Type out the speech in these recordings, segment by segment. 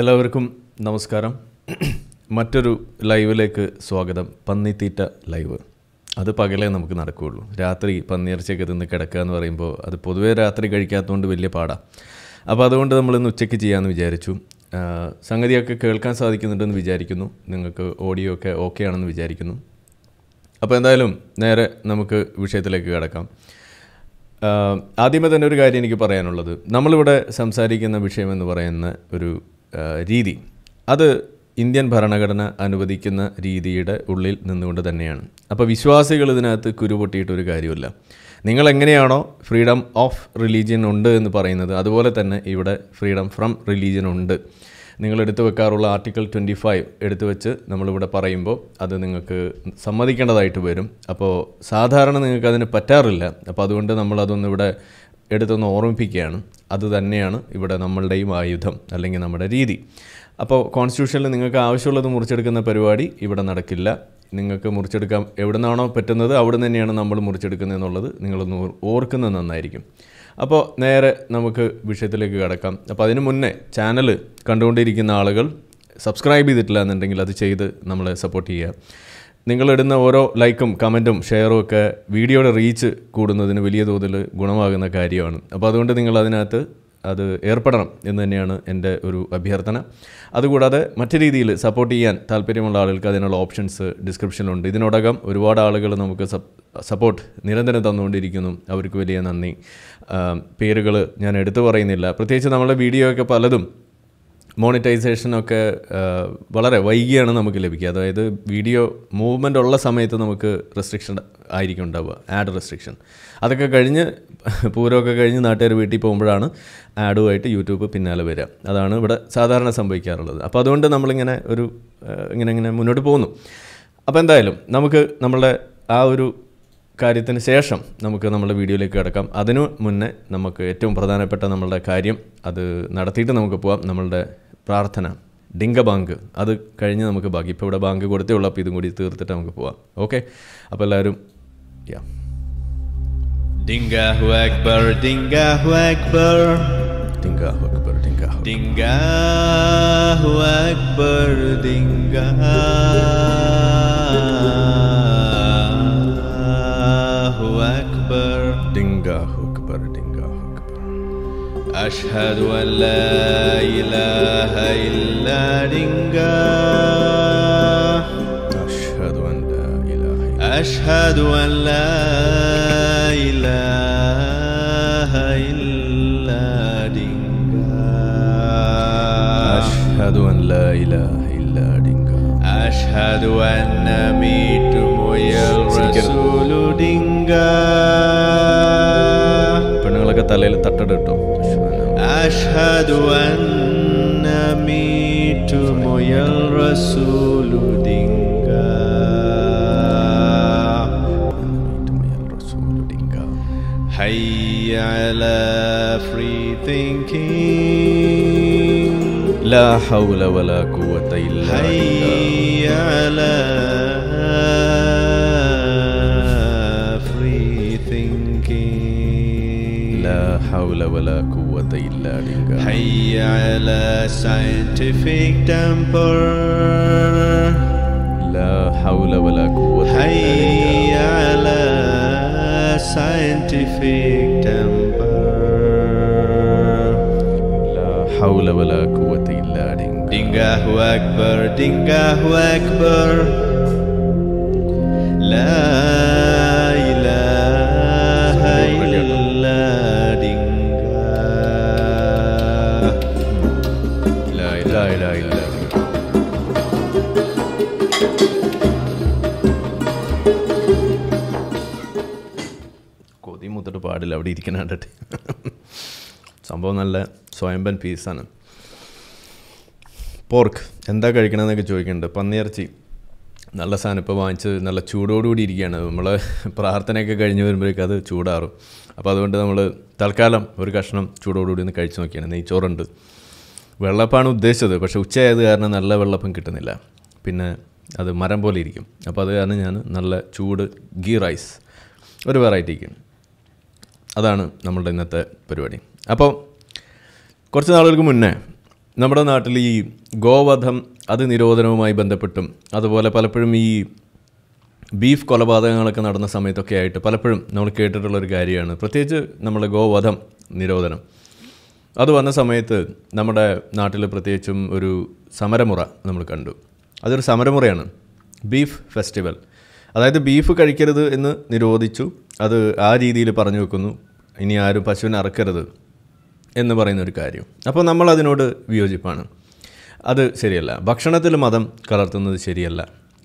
എല്ലാവർക്കും നമസ്കാരം മറ്റൊരു ലൈവിലേക്ക് സ്വാഗതം പന്നിത്തീറ്റ ലൈവ് അത് പകലേ നമുക്ക് നടക്കുകയുള്ളൂ രാത്രി പന്നിയിറച്ചിയൊക്കെ തിന്ന് കിടക്കുക എന്ന് പറയുമ്പോൾ അത് പൊതുവേ രാത്രി കഴിക്കാത്തതുകൊണ്ട് വലിയ പാടാണ് അപ്പോൾ അതുകൊണ്ട് നമ്മൾ ഇന്ന് ഉച്ചയ്ക്ക് ചെയ്യാമെന്ന് വിചാരിച്ചു സംഗതിയൊക്കെ കേൾക്കാൻ സാധിക്കുന്നുണ്ടെന്ന് വിചാരിക്കുന്നു നിങ്ങൾക്ക് ഓഡിയോ ഒക്കെ ഓക്കെ ആണെന്ന് വിചാരിക്കുന്നു അപ്പോൾ എന്തായാലും നേരെ നമുക്ക് വിഷയത്തിലേക്ക് കിടക്കാം ആദ്യമേ തന്നെ ഒരു കാര്യം എനിക്ക് പറയാനുള്ളത് നമ്മളിവിടെ സംസാരിക്കുന്ന വിഷയമെന്ന് പറയുന്ന ഒരു രീതി അത് ഇന്ത്യൻ ഭരണഘടന അനുവദിക്കുന്ന രീതിയുടെ ഉള്ളിൽ നിന്നുകൊണ്ട് തന്നെയാണ് അപ്പോൾ വിശ്വാസികൾ ഇതിനകത്ത് കുരുപൊട്ടിയിട്ടൊരു കാര്യമില്ല നിങ്ങൾ എങ്ങനെയാണോ ഫ്രീഡം ഓഫ് റിലീജിയൻ ഉണ്ട് എന്ന് പറയുന്നത് അതുപോലെ തന്നെ ഇവിടെ ഫ്രീഡം ഫ്രം റിലീജിയൻ ഉണ്ട് നിങ്ങൾ എടുത്തു വെക്കാറുള്ള ആർട്ടിക്കിൾ ട്വൻറ്റി ഫൈവ് എടുത്തു വെച്ച് നമ്മളിവിടെ പറയുമ്പോൾ അത് നിങ്ങൾക്ക് സമ്മതിക്കേണ്ടതായിട്ട് വരും അപ്പോൾ സാധാരണ നിങ്ങൾക്ക് അതിന് പറ്റാറില്ല അപ്പോൾ അതുകൊണ്ട് നമ്മൾ എടുത്തൊന്ന് ഓർമ്മിപ്പിക്കുകയാണ് അത് തന്നെയാണ് ഇവിടെ നമ്മളുടെയും ആയുധം അല്ലെങ്കിൽ നമ്മുടെ രീതി അപ്പോൾ കോൺസ്റ്റിറ്റ്യൂഷനിൽ നിങ്ങൾക്ക് ആവശ്യമുള്ളത് മുറിച്ചെടുക്കുന്ന പരിപാടി ഇവിടെ നടക്കില്ല നിങ്ങൾക്ക് മുറിച്ചെടുക്കാൻ എവിടെ നിന്നാണോ പറ്റുന്നത് അവിടെ തന്നെയാണ് നമ്മൾ മുറിച്ചെടുക്കുന്നത് എന്നുള്ളത് നിങ്ങളൊന്ന് ഓർക്കുന്നത് നന്നായിരിക്കും അപ്പോൾ നേരെ നമുക്ക് വിഷയത്തിലേക്ക് കിടക്കാം അപ്പോൾ അതിന് മുന്നേ ചാനൽ കണ്ടുകൊണ്ടിരിക്കുന്ന ആളുകൾ സബ്സ്ക്രൈബ് ചെയ്തിട്ടില്ല എന്നുണ്ടെങ്കിൽ അത് ചെയ്ത് നമ്മളെ സപ്പോർട്ട് ചെയ്യുക നിങ്ങളിടുന്ന ഓരോ ലൈക്കും കമൻറ്റും ഷെയറും ഒക്കെ വീഡിയോയുടെ റീച്ച് കൂടുന്നതിന് വലിയ തോതിൽ ഗുണമാകുന്ന കാര്യമാണ് അപ്പോൾ അതുകൊണ്ട് നിങ്ങൾ അതിനകത്ത് അത് ഏർപ്പെടണം എന്ന് തന്നെയാണ് എൻ്റെ ഒരു അഭ്യർത്ഥന അതുകൂടാതെ മറ്റു രീതിയിൽ സപ്പോർട്ട് ചെയ്യാൻ താല്പര്യമുള്ള ആളുകൾക്ക് അതിനുള്ള ഓപ്ഷൻസ് ഡിസ്ക്രിപ്ഷനിലുണ്ട് ഇതിനോടകം ഒരുപാട് ആളുകൾ നമുക്ക് സപ്പോർട്ട് നിരന്തരം തന്നുകൊണ്ടിരിക്കുന്നു അവർക്ക് വലിയ നന്ദി പേരുകൾ ഞാൻ എടുത്തു പറയുന്നില്ല പ്രത്യേകിച്ച് നമ്മളുടെ വീഡിയോ ഒക്കെ പലതും മോണിറ്റൈസേഷനൊക്കെ വളരെ വൈകിയാണ് നമുക്ക് ലഭിക്കുക അതായത് വീഡിയോ മൂവ്മെൻ്റ് ഉള്ള സമയത്ത് നമുക്ക് റെസ്ട്രിക്ഷൻ ആയിരിക്കും ഉണ്ടാവുക ആഡ് റെസ്ട്രിക്ഷൻ അതൊക്കെ കഴിഞ്ഞ് പൂരമൊക്കെ കഴിഞ്ഞ് നാട്ടുകാർ വീട്ടിൽ പോകുമ്പോഴാണ് ആഡുമായിട്ട് യൂട്യൂബ് പിന്നാലെ വരിക അതാണ് ഇവിടെ സാധാരണ സംഭവിക്കാറുള്ളത് അപ്പോൾ അതുകൊണ്ട് നമ്മളിങ്ങനെ ഒരു ഇങ്ങനെ ഇങ്ങനെ മുന്നോട്ട് പോകുന്നു അപ്പോൾ എന്തായാലും നമുക്ക് നമ്മളുടെ ആ ഒരു കാര്യത്തിന് ശേഷം നമുക്ക് നമ്മുടെ വീഡിയോയിലേക്ക് കിടക്കാം അതിനു മുന്നേ നമുക്ക് ഏറ്റവും പ്രധാനപ്പെട്ട നമ്മളുടെ കാര്യം അത് നടത്തിയിട്ട് നമുക്ക് പോവാം നമ്മളുടെ പ്രാർത്ഥന ഡിങ്ക ബാങ്ക് അത് കഴിഞ്ഞ് നമുക്ക് ബാക്കി ഇപ്പോൾ ഇവിടെ ബാങ്ക് കൊടുത്തേ ഉള്ളൂ അപ്പോൾ ഇതും കൂടി തീർത്തിട്ട് നമുക്ക് പോവാം ഓക്കെ അപ്പോൾ എല്ലാവരും യാ ഡിങ്കാഹു അക്ബർ ഡിങ്കാഹു അക്ബർ ഡിങ്കാഹു അക്ബർ ഡിങ്കാഹു ഡിങ്കാഹു അക്ബർ أشهد أن لا إله إلا لنقاه أشهد أن لا إله أشهد أن لا إله إلا لنقاه أشهد أن لا إله إلا لنقاه أشهد أن ميت يا رسول دينغا പെണ്ണുങ്ങളൊക്കെ തലയിൽ തട്ടടിട്ടോ أشهد أن ميتم يا الرسول دينغا حي على فري ثينكينج لا حول ولا قوة إلا بالله حي على فري ثينكينج لا حول ولا قوة learning. Uh, Hayya ala scientific temper. لا حول ولا قوة حي على scientific temper لا حول ولا قوة إلا دينك دينغاه أكبر دينغاه أكبر لا കണ്ടില്ല അവിടെ ഇരിക്കണം കണ്ടിട്ട് സംഭവം നല്ല സ്വയംബൻ പീസാണ് പോർക്ക് എന്താ കഴിക്കണമെന്നൊക്കെ ചോദിക്കുന്നുണ്ട് പന്നിയിറച്ചി നല്ല സാധനം ഇപ്പോൾ വാങ്ങിച്ച് നല്ല ചൂടോടുകൂടി ഇരിക്കുകയാണ് നമ്മൾ പ്രാർത്ഥനയൊക്കെ കഴിഞ്ഞ് വരുമ്പോഴേക്കും അത് ചൂടാറും അപ്പോൾ അതുകൊണ്ട് നമ്മൾ തൽക്കാലം ഒരു കഷ്ണം ചൂടോടുകൂടി ഒന്ന് കഴിച്ചു നോക്കിയാണ് നെയ്ച്ചോറുണ്ട് വെള്ളപ്പാണ് ഉദ്ദേശിച്ചത് പക്ഷേ ഉച്ചയായത് കാരണം നല്ല വെള്ളപ്പം കിട്ടുന്നില്ല പിന്നെ അത് മരം പോലെ ഇരിക്കും അപ്പോൾ അത് കാരണം ഞാൻ നല്ല ചൂട് ഗീ റൈസ് ഒരു വെറൈറ്റിക്ക് അതാണ് നമ്മളുടെ ഇന്നത്തെ പരിപാടി അപ്പോൾ കുറച്ച് നാളുകൾക്ക് മുന്നേ നമ്മുടെ നാട്ടിൽ ഈ ഗോവധം അത് നിരോധനവുമായി ബന്ധപ്പെട്ടും അതുപോലെ പലപ്പോഴും ഈ ബീഫ് കൊലപാതകങ്ങളൊക്കെ നടന്ന സമയത്തൊക്കെ ആയിട്ട് പലപ്പോഴും നമ്മൾ കേട്ടിട്ടുള്ളൊരു കാര്യമാണ് പ്രത്യേകിച്ച് നമ്മുടെ ഗോവധം നിരോധനം അത് വന്ന സമയത്ത് നമ്മുടെ നാട്ടിൽ പ്രത്യേകിച്ചും ഒരു സമരമുറ നമ്മൾ കണ്ടു അതൊരു സമരമുറയാണ് ബീഫ് ഫെസ്റ്റിവൽ അതായത് ബീഫ് കഴിക്കരുത് എന്ന് നിരോധിച്ചു അത് ആ രീതിയിൽ പറഞ്ഞു വെക്കുന്നു ഇനി ആരും പശുവിനെ അറക്കരുത് എന്ന് പറയുന്ന ഒരു കാര്യം അപ്പോൾ നമ്മൾ അതിനോട് വിയോജിപ്പാണ് അത് ശരിയല്ല ഭക്ഷണത്തിൽ മതം കലർത്തുന്നത് ശരിയല്ല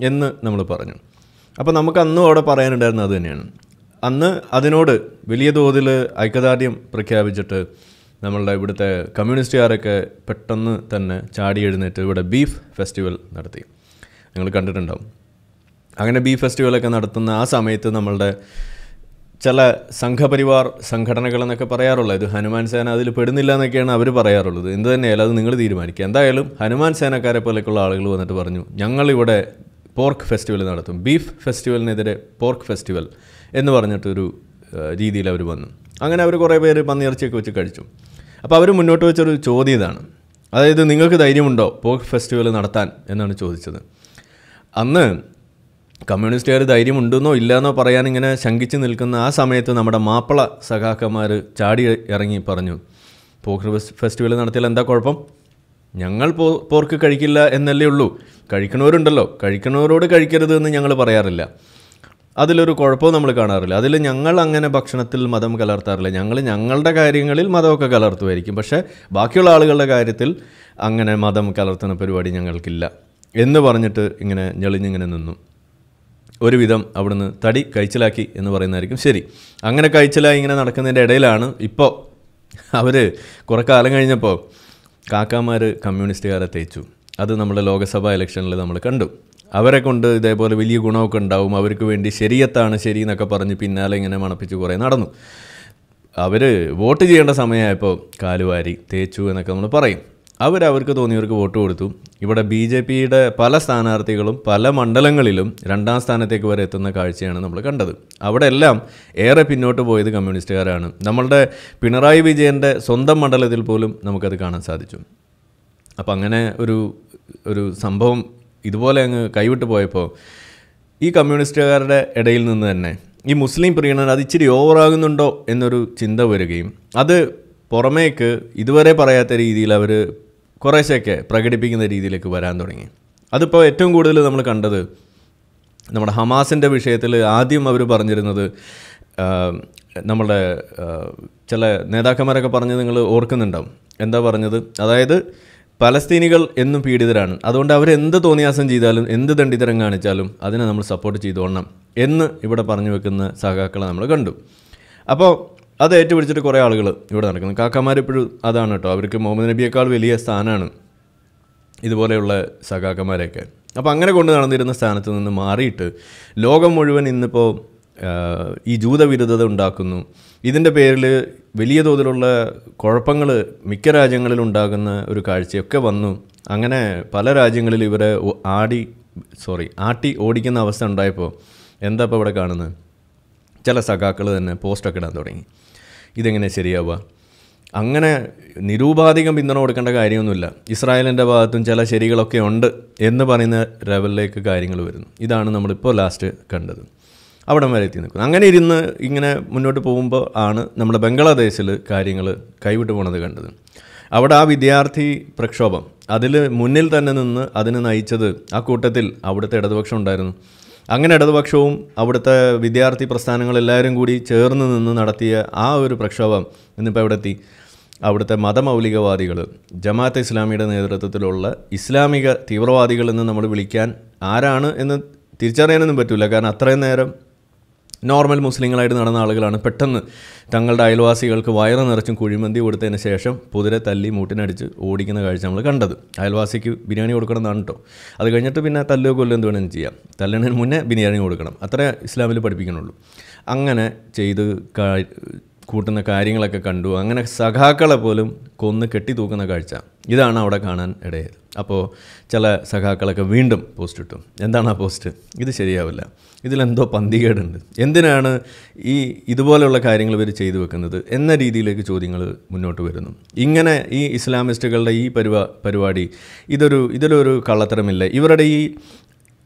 എന്ന് നമ്മൾ പറഞ്ഞു അപ്പോൾ നമുക്ക് അന്നും അവിടെ പറയാനുണ്ടായിരുന്നത് അത് തന്നെയാണ് അന്ന് അതിനോട് വലിയ തോതിൽ ഐക്യദാർഢ്യം പ്രഖ്യാപിച്ചിട്ട് നമ്മളുടെ ഇവിടുത്തെ കമ്മ്യൂണിസ്റ്റുകാരൊക്കെ പെട്ടെന്ന് തന്നെ ചാടി എഴുന്നേറ്റ് ഇവിടെ ബീഫ് ഫെസ്റ്റിവൽ നടത്തി നിങ്ങൾ കണ്ടിട്ടുണ്ടാവും അങ്ങനെ ബീഫ് ഫെസ്റ്റിവലൊക്കെ നടത്തുന്ന ആ സമയത്ത് നമ്മളുടെ ചില സംഘപരിവാർ എന്നൊക്കെ പറയാറുള്ളത് ഇത് ഹനുമാൻ സേന അതിൽ പെടുന്നില്ല എന്നൊക്കെയാണ് അവർ പറയാറുള്ളത് എന്ത് തന്നെയാലും അത് നിങ്ങൾ തീരുമാനിക്കുക എന്തായാലും ഹനുമാൻ സേനക്കാരെ പോലെയൊക്കെയുള്ള ആളുകൾ വന്നിട്ട് പറഞ്ഞു ഞങ്ങളിവിടെ പോർക്ക് ഫെസ്റ്റിവൽ നടത്തും ബീഫ് ഫെസ്റ്റിവലിനെതിരെ പോർക്ക് ഫെസ്റ്റിവൽ എന്ന് പറഞ്ഞിട്ടൊരു രീതിയിൽ അവർ വന്നു അങ്ങനെ അവർ കുറേ പേര് പന്നിയിറച്ചിയൊക്കെ വെച്ച് കഴിച്ചു അപ്പോൾ അവർ മുന്നോട്ട് വെച്ചൊരു ചോദ്യം ഇതാണ് അതായത് നിങ്ങൾക്ക് ധൈര്യമുണ്ടോ പോർക്ക് ഫെസ്റ്റിവൽ നടത്താൻ എന്നാണ് ചോദിച്ചത് അന്ന് കമ്മ്യൂണിസ്റ്റുകാർ ധൈര്യമുണ്ടെന്നോ ഇല്ലയെന്നോ പറയാൻ ഇങ്ങനെ ശങ്കിച്ച് നിൽക്കുന്ന ആ സമയത്ത് നമ്മുടെ മാപ്പിള സഖാക്കന്മാർ ചാടി ഇറങ്ങി പറഞ്ഞു പോക്ക് ഫെസ്റ്റിവൽ നടത്തിയാൽ എന്താ കുഴപ്പം ഞങ്ങൾ പോ പോർക്ക് കഴിക്കില്ല എന്നല്ലേ ഉള്ളൂ കഴിക്കണവരുണ്ടല്ലോ കഴിക്കണവരോട് കഴിക്കരുത് എന്ന് ഞങ്ങൾ പറയാറില്ല അതിലൊരു കുഴപ്പവും നമ്മൾ കാണാറില്ല അതിൽ ഞങ്ങൾ അങ്ങനെ ഭക്ഷണത്തിൽ മതം കലർത്താറില്ല ഞങ്ങൾ ഞങ്ങളുടെ കാര്യങ്ങളിൽ മതമൊക്കെ കലർത്തുമായിരിക്കും പക്ഷേ ബാക്കിയുള്ള ആളുകളുടെ കാര്യത്തിൽ അങ്ങനെ മതം കലർത്തുന്ന പരിപാടി ഞങ്ങൾക്കില്ല എന്ന് പറഞ്ഞിട്ട് ഇങ്ങനെ ഞെളിഞ്ഞിങ്ങനെ നിന്നു ഒരുവിധം അവിടുന്ന് തടി കഴിച്ചിലാക്കി എന്ന് പറയുന്നതായിരിക്കും ശരി അങ്ങനെ കഴിച്ചിലായി ഇങ്ങനെ നടക്കുന്നതിൻ്റെ ഇടയിലാണ് ഇപ്പോൾ അവർ കുറേ കാലം കഴിഞ്ഞപ്പോൾ കാക്കാമാർ കമ്മ്യൂണിസ്റ്റുകാരെ തേച്ചു അത് നമ്മുടെ ലോകസഭാ ഇലക്ഷനിൽ നമ്മൾ കണ്ടു അവരെ കൊണ്ട് ഇതേപോലെ വലിയ ഗുണമൊക്കെ ഉണ്ടാവും അവർക്ക് വേണ്ടി ശരിയത്താണ് ശരി എന്നൊക്കെ പറഞ്ഞ് പിന്നാലെ ഇങ്ങനെ മണപ്പിച്ച് കുറേ നടന്നു അവർ വോട്ട് ചെയ്യേണ്ട സമയമായപ്പോൾ കാലുവാരി തേച്ചു എന്നൊക്കെ നമ്മൾ പറയും അവരവർക്ക് തോന്നിയവർക്ക് വോട്ട് കൊടുത്തു ഇവിടെ ബി ജെ പിയുടെ പല സ്ഥാനാർത്ഥികളും പല മണ്ഡലങ്ങളിലും രണ്ടാം സ്ഥാനത്തേക്ക് വരെ എത്തുന്ന കാഴ്ചയാണ് നമ്മൾ കണ്ടത് അവിടെ എല്ലാം ഏറെ പിന്നോട്ട് പോയത് കമ്മ്യൂണിസ്റ്റുകാരാണ് നമ്മളുടെ പിണറായി വിജയൻ്റെ സ്വന്തം മണ്ഡലത്തിൽ പോലും നമുക്കത് കാണാൻ സാധിച്ചു അപ്പം അങ്ങനെ ഒരു ഒരു സംഭവം ഇതുപോലെ അങ്ങ് കൈവിട്ട് പോയപ്പോൾ ഈ കമ്മ്യൂണിസ്റ്റുകാരുടെ ഇടയിൽ നിന്ന് തന്നെ ഈ മുസ്ലിം പ്രീണൻ അത് ഇച്ചിരി ഓവറാകുന്നുണ്ടോ എന്നൊരു ചിന്ത വരികയും അത് പുറമേക്ക് ഇതുവരെ പറയാത്ത രീതിയിൽ അവർ കുറേശ്ശെയൊക്കെ പ്രകടിപ്പിക്കുന്ന രീതിയിലേക്ക് വരാൻ തുടങ്ങി അതിപ്പോൾ ഏറ്റവും കൂടുതൽ നമ്മൾ കണ്ടത് നമ്മുടെ ഹമാസിൻ്റെ വിഷയത്തിൽ ആദ്യം അവർ പറഞ്ഞിരുന്നത് നമ്മുടെ ചില നേതാക്കന്മാരൊക്കെ പറഞ്ഞ് നിങ്ങൾ ഓർക്കുന്നുണ്ടാവും എന്താ പറഞ്ഞത് അതായത് പലസ്തീനികൾ എന്നും പീഡിതരാണ് അതുകൊണ്ട് അവരെന്ത് തോന്നിയാസം ചെയ്താലും എന്ത് ദണ്ഡിതരം കാണിച്ചാലും അതിനെ നമ്മൾ സപ്പോർട്ട് ചെയ്തോണം എന്ന് ഇവിടെ പറഞ്ഞു വെക്കുന്ന സഹാക്കളെ നമ്മൾ കണ്ടു അപ്പോൾ അത് ഏറ്റുപിടിച്ചിട്ട് കുറേ ആളുകൾ ഇവിടെ നടക്കുന്നു കാക്കമാരിപ്പോഴും അതാണ് കേട്ടോ അവർക്ക് മുഹമ്മദ് നബിയേക്കാൾ വലിയ സ്ഥാനമാണ് ഇതുപോലെയുള്ള സഖാക്കന്മാരെയൊക്കെ അപ്പോൾ അങ്ങനെ കൊണ്ട് നടന്നിരുന്ന സ്ഥാനത്ത് നിന്ന് മാറിയിട്ട് ലോകം മുഴുവൻ ഇന്നിപ്പോൾ ഈ ജൂതവിരുദ്ധത ഉണ്ടാക്കുന്നു ഇതിൻ്റെ പേരിൽ വലിയ തോതിലുള്ള കുഴപ്പങ്ങൾ മിക്ക രാജ്യങ്ങളിൽ ഉണ്ടാകുന്ന ഒരു കാഴ്ചയൊക്കെ വന്നു അങ്ങനെ പല രാജ്യങ്ങളിൽ ഇവരെ ആടി സോറി ആട്ടി ഓടിക്കുന്ന അവസ്ഥ ഉണ്ടായപ്പോൾ എന്താ ഇപ്പോൾ ഇവിടെ കാണുന്നത് ചില സഖാക്കൾ തന്നെ പോസ്റ്റൊക്കെ ഇടാൻ തുടങ്ങി ഇതെങ്ങനെ ശരിയാവുക അങ്ങനെ നിരൂപാധികം പിന്തുണ കൊടുക്കേണ്ട കാര്യമൊന്നുമില്ല ഇസ്രായേലിൻ്റെ ഭാഗത്തും ചില ശരികളൊക്കെ ഉണ്ട് എന്ന് പറയുന്ന ലെവലിലേക്ക് കാര്യങ്ങൾ വരുന്നു ഇതാണ് നമ്മളിപ്പോൾ ലാസ്റ്റ് കണ്ടത് അവിടെ വരെ എത്തി നിൽക്കുന്നത് അങ്ങനെ ഇരുന്ന് ഇങ്ങനെ മുന്നോട്ട് പോകുമ്പോൾ ആണ് നമ്മുടെ ബംഗ്ലാദേശിൽ കാര്യങ്ങൾ കൈവിട്ട് പോണത് കണ്ടത് അവിടെ ആ വിദ്യാർത്ഥി പ്രക്ഷോഭം അതിൽ മുന്നിൽ തന്നെ നിന്ന് അതിനെ നയിച്ചത് ആ കൂട്ടത്തിൽ അവിടുത്തെ ഇടതുപക്ഷം ഉണ്ടായിരുന്നു അങ്ങനെ ഇടതുപക്ഷവും അവിടുത്തെ വിദ്യാർത്ഥി പ്രസ്ഥാനങ്ങളെല്ലാവരും കൂടി ചേർന്ന് നിന്ന് നടത്തിയ ആ ഒരു പ്രക്ഷോഭം ഇന്നിപ്പോൾ ഇവിടെ എത്തി അവിടുത്തെ മതമൗലികവാദികൾ ജമാഅത്ത് ഇസ്ലാമിയുടെ നേതൃത്വത്തിലുള്ള ഇസ്ലാമിക തീവ്രവാദികളെന്ന് നമ്മൾ വിളിക്കാൻ ആരാണ് എന്ന് തിരിച്ചറിയാനൊന്നും പറ്റില്ല കാരണം അത്രയും നേരം നോർമൽ മുസ്ലിങ്ങളായിട്ട് നടന്ന ആളുകളാണ് പെട്ടെന്ന് തങ്ങളുടെ അയൽവാസികൾക്ക് വയറ് നിറച്ചും കുഴിമന്തി കൊടുത്തതിന് ശേഷം പുതിരെ തല്ലി മൂട്ടിനടിച്ച് ഓടിക്കുന്ന കാഴ്ച നമ്മൾ കണ്ടത് അയൽവാസിക്ക് ബിരിയാണി കൊടുക്കണമെന്നാണ് കേട്ടോ അത് കഴിഞ്ഞിട്ട് പിന്നെ തല്ലോ കൊല്ലോ എന്ത് വേണമെങ്കിലും ചെയ്യാം തല്ലണതിന് മുന്നേ ബിരിയാണി കൊടുക്കണം അത്രേ ഇസ്ലാമിൽ പഠിപ്പിക്കണുള്ളൂ അങ്ങനെ ചെയ്ത് കൂട്ടുന്ന കാര്യങ്ങളൊക്കെ കണ്ടു അങ്ങനെ സഖാക്കളെ പോലും കൊന്ന് കെട്ടി തൂക്കുന്ന കാഴ്ച ഇതാണ് അവിടെ കാണാൻ ഇടയത് അപ്പോൾ ചില സഖാക്കളൊക്കെ വീണ്ടും പോസ്റ്റ് ഇട്ടു എന്താണ് ആ പോസ്റ്റ് ഇത് ശരിയാവില്ല ഇതിലെന്തോ പന്തികേടുണ്ട് എന്തിനാണ് ഈ ഇതുപോലെയുള്ള കാര്യങ്ങൾ ഇവർ ചെയ്തു വെക്കുന്നത് എന്ന രീതിയിലേക്ക് ചോദ്യങ്ങൾ മുന്നോട്ട് വരുന്നു ഇങ്ങനെ ഈ ഇസ്ലാമിസ്റ്റുകളുടെ ഈ പരിപാ പരിപാടി ഇതൊരു ഇതിലൊരു കള്ളത്തരമില്ല ഇവരുടെ ഈ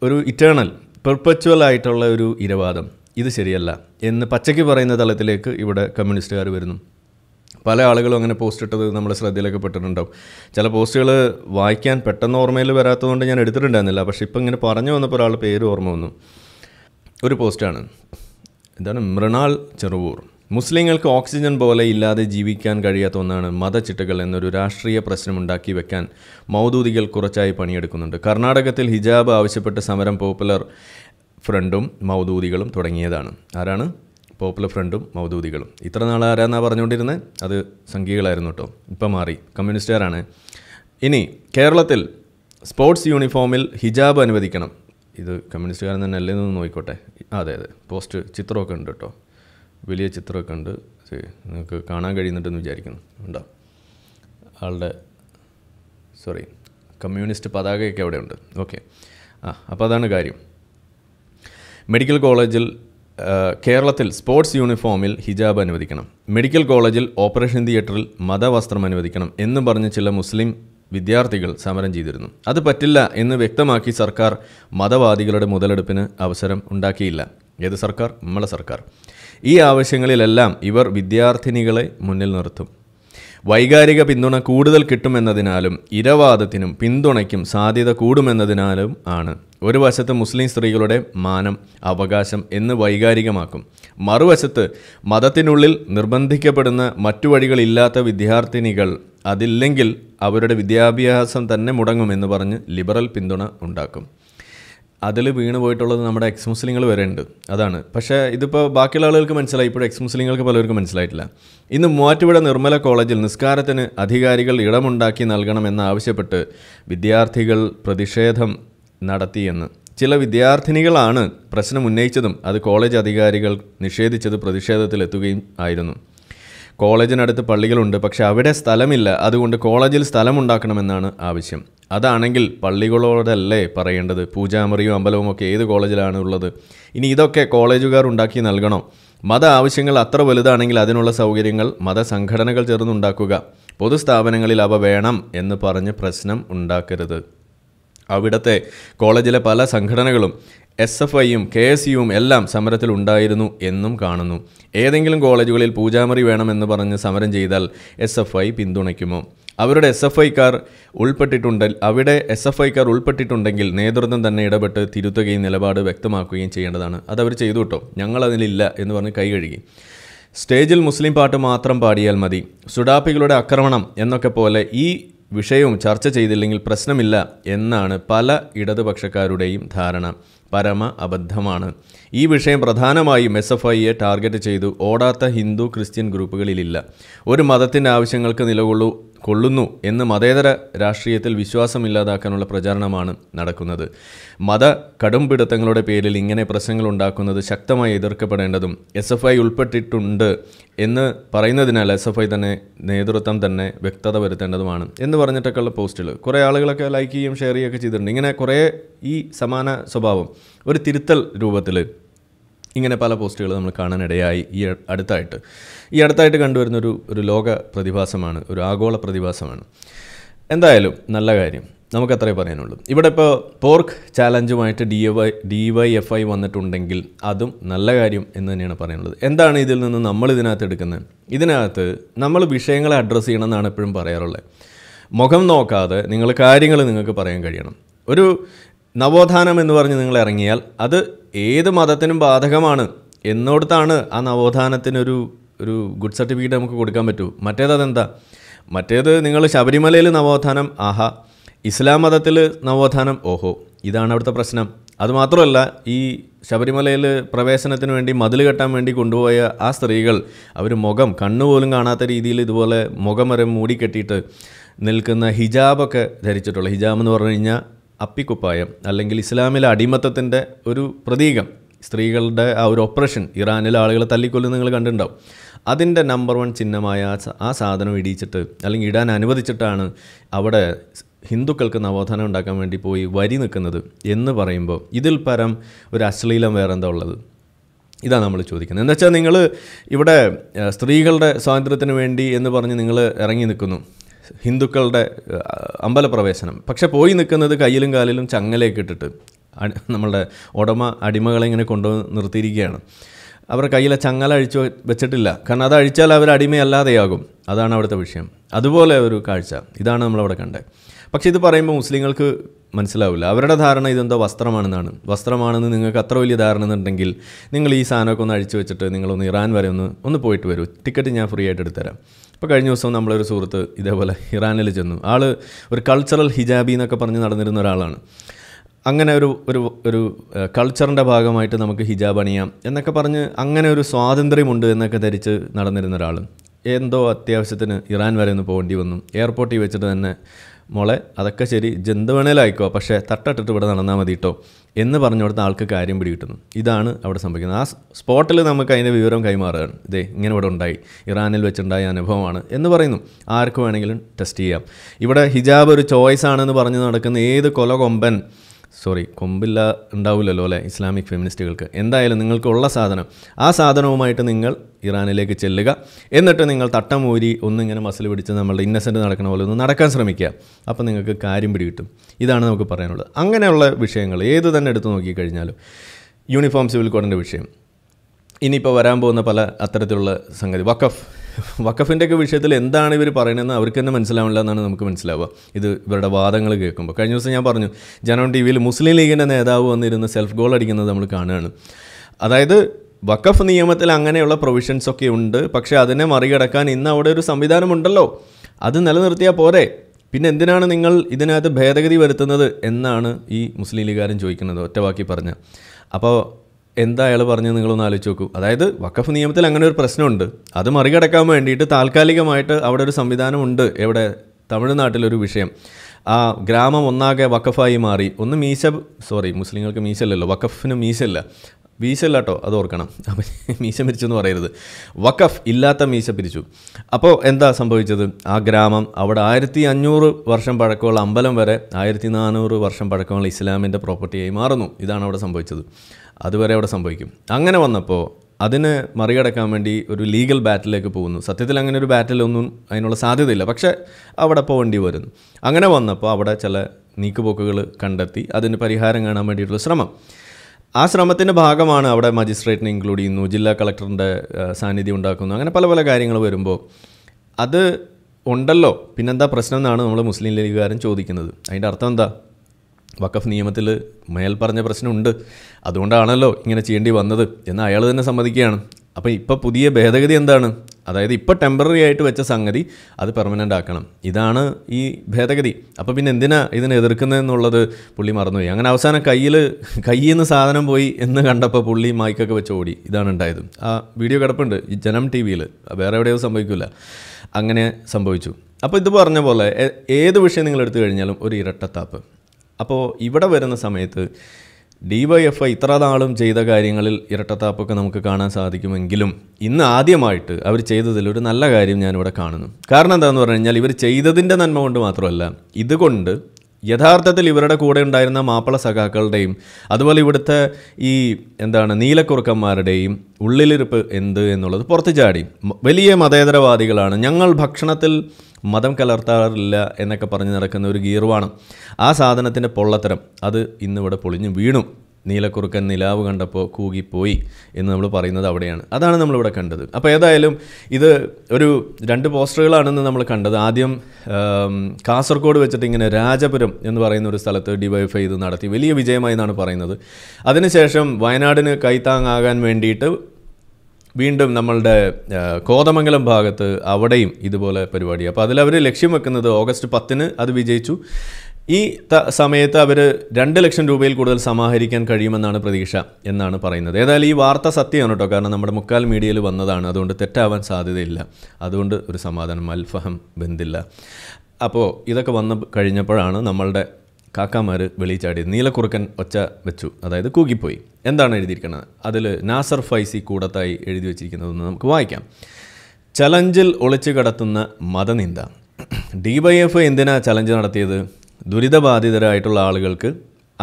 ഒരു ഇറ്റേണൽ പെർപ്പച്വൽ ആയിട്ടുള്ള ഒരു ഇരവാദം ഇത് ശരിയല്ല എന്ന് പച്ചയ്ക്ക് പറയുന്ന തലത്തിലേക്ക് ഇവിടെ കമ്മ്യൂണിസ്റ്റുകാർ വരുന്നു പല ആളുകളും അങ്ങനെ പോസ്റ്റ് ഇട്ടത് നമ്മുടെ ശ്രദ്ധയിലൊക്കെ പെട്ടിട്ടുണ്ടാവും ചില പോസ്റ്റുകൾ വായിക്കാൻ പെട്ടെന്ന് ഓർമ്മയിൽ വരാത്തതുകൊണ്ട് ഞാൻ എടുത്തിട്ടുണ്ടായിരുന്നില്ല പക്ഷേ ഇപ്പം ഇങ്ങനെ പറഞ്ഞു വന്നപ്പോൾ ഒരാൾ പേര് ഓർമ്മ വന്നു ഒരു പോസ്റ്റാണ് ഇതാണ് മൃണാൾ ചെറുവൂർ മുസ്ലിങ്ങൾക്ക് ഓക്സിജൻ പോലെ ഇല്ലാതെ ജീവിക്കാൻ കഴിയാത്ത ഒന്നാണ് മതച്ചിട്ടകൾ എന്നൊരു രാഷ്ട്രീയ പ്രശ്നമുണ്ടാക്കി വെക്കാൻ മൗദൂദികൾ കുറച്ചായി പണിയെടുക്കുന്നുണ്ട് കർണാടകത്തിൽ ഹിജാബ് ആവശ്യപ്പെട്ട് സമരം പോപ്പുലർ ഫ്രണ്ടും മൗദൂദികളും തുടങ്ങിയതാണ് ആരാണ് പോപ്പുലർ ഫ്രണ്ടും മൗദൂദികളും ഇത്ര നാൾ ആരാന്നാണ് പറഞ്ഞുകൊണ്ടിരുന്നത് അത് സംഘികളായിരുന്നു കേട്ടോ ഇപ്പം മാറി കമ്മ്യൂണിസ്റ്റുകാരാണ് ഇനി കേരളത്തിൽ സ്പോർട്സ് യൂണിഫോമിൽ ഹിജാബ് അനുവദിക്കണം ഇത് കമ്മ്യൂണിസ്റ്റുകാരൻ തന്നെ അല്ലേ എന്ന് നോക്കിക്കോട്ടെ അതെ അതെ പോസ്റ്റ് ചിത്രമൊക്കെ ഉണ്ട് കേട്ടോ വലിയ ചിത്രമൊക്കെ ഉണ്ട് നിങ്ങൾക്ക് കാണാൻ കഴിയുന്നുണ്ടെന്ന് വിചാരിക്കുന്നു ഉണ്ടോ ആളുടെ സോറി കമ്മ്യൂണിസ്റ്റ് പതാകയൊക്കെ അവിടെ ഉണ്ട് ഓക്കെ ആ അപ്പോൾ അതാണ് കാര്യം മെഡിക്കൽ കോളേജിൽ കേരളത്തിൽ സ്പോർട്സ് യൂണിഫോമിൽ ഹിജാബ് അനുവദിക്കണം മെഡിക്കൽ കോളേജിൽ ഓപ്പറേഷൻ തിയേറ്ററിൽ മതവസ്ത്രം അനുവദിക്കണം എന്ന് പറഞ്ഞ് ചില മുസ്ലിം വിദ്യാർത്ഥികൾ സമരം ചെയ്തിരുന്നു അത് പറ്റില്ല എന്ന് വ്യക്തമാക്കി സർക്കാർ മതവാദികളുടെ മുതലെടുപ്പിന് അവസരം ഉണ്ടാക്കിയില്ല ഏത് സർക്കാർ നമ്മളെ സർക്കാർ ഈ ആവശ്യങ്ങളിലെല്ലാം ഇവർ വിദ്യാർത്ഥിനികളെ മുന്നിൽ നിർത്തും വൈകാരിക പിന്തുണ കൂടുതൽ കിട്ടുമെന്നതിനാലും ഇരവാദത്തിനും പിന്തുണയ്ക്കും സാധ്യത കൂടുമെന്നതിനാലും ആണ് ഒരു വശത്ത് മുസ്ലിം സ്ത്രീകളുടെ മാനം അവകാശം എന്ന് വൈകാരികമാക്കും മറുവശത്ത് മതത്തിനുള്ളിൽ നിർബന്ധിക്കപ്പെടുന്ന മറ്റു വഴികളില്ലാത്ത വിദ്യാർത്ഥിനികൾ അതില്ലെങ്കിൽ അവരുടെ വിദ്യാഭ്യാസം തന്നെ മുടങ്ങുമെന്ന് പറഞ്ഞ് ലിബറൽ പിന്തുണ ഉണ്ടാക്കും അതിൽ വീണ് പോയിട്ടുള്ളത് നമ്മുടെ എക്സ് മുസ്ലിങ്ങൾ വരെ ഉണ്ട് അതാണ് പക്ഷേ ഇതിപ്പോൾ ബാക്കിയുള്ള ആളുകൾക്ക് മനസ്സിലായി ഇപ്പോൾ എക്സ് മുസ്ലിങ്ങൾക്ക് പലർക്കും മനസ്സിലായിട്ടില്ല ഇന്ന് മൂവാറ്റുപുഴ നിർമ്മല കോളേജിൽ നിസ്കാരത്തിന് അധികാരികൾ ഇടമുണ്ടാക്കി നൽകണമെന്നാവശ്യപ്പെട്ട് വിദ്യാർത്ഥികൾ പ്രതിഷേധം നടത്തിയെന്ന് ചില വിദ്യാർത്ഥിനികളാണ് പ്രശ്നം ഉന്നയിച്ചതും അത് കോളേജ് അധികാരികൾ നിഷേധിച്ചത് പ്രതിഷേധത്തിലെത്തുകയും ആയിരുന്നു കോളേജിനടുത്ത് പള്ളികളുണ്ട് പക്ഷേ അവിടെ സ്ഥലമില്ല അതുകൊണ്ട് കോളേജിൽ സ്ഥലമുണ്ടാക്കണമെന്നാണ് ആവശ്യം അതാണെങ്കിൽ പള്ളികളോടല്ലേ പറയേണ്ടത് പൂജാമറിയും അമ്പലവും ഒക്കെ ഏത് കോളേജിലാണ് ഉള്ളത് ഇനി ഇതൊക്കെ കോളേജുകാർ ഉണ്ടാക്കി നൽകണം മത ആവശ്യങ്ങൾ അത്ര വലുതാണെങ്കിൽ അതിനുള്ള സൗകര്യങ്ങൾ മതസംഘടനകൾ ചേർന്നുണ്ടാക്കുക പൊതുസ്ഥാപനങ്ങളിൽ അവ വേണം എന്ന് പറഞ്ഞ് പ്രശ്നം ഉണ്ടാക്കരുത് അവിടത്തെ കോളേജിലെ പല സംഘടനകളും എസ് എഫ് ഐയും കെ എസ് യുവും എല്ലാം സമരത്തിൽ ഉണ്ടായിരുന്നു എന്നും കാണുന്നു ഏതെങ്കിലും കോളേജുകളിൽ പൂജാമറി വേണമെന്ന് പറഞ്ഞ് സമരം ചെയ്താൽ എസ് എഫ് ഐ പിന്തുണയ്ക്കുമോ അവരുടെ എസ് എഫ് ഐക്കാർ ഉൾപ്പെട്ടിട്ടുണ്ട് അവിടെ എസ് എഫ് ഐക്കാർ ഉൾപ്പെട്ടിട്ടുണ്ടെങ്കിൽ നേതൃത്വം തന്നെ ഇടപെട്ട് തിരുത്തുകയും നിലപാട് വ്യക്തമാക്കുകയും ചെയ്യേണ്ടതാണ് അതവർ ചെയ്തു കേട്ടോ ഞങ്ങളതിലില്ല എന്ന് പറഞ്ഞ് കൈ കഴുകി സ്റ്റേജിൽ മുസ്ലിം പാട്ട് മാത്രം പാടിയാൽ മതി സുഡാപ്പികളുടെ ആക്രമണം എന്നൊക്കെ പോലെ ഈ വിഷയവും ചർച്ച ചെയ്തില്ലെങ്കിൽ പ്രശ്നമില്ല എന്നാണ് പല ഇടതുപക്ഷക്കാരുടെയും ധാരണ പരമ അബദ്ധമാണ് ഈ വിഷയം പ്രധാനമായും എസ് എഫ് ഐയെ ടാർഗറ്റ് ചെയ്തു ഓടാത്ത ഹിന്ദു ക്രിസ്ത്യൻ ഗ്രൂപ്പുകളിലില്ല ഒരു മതത്തിൻ്റെ ആവശ്യങ്ങൾക്ക് നിലകൊള്ളൂ കൊള്ളുന്നു എന്ന് മതേതര രാഷ്ട്രീയത്തിൽ വിശ്വാസമില്ലാതാക്കാനുള്ള പ്രചാരണമാണ് നടക്കുന്നത് മത കടുംപിടുത്തങ്ങളുടെ പേരിൽ ഇങ്ങനെ പ്രശ്നങ്ങൾ ഉണ്ടാക്കുന്നത് ശക്തമായി എതിർക്കപ്പെടേണ്ടതും എസ് എഫ് ഐ ഉൾപ്പെട്ടിട്ടുണ്ട് എന്ന് പറയുന്നതിനാൽ എസ് എഫ് ഐ തന്നെ നേതൃത്വം തന്നെ വ്യക്തത വരുത്തേണ്ടതുമാണ് എന്ന് പറഞ്ഞിട്ടൊക്കെയുള്ള പോസ്റ്റുകൾ കുറേ ആളുകളൊക്കെ ലൈക്ക് ചെയ്യുകയും ഷെയർ ചെയ്യുകയൊക്കെ ചെയ്തിട്ടുണ്ട് ഇങ്ങനെ കുറേ ഈ സമാന സ്വഭാവം ഒരു തിരുത്തൽ രൂപത്തിൽ ഇങ്ങനെ പല പോസ്റ്റുകൾ നമ്മൾ കാണാനിടയായി ഈ അടുത്തായിട്ട് ഈ അടുത്തായിട്ട് കണ്ടുവരുന്ന ഒരു ഒരു ലോക പ്രതിഭാസമാണ് ഒരു ആഗോള പ്രതിഭാസമാണ് എന്തായാലും നല്ല കാര്യം നമുക്കത്രേ പറയാനുള്ളൂ ഇവിടെ ഇപ്പോൾ പോർക്ക് ചാലഞ്ചുമായിട്ട് D Y D Y F I വന്നിട്ടുണ്ടെങ്കിൽ അതും നല്ല കാര്യം എന്ന് തന്നെയാണ് പറയാനുള്ളത് എന്താണ് ഇതിൽ നിന്ന് നമ്മൾ ഇതിനകത്ത് എടുക്കുന്നത് ഇതിനകത്ത് നമ്മൾ വിഷയങ്ങളെ അഡ്രസ്സ് ചെയ്യണം എന്നാണ് എപ്പോഴും പറയാറുള്ളത് മുഖം നോക്കാതെ നിങ്ങൾ കാര്യങ്ങൾ നിങ്ങൾക്ക് പറയാൻ കഴിയണം ഒരു നവോത്ഥാനം എന്ന് പറഞ്ഞ് നിങ്ങൾ ഇറങ്ങിയാൽ അത് ഏത് മതത്തിനും ബാധകമാണ് എന്നോടത്താണ് ആ നവോത്ഥാനത്തിനൊരു ഒരു ഗുഡ് സർട്ടിഫിക്കറ്റ് നമുക്ക് കൊടുക്കാൻ പറ്റൂ മറ്റേത് അതെന്താ മറ്റേത് നിങ്ങൾ ശബരിമലയിൽ നവോത്ഥാനം ആഹാ ഇസ്ലാം മതത്തിൽ നവോത്ഥാനം ഓഹോ ഇതാണ് അവിടുത്തെ പ്രശ്നം അതുമാത്രമല്ല ഈ ശബരിമലയിൽ പ്രവേശനത്തിന് വേണ്ടി മതിൽ കെട്ടാൻ വേണ്ടി കൊണ്ടുപോയ ആ സ്ത്രീകൾ അവർ മുഖം കണ്ണുപോലും കാണാത്ത രീതിയിൽ ഇതുപോലെ മുഖം വരെ മൂടിക്കെട്ടിയിട്ട് നിൽക്കുന്ന ഹിജാബൊക്കെ ധരിച്ചിട്ടുള്ള ഹിജാബ് എന്ന് പറഞ്ഞു കഴിഞ്ഞാൽ അപ്പിക്കുപ്പായം അല്ലെങ്കിൽ ഇസ്ലാമിലെ അടിമത്തത്തിൻ്റെ ഒരു പ്രതീകം സ്ത്രീകളുടെ ആ ഒരു ഓപ്പറേഷൻ ഇറാനിലെ ആളുകളെ തല്ലിക്കൊല്ലുന്ന നിങ്ങൾ കണ്ടിട്ടുണ്ടാവും അതിൻ്റെ നമ്പർ വൺ ചിഹ്നമായ ആ സാധനം ഇടിച്ചിട്ട് അല്ലെങ്കിൽ ഇടാൻ അനുവദിച്ചിട്ടാണ് അവിടെ ഹിന്ദുക്കൾക്ക് നവോത്ഥാനം ഉണ്ടാക്കാൻ വേണ്ടി പോയി വരി നിൽക്കുന്നത് എന്ന് പറയുമ്പോൾ ഇതിൽ പരം ഒരു അശ്ലീലം വേറെന്താ ഉള്ളത് ഇതാണ് നമ്മൾ ചോദിക്കുന്നത് എന്താ വെച്ചാൽ നിങ്ങൾ ഇവിടെ സ്ത്രീകളുടെ സ്വാതന്ത്ര്യത്തിന് വേണ്ടി എന്ന് പറഞ്ഞ് നിങ്ങൾ ഇറങ്ങി നിൽക്കുന്നു ഹിന്ദുക്കളുടെ അമ്പലപ്രവേശനം പക്ഷെ പോയി നിൽക്കുന്നത് കയ്യിലും കാലിലും ചങ്ങലയൊക്കെ ഇട്ടിട്ട് നമ്മളുടെ ഉടമ അടിമകളെ ഇങ്ങനെ കൊണ്ടുവന്ന് നിർത്തിയിരിക്കുകയാണ് അവരുടെ കയ്യിലെ ചങ്ങല അഴിച്ചു വെച്ചിട്ടില്ല കാരണം അത് അഴിച്ചാൽ അവർ അടിമയല്ലാതെയാകും അതാണ് അവിടുത്തെ വിഷയം അതുപോലെ ഒരു കാഴ്ച ഇതാണ് നമ്മളവിടെ കണ്ടത് പക്ഷേ ഇത് പറയുമ്പോൾ മുസ്ലിങ്ങൾക്ക് മനസ്സിലാവില്ല അവരുടെ ധാരണ ഇതെന്തോ വസ്ത്രമാണെന്നാണ് വസ്ത്രമാണെന്ന് നിങ്ങൾക്ക് അത്ര വലിയ ധാരണ എന്നുണ്ടെങ്കിൽ നിങ്ങൾ ഈ സാധനമൊക്കെ ഒന്ന് അഴിച്ചു വെച്ചിട്ട് നിങ്ങളൊന്ന് ഇറാൻ വരെ ഒന്ന് ഒന്ന് പോയിട്ട് വരൂ ടിക്കറ്റ് ഞാൻ ഫ്രീ ആയിട്ട് എടുത്തുതരാം ഇപ്പോൾ കഴിഞ്ഞ ദിവസം നമ്മളൊരു സുഹൃത്ത് ഇതേപോലെ ഇറാനിൽ ചെന്നു ആൾ ഒരു കൾച്ചറൽ ഹിജാബി എന്നൊക്കെ പറഞ്ഞ് നടന്നിരുന്ന ഒരാളാണ് അങ്ങനെ ഒരു ഒരു ഒരു കൾച്ചറിൻ്റെ ഭാഗമായിട്ട് നമുക്ക് ഹിജാബ് അണിയാം എന്നൊക്കെ പറഞ്ഞ് അങ്ങനെ ഒരു സ്വാതന്ത്ര്യമുണ്ട് എന്നൊക്കെ ധരിച്ച് നടന്നിരുന്ന ഒരാൾ എന്തോ അത്യാവശ്യത്തിന് ഇറാൻ വരെ ഒന്ന് പോകേണ്ടി വന്നു എയർപോർട്ടിൽ വെച്ചിട്ട് തന്നെ മോളെ അതൊക്കെ ശരി ജന്തു വേണേലും ആയിക്കോ പക്ഷേ തട്ടട്ടിട്ട് ഇവിടെ നടന്നാൽ മതി കേട്ടോ എന്ന് പറഞ്ഞു കൊടുത്ത ആൾക്ക് കാര്യം പിടികിട്ടുന്നു ഇതാണ് അവിടെ സംഭവിക്കുന്നത് ആ സ്പോട്ടിൽ നമുക്ക് അതിൻ്റെ വിവരം കൈമാറുകയാണ് ഇതേ ഇങ്ങനെ ഇവിടെ ഉണ്ടായി ഇറാനിൽ വെച്ചുണ്ടായ അനുഭവമാണ് എന്ന് പറയുന്നു ആർക്ക് വേണമെങ്കിലും ടെസ്റ്റ് ചെയ്യാം ഇവിടെ ഹിജാബ് ഒരു ചോയ്സ് ആണെന്ന് പറഞ്ഞ് നടക്കുന്ന ഏത് കൊല കൊമ്പൻ സോറി കൊമ്പില്ല ഉണ്ടാവില്ലല്ലോ അല്ലേ ഇസ്ലാമിക് ഫെമിനിസ്റ്റുകൾക്ക് എന്തായാലും നിങ്ങൾക്കുള്ള സാധനം ആ സാധനവുമായിട്ട് നിങ്ങൾ ഇറാനിലേക്ക് ചെല്ലുക എന്നിട്ട് നിങ്ങൾ ഊരി ഒന്നിങ്ങനെ മസിൽ പിടിച്ച് നമ്മളുടെ ഇന്നസെൻറ്റ് നടക്കണ പോലെ ഒന്ന് നടക്കാൻ ശ്രമിക്കുക അപ്പോൾ നിങ്ങൾക്ക് കാര്യം പിടികിട്ടും ഇതാണ് നമുക്ക് പറയാനുള്ളത് അങ്ങനെയുള്ള വിഷയങ്ങൾ ഏത് തന്നെ എടുത്തു നോക്കിക്കഴിഞ്ഞാലും യൂണിഫോം സിവിൽ കോഡിൻ്റെ വിഷയം ഇനിയിപ്പോൾ വരാൻ പോകുന്ന പല അത്തരത്തിലുള്ള സംഗതി വക്കഫ് വക്കഫിൻ്റെ ഒക്കെ വിഷയത്തിൽ എന്താണ് ഇവർ പറയുന്നതെന്ന് അവർക്ക് തന്നെ മനസ്സിലാവില്ല എന്നാണ് നമുക്ക് മനസ്സിലാവുക ഇത് ഇവരുടെ വാദങ്ങൾ കേൾക്കുമ്പോൾ കഴിഞ്ഞ ദിവസം ഞാൻ പറഞ്ഞു ജനം ടി വിയിൽ മുസ്ലിം ലീഗിൻ്റെ നേതാവ് വന്നിരുന്ന സെൽഫ് ഗോൾ അടിക്കുന്നത് നമ്മൾ കാണുകയാണ് അതായത് വഖഫ് നിയമത്തിൽ അങ്ങനെയുള്ള പ്രൊവിഷൻസ് ഒക്കെ ഉണ്ട് പക്ഷേ അതിനെ മറികടക്കാൻ ഇന്ന് അവിടെ ഒരു സംവിധാനമുണ്ടല്ലോ അത് നിലനിർത്തിയാൽ പോരെ പിന്നെ എന്തിനാണ് നിങ്ങൾ ഇതിനകത്ത് ഭേദഗതി വരുത്തുന്നത് എന്നാണ് ഈ മുസ്ലിം ലീഗുകാരൻ ചോദിക്കുന്നത് ഒറ്റവാക്കി പറഞ്ഞ അപ്പോൾ എന്താ അയാൾ പറഞ്ഞത് നിങ്ങളൊന്ന് ആലോചിച്ച് നോക്കൂ അതായത് വഖഫ് നിയമത്തിൽ അങ്ങനെ ഒരു പ്രശ്നമുണ്ട് അത് മറികടക്കാൻ വേണ്ടിയിട്ട് താൽക്കാലികമായിട്ട് അവിടെ ഒരു സംവിധാനമുണ്ട് എവിടെ തമിഴ്നാട്ടിലൊരു വിഷയം ആ ഗ്രാമം ഒന്നാകെ വഖഫായി മാറി ഒന്ന് മീശ സോറി മുസ്ലിങ്ങൾക്ക് മീശല്ലല്ലോ വഖഫിന് മീശല്ല മീശല്ല കേട്ടോ അത് ഓർക്കണം അപ്പം മീശ എന്ന് പറയരുത് വഖഫ് ഇല്ലാത്ത മീശ പിരിച്ചു അപ്പോൾ എന്താ സംഭവിച്ചത് ആ ഗ്രാമം അവിടെ ആയിരത്തി അഞ്ഞൂറ് വർഷം പഴക്കമുള്ള അമ്പലം വരെ ആയിരത്തി നാനൂറ് വർഷം പഴക്കമുള്ള ഇസ്ലാമിൻ്റെ പ്രോപ്പർട്ടിയായി മാറുന്നു ഇതാണ് അവിടെ സംഭവിച്ചത് അതുവരെ അവിടെ സംഭവിക്കും അങ്ങനെ വന്നപ്പോൾ അതിന് മറികടക്കാൻ വേണ്ടി ഒരു ലീഗൽ ബാറ്റിലേക്ക് പോകുന്നു സത്യത്തിൽ അങ്ങനെ ഒരു ബാറ്റിലൊന്നും അതിനുള്ള സാധ്യതയില്ല പക്ഷേ അവിടെ പോകേണ്ടി വരുന്നു അങ്ങനെ വന്നപ്പോൾ അവിടെ ചില നീക്കുപോക്കുകൾ കണ്ടെത്തി അതിന് പരിഹാരം കാണാൻ വേണ്ടിയിട്ടുള്ള ശ്രമം ആ ശ്രമത്തിൻ്റെ ഭാഗമാണ് അവിടെ മജിസ്ട്രേറ്റിനെ ഇൻക്ലൂഡ് ചെയ്യുന്നു ജില്ലാ കളക്ടറിൻ്റെ സാന്നിധ്യം ഉണ്ടാക്കുന്നു അങ്ങനെ പല പല കാര്യങ്ങൾ വരുമ്പോൾ അത് ഉണ്ടല്ലോ പിന്നെന്താ പ്രശ്നം എന്നാണ് നമ്മൾ മുസ്ലിം ലീഗുകാരൻ ചോദിക്കുന്നത് അതിൻ്റെ അർത്ഥം എന്താ വഖഫ് നിയമത്തിൽ മേൽ പറഞ്ഞ പ്രശ്നമുണ്ട് അതുകൊണ്ടാണല്ലോ ഇങ്ങനെ ചെയ്യേണ്ടി വന്നത് എന്ന് അയാൾ തന്നെ സമ്മതിക്കുകയാണ് അപ്പോൾ ഇപ്പോൾ പുതിയ ഭേദഗതി എന്താണ് അതായത് ഇപ്പോൾ ടെമ്പററി ആയിട്ട് വെച്ച സംഗതി അത് പെർമനൻ്റ് ആക്കണം ഇതാണ് ഈ ഭേദഗതി അപ്പോൾ പിന്നെ എന്തിനാ ഇതിനെ എതിർക്കുന്നതെന്നുള്ളത് പുള്ളി മറന്നുപോയി അങ്ങനെ അവസാനം കയ്യിൽ കയ്യിൽ നിന്ന് സാധനം പോയി എന്ന് കണ്ടപ്പോൾ പുള്ളി മൈക്കൊക്കെ വെച്ച് ഓടി ഇതാണ് ഉണ്ടായത് ആ വീഡിയോ കിടപ്പുണ്ട് ഈ ജനം ടി വിയിൽ വേറെ എവിടെയോ സംഭവിക്കില്ല അങ്ങനെ സംഭവിച്ചു അപ്പോൾ ഇത് പറഞ്ഞ പോലെ ഏത് വിഷയം നിങ്ങൾ എടുത്തു കഴിഞ്ഞാലും ഒരു ഇരട്ടത്താപ്പ് അപ്പോൾ ഇവിടെ വരുന്ന സമയത്ത് ഡി വൈ എഫ് ഐ ഇത്ര നാളും ചെയ്ത കാര്യങ്ങളിൽ ഇരട്ടത്താപ്പൊക്കെ നമുക്ക് കാണാൻ സാധിക്കുമെങ്കിലും ഇന്ന് ആദ്യമായിട്ട് അവർ ചെയ്തതിൽ ഒരു നല്ല കാര്യം ഞാനിവിടെ കാണുന്നു കാരണം എന്താണെന്ന് പറഞ്ഞു കഴിഞ്ഞാൽ ഇവർ ചെയ്തതിൻ്റെ നന്മ കൊണ്ട് മാത്രമല്ല ഇതുകൊണ്ട് യഥാർത്ഥത്തിൽ ഇവരുടെ കൂടെ ഉണ്ടായിരുന്ന മാപ്പിള സഖാക്കളുടെയും അതുപോലെ ഇവിടുത്തെ ഈ എന്താണ് നീലക്കുറുക്കന്മാരുടെയും ഉള്ളിലിരുപ്പ് എന്ത് എന്നുള്ളത് പുറത്തു ചാടി വലിയ മതേതരവാദികളാണ് ഞങ്ങൾ ഭക്ഷണത്തിൽ മതം കലർത്താറില്ല എന്നൊക്കെ പറഞ്ഞ് നടക്കുന്ന ഒരു ഗീർവാണ് ആ സാധനത്തിൻ്റെ പൊള്ളത്തരം അത് ഇന്നിവിടെ പൊളിഞ്ഞു വീണു നീലക്കുറുക്കൻ നിലാവ് കണ്ടപ്പോൾ കൂകിപ്പോയി എന്ന് നമ്മൾ പറയുന്നത് അവിടെയാണ് അതാണ് നമ്മളിവിടെ കണ്ടത് അപ്പോൾ ഏതായാലും ഇത് ഒരു രണ്ട് പോസ്റ്ററുകളാണെന്ന് നമ്മൾ കണ്ടത് ആദ്യം കാസർഗോഡ് വെച്ചിട്ട് ഇങ്ങനെ രാജപുരം എന്ന് പറയുന്ന ഒരു സ്ഥലത്ത് ഡിവൈഫൈ ഇത് നടത്തി വലിയ വിജയമായി എന്നാണ് പറയുന്നത് അതിനുശേഷം വയനാടിന് കൈത്താങ്ങാകാൻ വേണ്ടിയിട്ട് വീണ്ടും നമ്മളുടെ കോതമംഗലം ഭാഗത്ത് അവിടെയും ഇതുപോലെ പരിപാടി അപ്പോൾ അതിലവർ ലക്ഷ്യം വെക്കുന്നത് ഓഗസ്റ്റ് പത്തിന് അത് വിജയിച്ചു ഈ സമയത്ത് അവർ രണ്ട് ലക്ഷം രൂപയിൽ കൂടുതൽ സമാഹരിക്കാൻ കഴിയുമെന്നാണ് പ്രതീക്ഷ എന്നാണ് പറയുന്നത് ഏതായാലും ഈ വാർത്ത സത്യമാണ് കേട്ടോ കാരണം നമ്മുടെ മുക്കാൽ മീഡിയയിൽ വന്നതാണ് അതുകൊണ്ട് തെറ്റാവാൻ സാധ്യതയില്ല അതുകൊണ്ട് ഒരു സമാധാനം അൽഫഹം ബന്ധില്ല അപ്പോൾ ഇതൊക്കെ വന്ന് കഴിഞ്ഞപ്പോഴാണ് നമ്മളുടെ കാക്കാമാർ വെളിച്ചാടിയത് നീലക്കുറുക്കൻ ഒച്ച വെച്ചു അതായത് കൂകിപ്പോയി എന്താണ് എഴുതിയിരിക്കുന്നത് അതിൽ നാസർ ഫൈസി കൂടത്തായി എഴുതി വെച്ചിരിക്കുന്നതെന്ന് നമുക്ക് വായിക്കാം ചലഞ്ചിൽ ഒളിച്ചു കടത്തുന്ന മതനിന്ദ ഡി വൈ എഫ് എന്തിനാണ് ചലഞ്ച് നടത്തിയത് ദുരിതബാധിതരായിട്ടുള്ള ആളുകൾക്ക്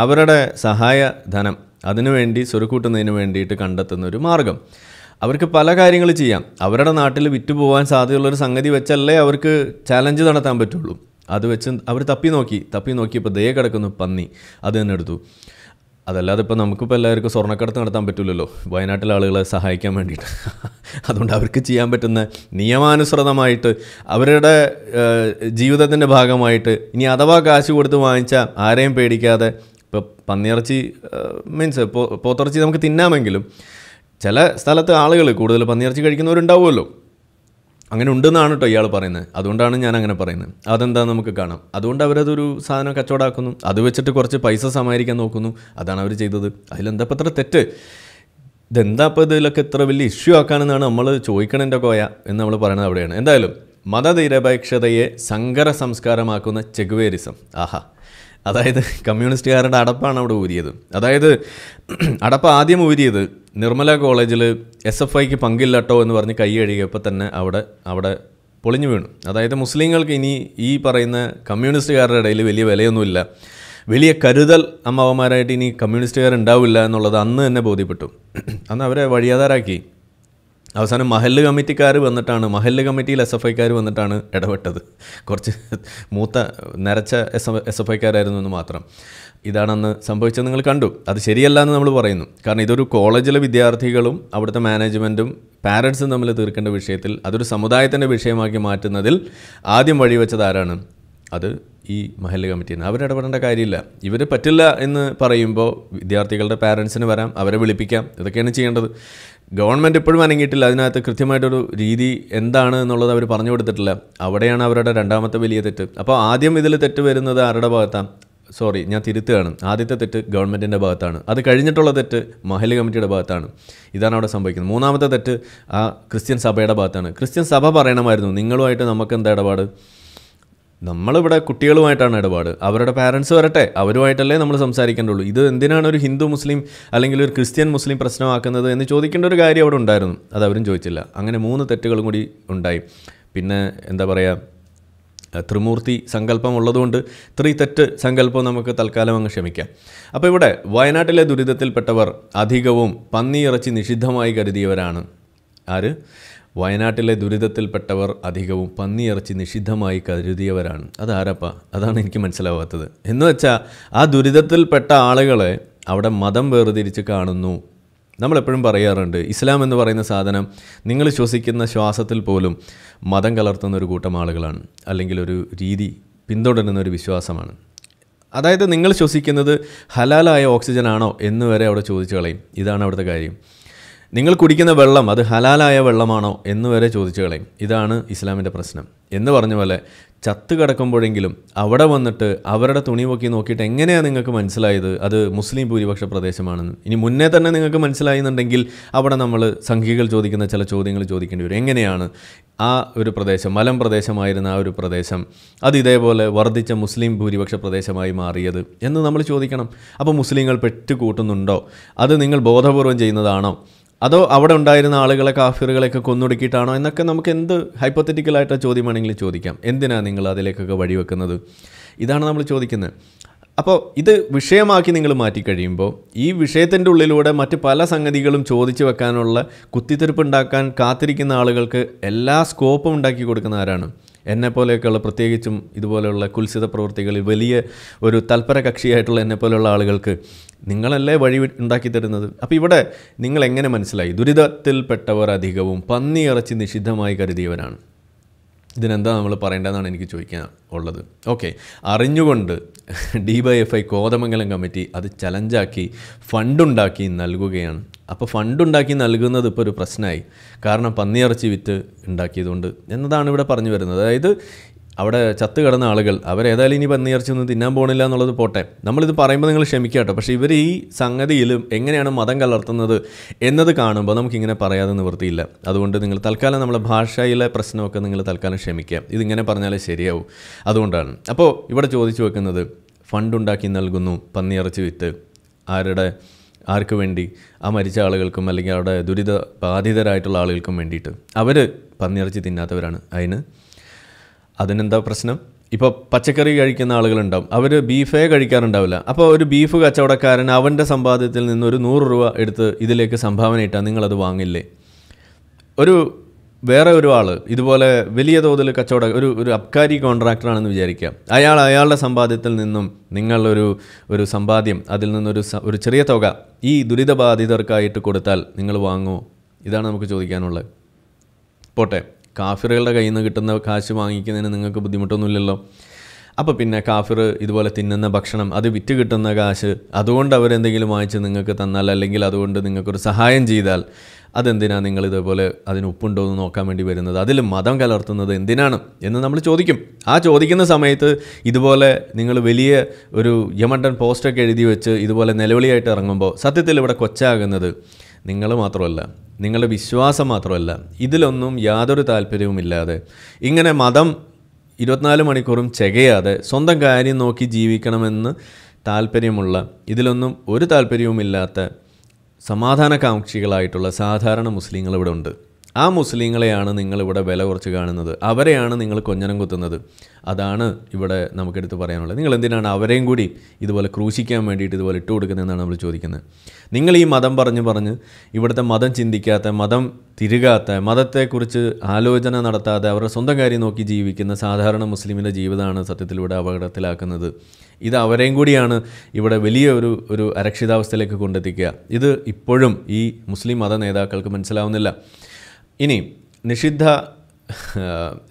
അവരുടെ സഹായ ധനം അതിനുവേണ്ടി സ്വരുക്കൂട്ടുന്നതിന് വേണ്ടിയിട്ട് കണ്ടെത്തുന്ന ഒരു മാർഗം അവർക്ക് പല കാര്യങ്ങൾ ചെയ്യാം അവരുടെ നാട്ടിൽ വിറ്റുപോകാൻ സാധ്യതയുള്ളൊരു സംഗതി വെച്ചല്ലേ അവർക്ക് ചാലഞ്ച് നടത്താൻ പറ്റുള്ളൂ അത് വെച്ച് അവർ തപ്പി നോക്കി തപ്പി നോക്കിയപ്പോൾ ദയ കിടക്കുന്നു പന്നി അത് തന്നെ എടുത്തു അതല്ലാതെ ഇപ്പോൾ നമുക്കിപ്പോൾ എല്ലാവർക്കും സ്വർണ്ണക്കടത്ത് നടത്താൻ പറ്റില്ലല്ലോ വയനാട്ടിലെ ആളുകളെ സഹായിക്കാൻ വേണ്ടിയിട്ട് അതുകൊണ്ട് അവർക്ക് ചെയ്യാൻ പറ്റുന്ന നിയമാനുസൃതമായിട്ട് അവരുടെ ജീവിതത്തിൻ്റെ ഭാഗമായിട്ട് ഇനി അഥവാ കാശ് കൊടുത്ത് വാങ്ങിച്ചാൽ ആരെയും പേടിക്കാതെ ഇപ്പോൾ പന്നിയിറച്ചി മീൻസ് പോത്തിറച്ചി നമുക്ക് തിന്നാമെങ്കിലും ചില സ്ഥലത്ത് ആളുകൾ കൂടുതൽ പന്നിയിറച്ചി കഴിക്കുന്നവരുണ്ടാവുമല്ലോ അങ്ങനെ ഉണ്ടെന്നാണ് കേട്ടോ ഇയാൾ പറയുന്നത് അതുകൊണ്ടാണ് ഞാൻ അങ്ങനെ പറയുന്നത് അതെന്താ നമുക്ക് കാണാം അതുകൊണ്ട് അവരതൊരു സാധനം കച്ചവടമാക്കുന്നു അത് വെച്ചിട്ട് കുറച്ച് പൈസ സമാഹരിക്കാൻ നോക്കുന്നു അതാണ് അവർ ചെയ്തത് അതിലെന്താ ഇപ്പം ഇത്ര തെറ്റ് ഇതെന്താ ഇപ്പോൾ ഇതിലൊക്കെ ഇത്ര വലിയ ഇഷ്യൂ ആക്കാനെന്നാണ് നമ്മൾ ചോദിക്കണതിൻ്റെ കോയ എന്ന് നമ്മൾ പറയുന്നത് അവിടെയാണ് എന്തായാലും മതനിരപേക്ഷതയെ സങ്കര സംസ്കാരമാക്കുന്ന ചെഗുവേരിസം ആഹാ അതായത് കമ്മ്യൂണിസ്റ്റുകാരുടെ അടപ്പാണ് അവിടെ ഊരിയത് അതായത് അടപ്പ് ആദ്യം ഊരിയത് നിർമ്മല കോളേജിൽ എസ് എഫ് ഐക്ക് പങ്കില്ലട്ടോ എന്ന് പറഞ്ഞ് കൈ കഴുകിയപ്പോൾ തന്നെ അവിടെ അവിടെ പൊളിഞ്ഞു വീണു അതായത് മുസ്ലിങ്ങൾക്ക് ഇനി ഈ പറയുന്ന കമ്മ്യൂണിസ്റ്റുകാരുടെ ഇടയിൽ വലിയ വിലയൊന്നുമില്ല വലിയ കരുതൽ അമ്മാവന്മാരായിട്ട് ഇനി കമ്മ്യൂണിസ്റ്റുകാർ ഉണ്ടാവില്ല എന്നുള്ളത് അന്ന് തന്നെ ബോധ്യപ്പെട്ടു അന്ന് അവരെ വഴിയാതാരാക്കി അവസാനം മഹല്ല് കമ്മിറ്റിക്കാർ വന്നിട്ടാണ് മഹല്ല് കമ്മിറ്റിയിൽ എസ് എഫ് ഐക്കാർ വന്നിട്ടാണ് ഇടപെട്ടത് കുറച്ച് മൂത്ത നരച്ച എസ് എസ് എഫ് ഐക്കാരായിരുന്നു എന്ന് മാത്രം ഇതാണെന്ന് സംഭവിച്ചത് നിങ്ങൾ കണ്ടു അത് ശരിയല്ല എന്ന് നമ്മൾ പറയുന്നു കാരണം ഇതൊരു കോളേജിലെ വിദ്യാർത്ഥികളും അവിടുത്തെ മാനേജ്മെൻറ്റും പാരൻസും തമ്മിൽ തീർക്കേണ്ട വിഷയത്തിൽ അതൊരു സമുദായത്തിൻ്റെ വിഷയമാക്കി മാറ്റുന്നതിൽ ആദ്യം വഴിവെച്ചത് ആരാണ് അത് ഈ മഹല്ല് കമ്മിറ്റിയാണ് അവരിടപെടേണ്ട കാര്യമില്ല ഇവർ പറ്റില്ല എന്ന് പറയുമ്പോൾ വിദ്യാർത്ഥികളുടെ പാരൻസിന് വരാം അവരെ വിളിപ്പിക്കാം ഇതൊക്കെയാണ് ചെയ്യേണ്ടത് ഗവൺമെൻറ് ഇപ്പോഴും അനങ്ങിയിട്ടില്ല അതിനകത്ത് കൃത്യമായിട്ടൊരു രീതി എന്താണ് എന്നുള്ളത് അവർ പറഞ്ഞു കൊടുത്തിട്ടില്ല അവിടെയാണ് അവരുടെ രണ്ടാമത്തെ വലിയ തെറ്റ് അപ്പോൾ ആദ്യം ഇതിൽ തെറ്റ് വരുന്നത് ആരുടെ ഭാഗത്താണ് സോറി ഞാൻ തിരുത്തുകയാണ് ആദ്യത്തെ തെറ്റ് ഗവൺമെൻറ്റിൻ്റെ ഭാഗത്താണ് അത് കഴിഞ്ഞിട്ടുള്ള തെറ്റ് മഹല് കമ്മിറ്റിയുടെ ഭാഗത്താണ് ഇതാണ് അവിടെ സംഭവിക്കുന്നത് മൂന്നാമത്തെ തെറ്റ് ആ ക്രിസ്ത്യൻ സഭയുടെ ഭാഗത്താണ് ക്രിസ്ത്യൻ സഭ പറയണമായിരുന്നു നിങ്ങളുമായിട്ട് നമുക്ക് എന്താ ഇടപാട് നമ്മളിവിടെ കുട്ടികളുമായിട്ടാണ് ഇടപാട് അവരുടെ പാരൻസ് വരട്ടെ അവരുമായിട്ടല്ലേ നമ്മൾ സംസാരിക്കേണ്ടുള്ളൂ ഇത് എന്തിനാണ് ഒരു ഹിന്ദു മുസ്ലിം അല്ലെങ്കിൽ ഒരു ക്രിസ്ത്യൻ മുസ്ലിം പ്രശ്നമാക്കുന്നത് എന്ന് ചോദിക്കേണ്ട ഒരു കാര്യം അവിടെ ഉണ്ടായിരുന്നു അത് അവരും ചോദിച്ചില്ല അങ്ങനെ മൂന്ന് തെറ്റുകളും കൂടി ഉണ്ടായി പിന്നെ എന്താ പറയുക ത്രിമൂർത്തി സങ്കല്പം ഉള്ളതുകൊണ്ട് തെറ്റ് സങ്കല്പം നമുക്ക് തൽക്കാലം അങ്ങ് ക്ഷമിക്കാം അപ്പോൾ ഇവിടെ വയനാട്ടിലെ ദുരിതത്തിൽപ്പെട്ടവർ അധികവും ഇറച്ചി നിഷിദ്ധമായി കരുതിയവരാണ് ആര് വയനാട്ടിലെ ദുരിതത്തിൽപ്പെട്ടവർ അധികവും പന്നിയിറച്ചി നിഷിദ്ധമായി കരുതിയവരാണ് അതാരപ്പ അതാണ് എനിക്ക് മനസ്സിലാവാത്തത് എന്ന് വെച്ചാൽ ആ ദുരിതത്തിൽപ്പെട്ട ആളുകളെ അവിടെ മതം വേർതിരിച്ച് കാണുന്നു നമ്മളെപ്പോഴും പറയാറുണ്ട് ഇസ്ലാം എന്ന് പറയുന്ന സാധനം നിങ്ങൾ ശ്വസിക്കുന്ന ശ്വാസത്തിൽ പോലും മതം കലർത്തുന്ന ഒരു കൂട്ടം ആളുകളാണ് അല്ലെങ്കിൽ ഒരു രീതി പിന്തുടരുന്ന ഒരു വിശ്വാസമാണ് അതായത് നിങ്ങൾ ശ്വസിക്കുന്നത് ഹലാലായ ഓക്സിജൻ ആണോ എന്ന് വരെ അവിടെ ചോദിച്ചു കളയും ഇതാണ് അവിടുത്തെ കാര്യം നിങ്ങൾ കുടിക്കുന്ന വെള്ളം അത് ഹലാലായ വെള്ളമാണോ എന്ന് വരെ ചോദിച്ചു കളയും ഇതാണ് ഇസ്ലാമിൻ്റെ പ്രശ്നം എന്ന് പറഞ്ഞ പോലെ ചത്ത് കിടക്കുമ്പോഴെങ്കിലും അവിടെ വന്നിട്ട് അവരുടെ തുണി പൊക്കി നോക്കിയിട്ട് എങ്ങനെയാണ് നിങ്ങൾക്ക് മനസ്സിലായത് അത് മുസ്ലിം ഭൂരിപക്ഷ പ്രദേശമാണെന്ന് ഇനി മുന്നേ തന്നെ നിങ്ങൾക്ക് മനസ്സിലായെന്നുണ്ടെങ്കിൽ അവിടെ നമ്മൾ സംഖ്യകൾ ചോദിക്കുന്ന ചില ചോദ്യങ്ങൾ ചോദിക്കേണ്ടി വരും എങ്ങനെയാണ് ആ ഒരു പ്രദേശം മലം പ്രദേശമായിരുന്ന ആ ഒരു പ്രദേശം അത് ഇതേപോലെ വർദ്ധിച്ച മുസ്ലിം ഭൂരിപക്ഷ പ്രദേശമായി മാറിയത് എന്ന് നമ്മൾ ചോദിക്കണം അപ്പോൾ മുസ്ലിങ്ങൾ പെറ്റുകൂട്ടുന്നുണ്ടോ അത് നിങ്ങൾ ബോധപൂർവം ചെയ്യുന്നതാണോ അതോ അവിടെ ഉണ്ടായിരുന്ന ആളുകളെ കാഫിറുകളെയൊക്കെ കൊന്നൊടുക്കിയിട്ടാണോ എന്നൊക്കെ നമുക്ക് എന്ത് ഹൈപ്പത്തറ്റിക്കലായിട്ട് ചോദ്യം വേണമെങ്കിലും ചോദിക്കാം എന്തിനാണ് നിങ്ങൾ അതിലേക്കൊക്കെ വഴിവെക്കുന്നത് ഇതാണ് നമ്മൾ ചോദിക്കുന്നത് അപ്പോൾ ഇത് വിഷയമാക്കി നിങ്ങൾ മാറ്റിക്കഴിയുമ്പോൾ ഈ വിഷയത്തിൻ്റെ ഉള്ളിലൂടെ മറ്റ് പല സംഗതികളും ചോദിച്ചു വെക്കാനുള്ള ഉണ്ടാക്കാൻ കാത്തിരിക്കുന്ന ആളുകൾക്ക് എല്ലാ സ്കോപ്പും ഉണ്ടാക്കി കൊടുക്കുന്ന ആരാണ് എന്നെപ്പോലെയൊക്കെയുള്ള പ്രത്യേകിച്ചും ഇതുപോലെയുള്ള കുൽസിത പ്രവൃത്തികളിൽ വലിയ ഒരു തൽപര കക്ഷിയായിട്ടുള്ള എന്നെപ്പോലെയുള്ള ആളുകൾക്ക് നിങ്ങളല്ലേ വഴി ഉണ്ടാക്കി തരുന്നത് അപ്പോൾ ഇവിടെ നിങ്ങൾ എങ്ങനെ മനസ്സിലായി ദുരിതത്തിൽപ്പെട്ടവർ അധികവും ഇറച്ചി നിഷിദ്ധമായി കരുതിയവരാണ് ഇതിനെന്താ നമ്മൾ പറയേണ്ടതെന്നാണ് എനിക്ക് ചോദിക്കാൻ ഉള്ളത് ഓക്കെ അറിഞ്ഞുകൊണ്ട് D Y F I Kothamangalam committee അത് ചലഞ്ചാക്കി ഫണ്ടുണ്ടാക്കി നൽകുകയാണ് അപ്പോൾ ഫണ്ടുണ്ടാക്കി നൽകുന്നത് ഇപ്പോൾ ഒരു പ്രശ്നമായി കാരണം പന്നിയിറച്ചി വിറ്റ് ഉണ്ടാക്കിയതുകൊണ്ട് എന്നതാണ് ഇവിടെ പറഞ്ഞു വരുന്നത് അതായത് അവിടെ ചത്ത് കിടന്ന ആളുകൾ അവരേതായാലും ഇനി ഒന്നും തിന്നാൻ പോകണില്ല എന്നുള്ളത് പോട്ടെ നമ്മളിത് പറയുമ്പോൾ നിങ്ങൾ ക്ഷമിക്കുക കേട്ടോ പക്ഷേ ഇവർ ഈ സംഗതിയിലും എങ്ങനെയാണ് മതം കലർത്തുന്നത് എന്നത് കാണുമ്പോൾ നമുക്കിങ്ങനെ പറയാതെ നിവൃത്തിയില്ല അതുകൊണ്ട് നിങ്ങൾ തൽക്കാലം നമ്മളെ ഭാഷയിലെ പ്രശ്നമൊക്കെ നിങ്ങൾ തൽക്കാലം ക്ഷമിക്കുക ഇതിങ്ങനെ പറഞ്ഞാലേ ശരിയാവും അതുകൊണ്ടാണ് അപ്പോൾ ഇവിടെ ചോദിച്ചു വെക്കുന്നത് ഫണ്ടുണ്ടാക്കി നൽകുന്നു പന്നിയിറച്ചി വിറ്റ് ആരുടെ ആർക്ക് വേണ്ടി ആ മരിച്ച ആളുകൾക്കും അല്ലെങ്കിൽ അവിടെ ദുരിത ബാധിതരായിട്ടുള്ള ആളുകൾക്കും വേണ്ടിയിട്ട് അവർ പന്നിയിറച്ചി തിന്നാത്തവരാണ് അതിന് അതിനെന്താ പ്രശ്നം ഇപ്പോൾ പച്ചക്കറി കഴിക്കുന്ന ആളുകളുണ്ടാവും അവർ ബീഫേ കഴിക്കാറുണ്ടാവില്ല അപ്പോൾ ഒരു ബീഫ് കച്ചവടക്കാരൻ അവൻ്റെ സമ്പാദ്യത്തിൽ നിന്ന് ഒരു നൂറ് രൂപ എടുത്ത് ഇതിലേക്ക് സംഭാവന ഇട്ടാൽ നിങ്ങളത് വാങ്ങില്ലേ ഒരു വേറെ ഒരു ആൾ ഇതുപോലെ വലിയ തോതിൽ കച്ചവട ഒരു ഒരു അബ്കാരി കോൺട്രാക്ടറാണെന്ന് വിചാരിക്കുക അയാൾ അയാളുടെ സമ്പാദ്യത്തിൽ നിന്നും നിങ്ങളൊരു ഒരു സമ്പാദ്യം അതിൽ നിന്നൊരു ഒരു ചെറിയ തുക ഈ ദുരിതബാധിതർക്കായിട്ട് കൊടുത്താൽ നിങ്ങൾ വാങ്ങുമോ ഇതാണ് നമുക്ക് ചോദിക്കാനുള്ളത് പോട്ടെ കാഫിറുകളുടെ കയ്യിൽ നിന്ന് കിട്ടുന്ന കാശ് വാങ്ങിക്കുന്നതിന് നിങ്ങൾക്ക് ബുദ്ധിമുട്ടൊന്നുമില്ലല്ലോ അപ്പോൾ പിന്നെ കാഫിർ ഇതുപോലെ തിന്നുന്ന ഭക്ഷണം അത് വിറ്റ് കിട്ടുന്ന കാശ് അതുകൊണ്ട് അവരെന്തെങ്കിലും വാങ്ങിച്ച് നിങ്ങൾക്ക് തന്നാൽ അല്ലെങ്കിൽ അതുകൊണ്ട് നിങ്ങൾക്കൊരു സഹായം ചെയ്താൽ അതെന്തിനാണ് നിങ്ങൾ ഇതേപോലെ അതിന് ഉപ്പുണ്ടോ എന്ന് നോക്കാൻ വേണ്ടി വരുന്നത് അതിൽ മതം കലർത്തുന്നത് എന്തിനാണ് എന്ന് നമ്മൾ ചോദിക്കും ആ ചോദിക്കുന്ന സമയത്ത് ഇതുപോലെ നിങ്ങൾ വലിയ ഒരു യമണ്ടൻ പോസ്റ്റൊക്കെ എഴുതി വെച്ച് ഇതുപോലെ നിലവിളിയായിട്ട് ഇറങ്ങുമ്പോൾ സത്യത്തിൽ ഇവിടെ കൊച്ചാകുന്നത് നിങ്ങൾ മാത്രമല്ല നിങ്ങളുടെ വിശ്വാസം മാത്രമല്ല ഇതിലൊന്നും യാതൊരു താല്പര്യവുമില്ലാതെ ഇങ്ങനെ മതം ഇരുപത്തിനാല് മണിക്കൂറും ചെകയാതെ സ്വന്തം കാര്യം നോക്കി ജീവിക്കണമെന്ന് താല്പര്യമുള്ള ഇതിലൊന്നും ഒരു താല്പര്യവുമില്ലാത്ത സമാധാനകാംക്ഷികളായിട്ടുള്ള സാധാരണ മുസ്ലിങ്ങൾ ഇവിടെ ഉണ്ട് ആ മുസ്ലിങ്ങളെയാണ് നിങ്ങളിവിടെ വില കുറച്ച് കാണുന്നത് അവരെയാണ് നിങ്ങൾ കൊഞ്ഞനം കുത്തുന്നത് അതാണ് ഇവിടെ നമുക്കെടുത്ത് പറയാനുള്ളത് നിങ്ങൾ എന്തിനാണ് അവരെയും കൂടി ഇതുപോലെ ക്രൂശിക്കാൻ വേണ്ടിയിട്ട് ഇതുപോലെ ഇട്ട് കൊടുക്കുന്നതെന്നാണ് നമ്മൾ ചോദിക്കുന്നത് നിങ്ങൾ ഈ മതം പറഞ്ഞ് പറഞ്ഞ് ഇവിടുത്തെ മതം ചിന്തിക്കാത്ത മതം തിരുകാത്ത മതത്തെക്കുറിച്ച് ആലോചന നടത്താതെ അവരുടെ സ്വന്തം കാര്യം നോക്കി ജീവിക്കുന്ന സാധാരണ മുസ്ലിമിൻ്റെ ജീവിതമാണ് സത്യത്തിലൂടെ അപകടത്തിലാക്കുന്നത് ഇത് അവരെയും കൂടിയാണ് ഇവിടെ വലിയ ഒരു ഒരു അരക്ഷിതാവസ്ഥയിലേക്ക് കൊണ്ടെത്തിക്കുക ഇത് ഇപ്പോഴും ഈ മുസ്ലിം മത നേതാക്കൾക്ക് മനസ്സിലാവുന്നില്ല ഇനി നിഷിദ്ധ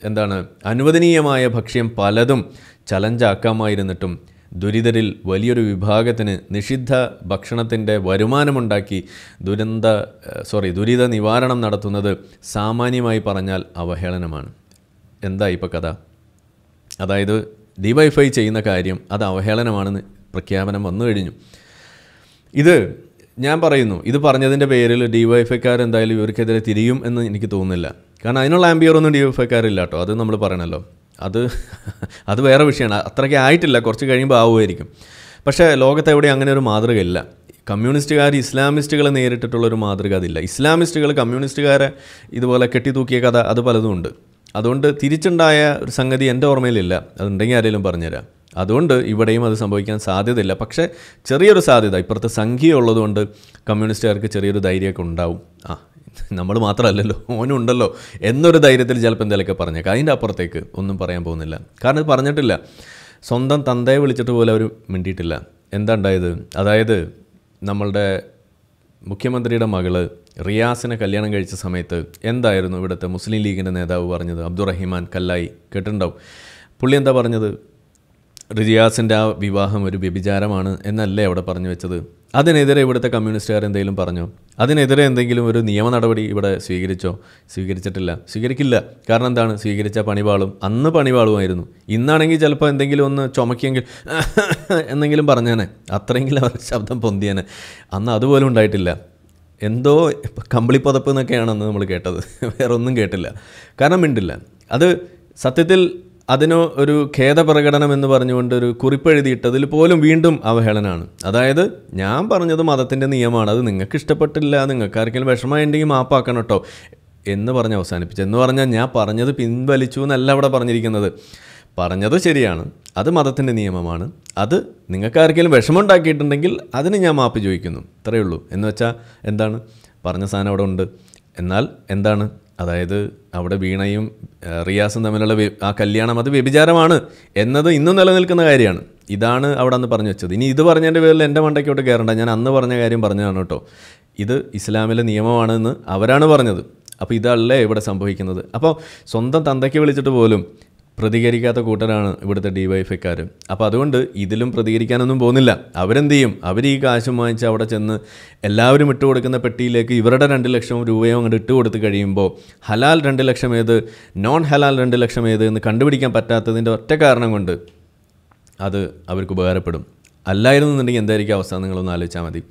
എന്താണ് അനുവദനീയമായ ഭക്ഷ്യം പലതും ചലഞ്ചാക്കാമായിരുന്നിട്ടും ദുരിതരിൽ വലിയൊരു വിഭാഗത്തിന് നിഷിദ്ധ ഭക്ഷണത്തിൻ്റെ വരുമാനമുണ്ടാക്കി ദുരന്ത സോറി ദുരിത നിവാരണം നടത്തുന്നത് സാമാന്യമായി പറഞ്ഞാൽ അവഹേളനമാണ് എന്താ ഇപ്പോൾ കഥ അതായത് ഡിവൈഫൈ ചെയ്യുന്ന കാര്യം അത് അവഹേളനമാണെന്ന് പ്രഖ്യാപനം വന്നു കഴിഞ്ഞു ഇത് ഞാൻ പറയുന്നു ഇത് പറഞ്ഞതിൻ്റെ പേരിൽ ഡിവൈഫൈക്കാർ എന്തായാലും ഇവർക്കെതിരെ തിരിയും എന്ന് എനിക്ക് തോന്നുന്നില്ല കാരണം അതിനുള്ള ആംബിയർ ഒന്നും ഡിവൈഫൈക്കാരില്ല കേട്ടോ അത് നമ്മൾ പറയണല്ലോ അത് അത് വേറെ വിഷയമാണ് അത്രയ്ക്ക് ആയിട്ടില്ല കുറച്ച് കഴിയുമ്പോൾ ആവുമായിരിക്കും പക്ഷേ ലോകത്തെവിടെ അങ്ങനെ ഒരു മാതൃകയില്ല കമ്മ്യൂണിസ്റ്റുകാർ ഇസ്ലാമിസ്റ്റുകളെ നേരിട്ടിട്ടുള്ളൊരു മാതൃക അതില്ല ഇസ്ലാമിസ്റ്റുകൾ കമ്മ്യൂണിസ്റ്റുകാരെ ഇതുപോലെ കെട്ടിത്തൂക്കിയ കഥ അത് പലതും ഉണ്ട് അതുകൊണ്ട് തിരിച്ചുണ്ടായ ഒരു സംഗതി എൻ്റെ ഓർമ്മയിലില്ല അതുണ്ടെങ്കിൽ ആരെങ്കിലും പറഞ്ഞുതരാം അതുകൊണ്ട് ഇവിടെയും അത് സംഭവിക്കാൻ സാധ്യതയില്ല പക്ഷേ ചെറിയൊരു സാധ്യത ഇപ്പുറത്ത് സംഖ്യ ഉള്ളതുകൊണ്ട് കമ്മ്യൂണിസ്റ്റുകാർക്ക് ചെറിയൊരു ധൈര്യമൊക്കെ ഉണ്ടാവും ആ നമ്മൾ മാത്രമല്ലല്ലോ ഉണ്ടല്ലോ എന്നൊരു ധൈര്യത്തിൽ ചിലപ്പോൾ എന്തെങ്കിലുമൊക്കെ പറഞ്ഞേക്കാം അതിൻ്റെ അപ്പുറത്തേക്ക് ഒന്നും പറയാൻ പോകുന്നില്ല കാരണം ഇത് പറഞ്ഞിട്ടില്ല സ്വന്തം തന്തയെ വിളിച്ചിട്ട് പോലും അവർ മിണ്ടിയിട്ടില്ല എന്താ ഉണ്ടായത് അതായത് നമ്മളുടെ മുഖ്യമന്ത്രിയുടെ മകള് റിയാസിനെ കല്യാണം കഴിച്ച സമയത്ത് എന്തായിരുന്നു ഇവിടുത്തെ മുസ്ലിം ലീഗിൻ്റെ നേതാവ് പറഞ്ഞത് അബ്ദുറഹിമാൻ കല്ലായി കേട്ടിട്ടുണ്ടാവും പുള്ളി എന്താ പറഞ്ഞത് റിജിയാസിൻ്റെ ആ വിവാഹം ഒരു വ്യഭിചാരമാണ് എന്നല്ലേ അവിടെ പറഞ്ഞു വെച്ചത് അതിനെതിരെ ഇവിടുത്തെ കമ്മ്യൂണിസ്റ്റുകാർ എന്തെങ്കിലും പറഞ്ഞോ അതിനെതിരെ എന്തെങ്കിലും ഒരു നിയമ നടപടി ഇവിടെ സ്വീകരിച്ചോ സ്വീകരിച്ചിട്ടില്ല സ്വീകരിക്കില്ല കാരണം എന്താണ് സ്വീകരിച്ച പണിപാളും അന്ന് പണിപാളുമായിരുന്നു ഇന്നാണെങ്കിൽ ചിലപ്പോൾ എന്തെങ്കിലും ഒന്ന് ചുമക്കിയെങ്കിൽ എന്തെങ്കിലും പറഞ്ഞേനെ അത്രയെങ്കിലും അവർ ശബ്ദം പൊന്തിയേനെ അന്ന് അതുപോലും ഉണ്ടായിട്ടില്ല എന്തോ കമ്പിളിപ്പതപ്പ് എന്നൊക്കെയാണെന്ന് നമ്മൾ കേട്ടത് വേറെ ഒന്നും കേട്ടില്ല കാരണം മിണ്ടില്ല അത് സത്യത്തിൽ അതിന് ഒരു ഖേദപ്രകടനം എന്ന് പറഞ്ഞുകൊണ്ട് ഒരു കുറിപ്പെഴുതിയിട്ടതിൽ പോലും വീണ്ടും അവഹേളനാണ് അതായത് ഞാൻ പറഞ്ഞത് മതത്തിൻ്റെ നിയമമാണ് അത് നിങ്ങൾക്ക് ഇഷ്ടപ്പെട്ടില്ല നിങ്ങൾക്ക് ആർക്കെങ്കിലും വിഷമമുണ്ടെങ്കിൽ മാപ്പാക്കണം കേട്ടോ എന്ന് പറഞ്ഞ് അവസാനിപ്പിച്ചു എന്ന് പറഞ്ഞാൽ ഞാൻ പറഞ്ഞത് പിൻവലിച്ചു എന്നല്ല അവിടെ പറഞ്ഞിരിക്കുന്നത് പറഞ്ഞത് ശരിയാണ് അത് മതത്തിൻ്റെ നിയമമാണ് അത് നിങ്ങൾക്ക് ആർക്കെങ്കിലും വിഷമമുണ്ടാക്കിയിട്ടുണ്ടെങ്കിൽ അതിന് ഞാൻ മാപ്പ് ചോദിക്കുന്നു ഇത്രയേ ഉള്ളൂ എന്ന് വെച്ചാൽ എന്താണ് പറഞ്ഞ സാധനം അവിടെ ഉണ്ട് എന്നാൽ എന്താണ് അതായത് അവിടെ വീണയും റിയാസും തമ്മിലുള്ള ആ കല്യാണം അത് വ്യഭിചാരമാണ് എന്നത് ഇന്നും നിലനിൽക്കുന്ന കാര്യമാണ് ഇതാണ് അവിടെ അന്ന് പറഞ്ഞു വെച്ചത് ഇനി ഇത് പറഞ്ഞതിൻ്റെ പേരിൽ എൻ്റെ മണ്ടയ്ക്കോട്ട് കയറണ്ട ഞാൻ അന്ന് പറഞ്ഞ കാര്യം പറഞ്ഞതാണ് കേട്ടോ ഇത് ഇസ്ലാമിലെ നിയമമാണെന്ന് അവരാണ് പറഞ്ഞത് അപ്പോൾ ഇതല്ലേ ഇവിടെ സംഭവിക്കുന്നത് അപ്പോൾ സ്വന്തം തന്തയ്ക്ക് വിളിച്ചിട്ട് പോലും പ്രതികരിക്കാത്ത കൂട്ടരാണ് ഇവിടുത്തെ ഡിവൈഫൈക്കാർ അപ്പോൾ അതുകൊണ്ട് ഇതിലും പ്രതികരിക്കാനൊന്നും പോകുന്നില്ല അവരെന്ത് ചെയ്യും അവർ ഈ കാശും വാങ്ങിച്ച് അവിടെ ചെന്ന് എല്ലാവരും ഇട്ട് കൊടുക്കുന്ന പെട്ടിയിലേക്ക് ഇവരുടെ രണ്ട് ലക്ഷം രൂപയോ അങ്ങോട്ട് ഇട്ട് കൊടുത്ത് കഴിയുമ്പോൾ ഹലാൽ രണ്ട് ലക്ഷം ഏത് നോൺ ഹലാൽ രണ്ട് ലക്ഷം ഏത് എന്ന് കണ്ടുപിടിക്കാൻ പറ്റാത്തതിൻ്റെ ഒറ്റ കാരണം കൊണ്ട് അത് അവർക്ക് ഉപകാരപ്പെടും അല്ലായിരുന്നു എന്നുണ്ടെങ്കിൽ എന്തായിരിക്കും അവസ്ഥ നിങ്ങളൊന്ന് ആലോചിച്ചാൽ മതി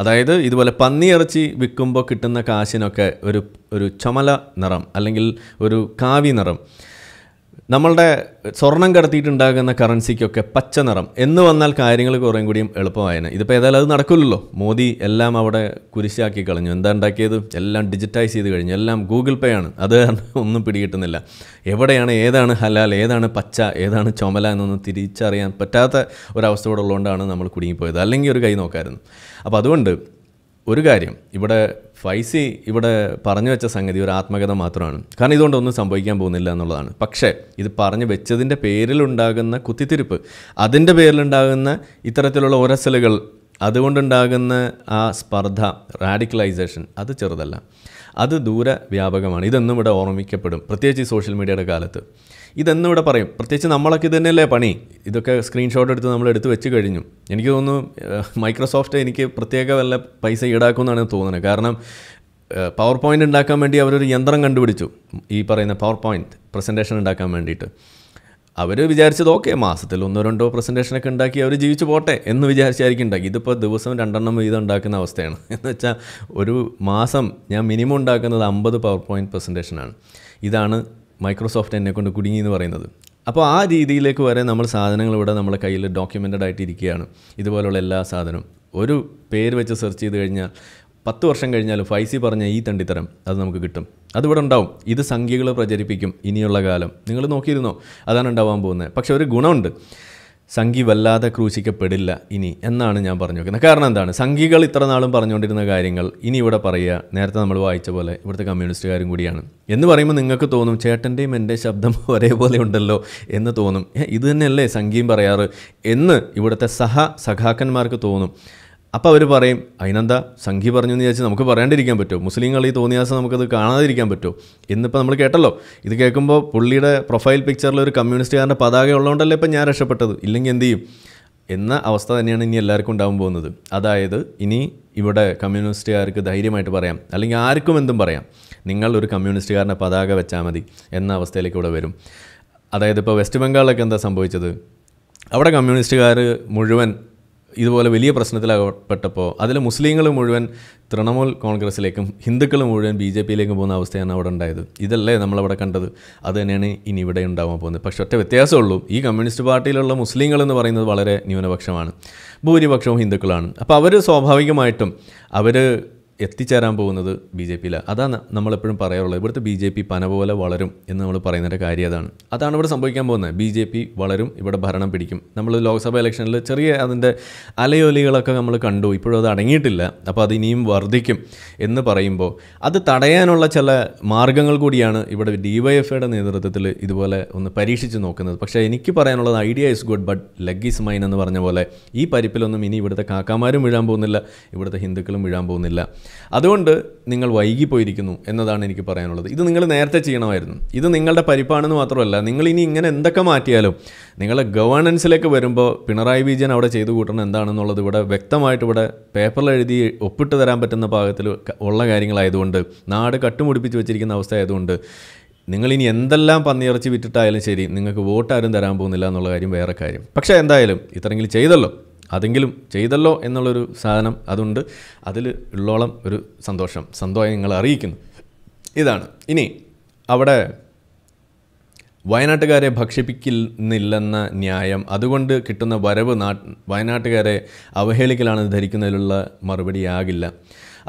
അതായത് ഇതുപോലെ പന്നി ഇറച്ചി വിൽക്കുമ്പോൾ കിട്ടുന്ന കാശിനൊക്കെ ഒരു ഒരു ചുമല നിറം അല്ലെങ്കിൽ ഒരു കാവി നിറം നമ്മളുടെ സ്വർണം കടത്തിയിട്ടുണ്ടാകുന്ന കറൻസിക്കൊക്കെ പച്ച നിറം എന്ന് വന്നാൽ കാര്യങ്ങൾ കുറേ കൂടിയും എളുപ്പമായേനെ ഇതിപ്പോൾ ഏതായാലും അത് നടക്കില്ലല്ലോ മോദി എല്ലാം അവിടെ കുരിശാക്കി കളഞ്ഞു എന്താ ഉണ്ടാക്കിയത് എല്ലാം ഡിജിറ്റൈസ് ചെയ്ത് കഴിഞ്ഞു എല്ലാം ഗൂഗിൾ പേ ആണ് അത് ഒന്നും പിടികിട്ടുന്നില്ല എവിടെയാണ് ഏതാണ് ഹലാൽ ഏതാണ് പച്ച ഏതാണ് ചുമല എന്നൊന്നും തിരിച്ചറിയാൻ പറ്റാത്ത ഒരവസ്ഥയോടുള്ളതുകൊണ്ടാണ് നമ്മൾ കുടുങ്ങിപ്പോയത് അല്ലെങ്കിൽ ഒരു കൈ നോക്കായിരുന്നു അപ്പോൾ അതുകൊണ്ട് ഒരു കാര്യം ഇവിടെ ഫൈസി ഇവിടെ പറഞ്ഞു വെച്ച സംഗതി ഒരു ആത്മകഥ മാത്രമാണ് കാരണം ഇതുകൊണ്ട് ഒന്നും സംഭവിക്കാൻ പോകുന്നില്ല എന്നുള്ളതാണ് പക്ഷേ ഇത് പറഞ്ഞു വെച്ചതിൻ്റെ പേരിലുണ്ടാകുന്ന കുത്തിത്തിരിപ്പ് അതിൻ്റെ പേരിലുണ്ടാകുന്ന ഇത്തരത്തിലുള്ള ഒരസലുകൾ അതുകൊണ്ടുണ്ടാകുന്ന ആ സ്പർദ്ധ റാഡിക്കലൈസേഷൻ അത് ചെറുതല്ല അത് ദൂരവ്യാപകമാണ് ഇതെന്നും ഇവിടെ ഓർമ്മിക്കപ്പെടും പ്രത്യേകിച്ച് ഈ സോഷ്യൽ മീഡിയയുടെ കാലത്ത് ഇതെന്നും ഇവിടെ പറയും പ്രത്യേകിച്ച് നമ്മളൊക്കെ ഇത് തന്നെയല്ലേ പണി ഇതൊക്കെ സ്ക്രീൻഷോട്ട് എടുത്ത് നമ്മൾ എടുത്ത് വെച്ച് കഴിഞ്ഞു എനിക്ക് തോന്നുന്നു മൈക്രോസോഫ്റ്റ് എനിക്ക് പ്രത്യേക വല്ല പൈസ ഈടാക്കുമെന്നാണ് തോന്നുന്നത് കാരണം പവർ പോയിൻ്റ് ഉണ്ടാക്കാൻ വേണ്ടി അവരൊരു യന്ത്രം കണ്ടുപിടിച്ചു ഈ പറയുന്ന പവർ പോയിൻ്റ് പ്രസൻറ്റേഷൻ ഉണ്ടാക്കാൻ വേണ്ടിയിട്ട് അവർ വിചാരിച്ചത് ഓക്കെ മാസത്തിൽ ഒന്നോ രണ്ടോ പ്രസൻറ്റേഷനൊക്കെ ഉണ്ടാക്കി അവർ ജീവിച്ചു പോട്ടെ എന്ന് വിചാരിച്ചായിരിക്കും ഉണ്ടാക്കി ഇതിപ്പോൾ ദിവസം രണ്ടെണ്ണം വീതം ഉണ്ടാക്കുന്ന അവസ്ഥയാണ് എന്ന് വെച്ചാൽ ഒരു മാസം ഞാൻ മിനിമം ഉണ്ടാക്കുന്നത് അമ്പത് പവർ പോയിൻറ്റ് പ്രസൻറ്റേഷനാണ് ഇതാണ് മൈക്രോസോഫ്റ്റ് എന്നെ കൊണ്ട് കുടുങ്ങി എന്ന് പറയുന്നത് അപ്പോൾ ആ രീതിയിലേക്ക് വരെ നമ്മൾ സാധനങ്ങൾ ഇവിടെ നമ്മുടെ കയ്യിൽ ഡോക്യുമെൻ്റഡ് ആയിട്ട് ഇരിക്കുകയാണ് ഇതുപോലുള്ള എല്ലാ സാധനവും ഒരു പേര് വെച്ച് സെർച്ച് ചെയ്ത് കഴിഞ്ഞാൽ പത്ത് വർഷം കഴിഞ്ഞാൽ ഫൈസി പറഞ്ഞ ഈ തണ്ടിത്തരം അത് നമുക്ക് കിട്ടും അതിവിടെ ഉണ്ടാവും ഇത് സംഖ്യകൾ പ്രചരിപ്പിക്കും ഇനിയുള്ള കാലം നിങ്ങൾ നോക്കിയിരുന്നോ അതാണ് ഉണ്ടാവാൻ പോകുന്നത് പക്ഷേ ഒരു ഗുണമുണ്ട് സംഘി വല്ലാതെ ക്രൂശിക്കപ്പെടില്ല ഇനി എന്നാണ് ഞാൻ പറഞ്ഞു വെക്കുന്നത് കാരണം എന്താണ് സംഘികൾ ഇത്ര നാളും പറഞ്ഞുകൊണ്ടിരുന്ന കാര്യങ്ങൾ ഇനി ഇവിടെ പറയുക നേരത്തെ നമ്മൾ വായിച്ച പോലെ ഇവിടുത്തെ കമ്മ്യൂണിസ്റ്റുകാരും കൂടിയാണ് എന്ന് പറയുമ്പോൾ നിങ്ങൾക്ക് തോന്നും ചേട്ടൻ്റെയും എൻ്റെ ശബ്ദം ഒരേപോലെ ഉണ്ടല്ലോ എന്ന് തോന്നും ഇത് തന്നെയല്ലേ സംഘിയും പറയാറ് എന്ന് ഇവിടുത്തെ സഹ സഖാക്കന്മാർക്ക് തോന്നും അപ്പോൾ അവർ പറയും അതിനെന്താ സംഖ്യ പറഞ്ഞു എന്ന് വിചാരിച്ച് നമുക്ക് പറയാണ്ടിരിക്കാൻ പറ്റുമോ മുസ്ലിങ്ങൾ ഈ തോന്നിയാസം നമുക്കത് കാണാതിരിക്കാൻ പറ്റുമോ ഇന്നിപ്പോൾ നമ്മൾ കേട്ടല്ലോ ഇത് കേൾക്കുമ്പോൾ പുള്ളിയുടെ പ്രൊഫൈൽ പിക്ചറിൽ ഒരു കമ്മ്യൂണിസ്റ്റുകാരൻ്റെ പതാക ഉള്ളതുകൊണ്ടല്ലേ ഇപ്പം ഞാൻ രക്ഷപ്പെട്ടത് ഇല്ലെങ്കിൽ എന്ത് ചെയ്യും എന്ന അവസ്ഥ തന്നെയാണ് ഇനി എല്ലാവർക്കും ഉണ്ടാകാൻ പോകുന്നത് അതായത് ഇനി ഇവിടെ കമ്മ്യൂണിസ്റ്റുകാർക്ക് ധൈര്യമായിട്ട് പറയാം അല്ലെങ്കിൽ ആർക്കും എന്തും പറയാം നിങ്ങൾ ഒരു കമ്മ്യൂണിസ്റ്റുകാരൻ്റെ പതാക വെച്ചാൽ മതി എന്ന അവസ്ഥയിലേക്ക് ഇവിടെ വരും അതായത് ഇപ്പോൾ വെസ്റ്റ് ബംഗാളിലൊക്കെ എന്താ സംഭവിച്ചത് അവിടെ കമ്മ്യൂണിസ്റ്റുകാർ മുഴുവൻ ഇതുപോലെ വലിയ പ്രശ്നത്തിലകപ്പെട്ടപ്പോൾ അതിൽ മുസ്ലിങ്ങൾ മുഴുവൻ തൃണമൂൽ കോൺഗ്രസ്സിലേക്കും ഹിന്ദുക്കൾ മുഴുവൻ ബി ജെ പിയിലേക്കും പോകുന്ന അവസ്ഥയാണ് അവിടെ ഉണ്ടായത് ഇതല്ലേ നമ്മളവിടെ കണ്ടത് അത് തന്നെയാണ് ഇനി ഇവിടെ ഉണ്ടാകാൻ പോകുന്നത് പക്ഷെ ഒറ്റ വ്യത്യാസമുള്ളൂ ഈ കമ്മ്യൂണിസ്റ്റ് പാർട്ടിയിലുള്ള മുസ്ലിങ്ങൾ എന്ന് പറയുന്നത് വളരെ ന്യൂനപക്ഷമാണ് ഭൂരിപക്ഷവും ഹിന്ദുക്കളാണ് അപ്പോൾ അവർ സ്വാഭാവികമായിട്ടും അവർ എത്തിച്ചേരാൻ പോകുന്നത് ബി ജെ പിയിലാണ് അതാണ് നമ്മളെപ്പോഴും പറയാറുള്ളത് ഇവിടുത്തെ ബി ജെ പി പന പോലെ വളരും എന്ന് നമ്മൾ പറയുന്നതിൻ്റെ കാര്യം അതാണ് അതാണ് ഇവിടെ സംഭവിക്കാൻ പോകുന്നത് ബി ജെ പി വളരും ഇവിടെ ഭരണം പിടിക്കും നമ്മൾ ലോക്സഭാ ഇലക്ഷനിൽ ചെറിയ അതിൻ്റെ അലയൊലികളൊക്കെ നമ്മൾ കണ്ടു ഇപ്പോഴും അത് അടങ്ങിയിട്ടില്ല അപ്പോൾ അത് ഇനിയും വർദ്ധിക്കും എന്ന് പറയുമ്പോൾ അത് തടയാനുള്ള ചില മാർഗ്ഗങ്ങൾ കൂടിയാണ് ഇവിടെ ഡി വൈ നേതൃത്വത്തിൽ ഇതുപോലെ ഒന്ന് പരീക്ഷിച്ച് നോക്കുന്നത് പക്ഷേ എനിക്ക് പറയാനുള്ളത് idea is good but leg is mine എന്ന് പറഞ്ഞ പോലെ ഈ പരിപ്പിലൊന്നും ഇനി ഇവിടുത്തെ കാക്കാമാരും വീഴാൻ പോകുന്നില്ല ഇവിടുത്തെ ഹിന്ദുക്കളും വീഴാൻ പോകുന്നില്ല അതുകൊണ്ട് നിങ്ങൾ വൈകിപ്പോയിരിക്കുന്നു എന്നതാണ് എനിക്ക് പറയാനുള്ളത് ഇത് നിങ്ങൾ നേരത്തെ ചെയ്യണമായിരുന്നു ഇത് നിങ്ങളുടെ പരിപ്പാണെന്ന് മാത്രമല്ല നിങ്ങൾ ഇനി ഇങ്ങനെ എന്തൊക്കെ മാറ്റിയാലും നിങ്ങളെ ഗവേണൻസിലേക്ക് വരുമ്പോൾ പിണറായി വിജയൻ അവിടെ ചെയ്തു കൂട്ടണം എന്താണെന്നുള്ളത് ഇവിടെ വ്യക്തമായിട്ട് ഇവിടെ പേപ്പറിൽ എഴുതി ഒപ്പിട്ട് തരാൻ പറ്റുന്ന പാകത്തിൽ ഉള്ള കാര്യങ്ങളായതുകൊണ്ട് നാട് കട്ടുമുടിപ്പിച്ച് വെച്ചിരിക്കുന്ന അവസ്ഥ ആയതുകൊണ്ട് നിങ്ങളിനി എന്തെല്ലാം പന്നിയിറച്ചി വിറ്റിട്ടായാലും ശരി നിങ്ങൾക്ക് വോട്ട് ആരും തരാൻ പോകുന്നില്ല എന്നുള്ള കാര്യം വേറെ കാര്യം പക്ഷേ എന്തായാലും ഇത്രയെങ്കിലും ചെയ്തല്ലോ അതെങ്കിലും ചെയ്തല്ലോ എന്നുള്ളൊരു സാധനം അതുണ്ട് അതിൽ ഉള്ളോളം ഒരു സന്തോഷം സന്തോഷം നിങ്ങൾ അറിയിക്കുന്നു ഇതാണ് ഇനി അവിടെ വയനാട്ടുകാരെ ഭക്ഷിപ്പിക്കുന്നില്ലെന്ന ന്യായം അതുകൊണ്ട് കിട്ടുന്ന വരവ് നാ വയനാട്ടുകാരെ അവഹേളിക്കലാണെന്ന് ധരിക്കുന്നതിലുള്ള മറുപടിയാകില്ല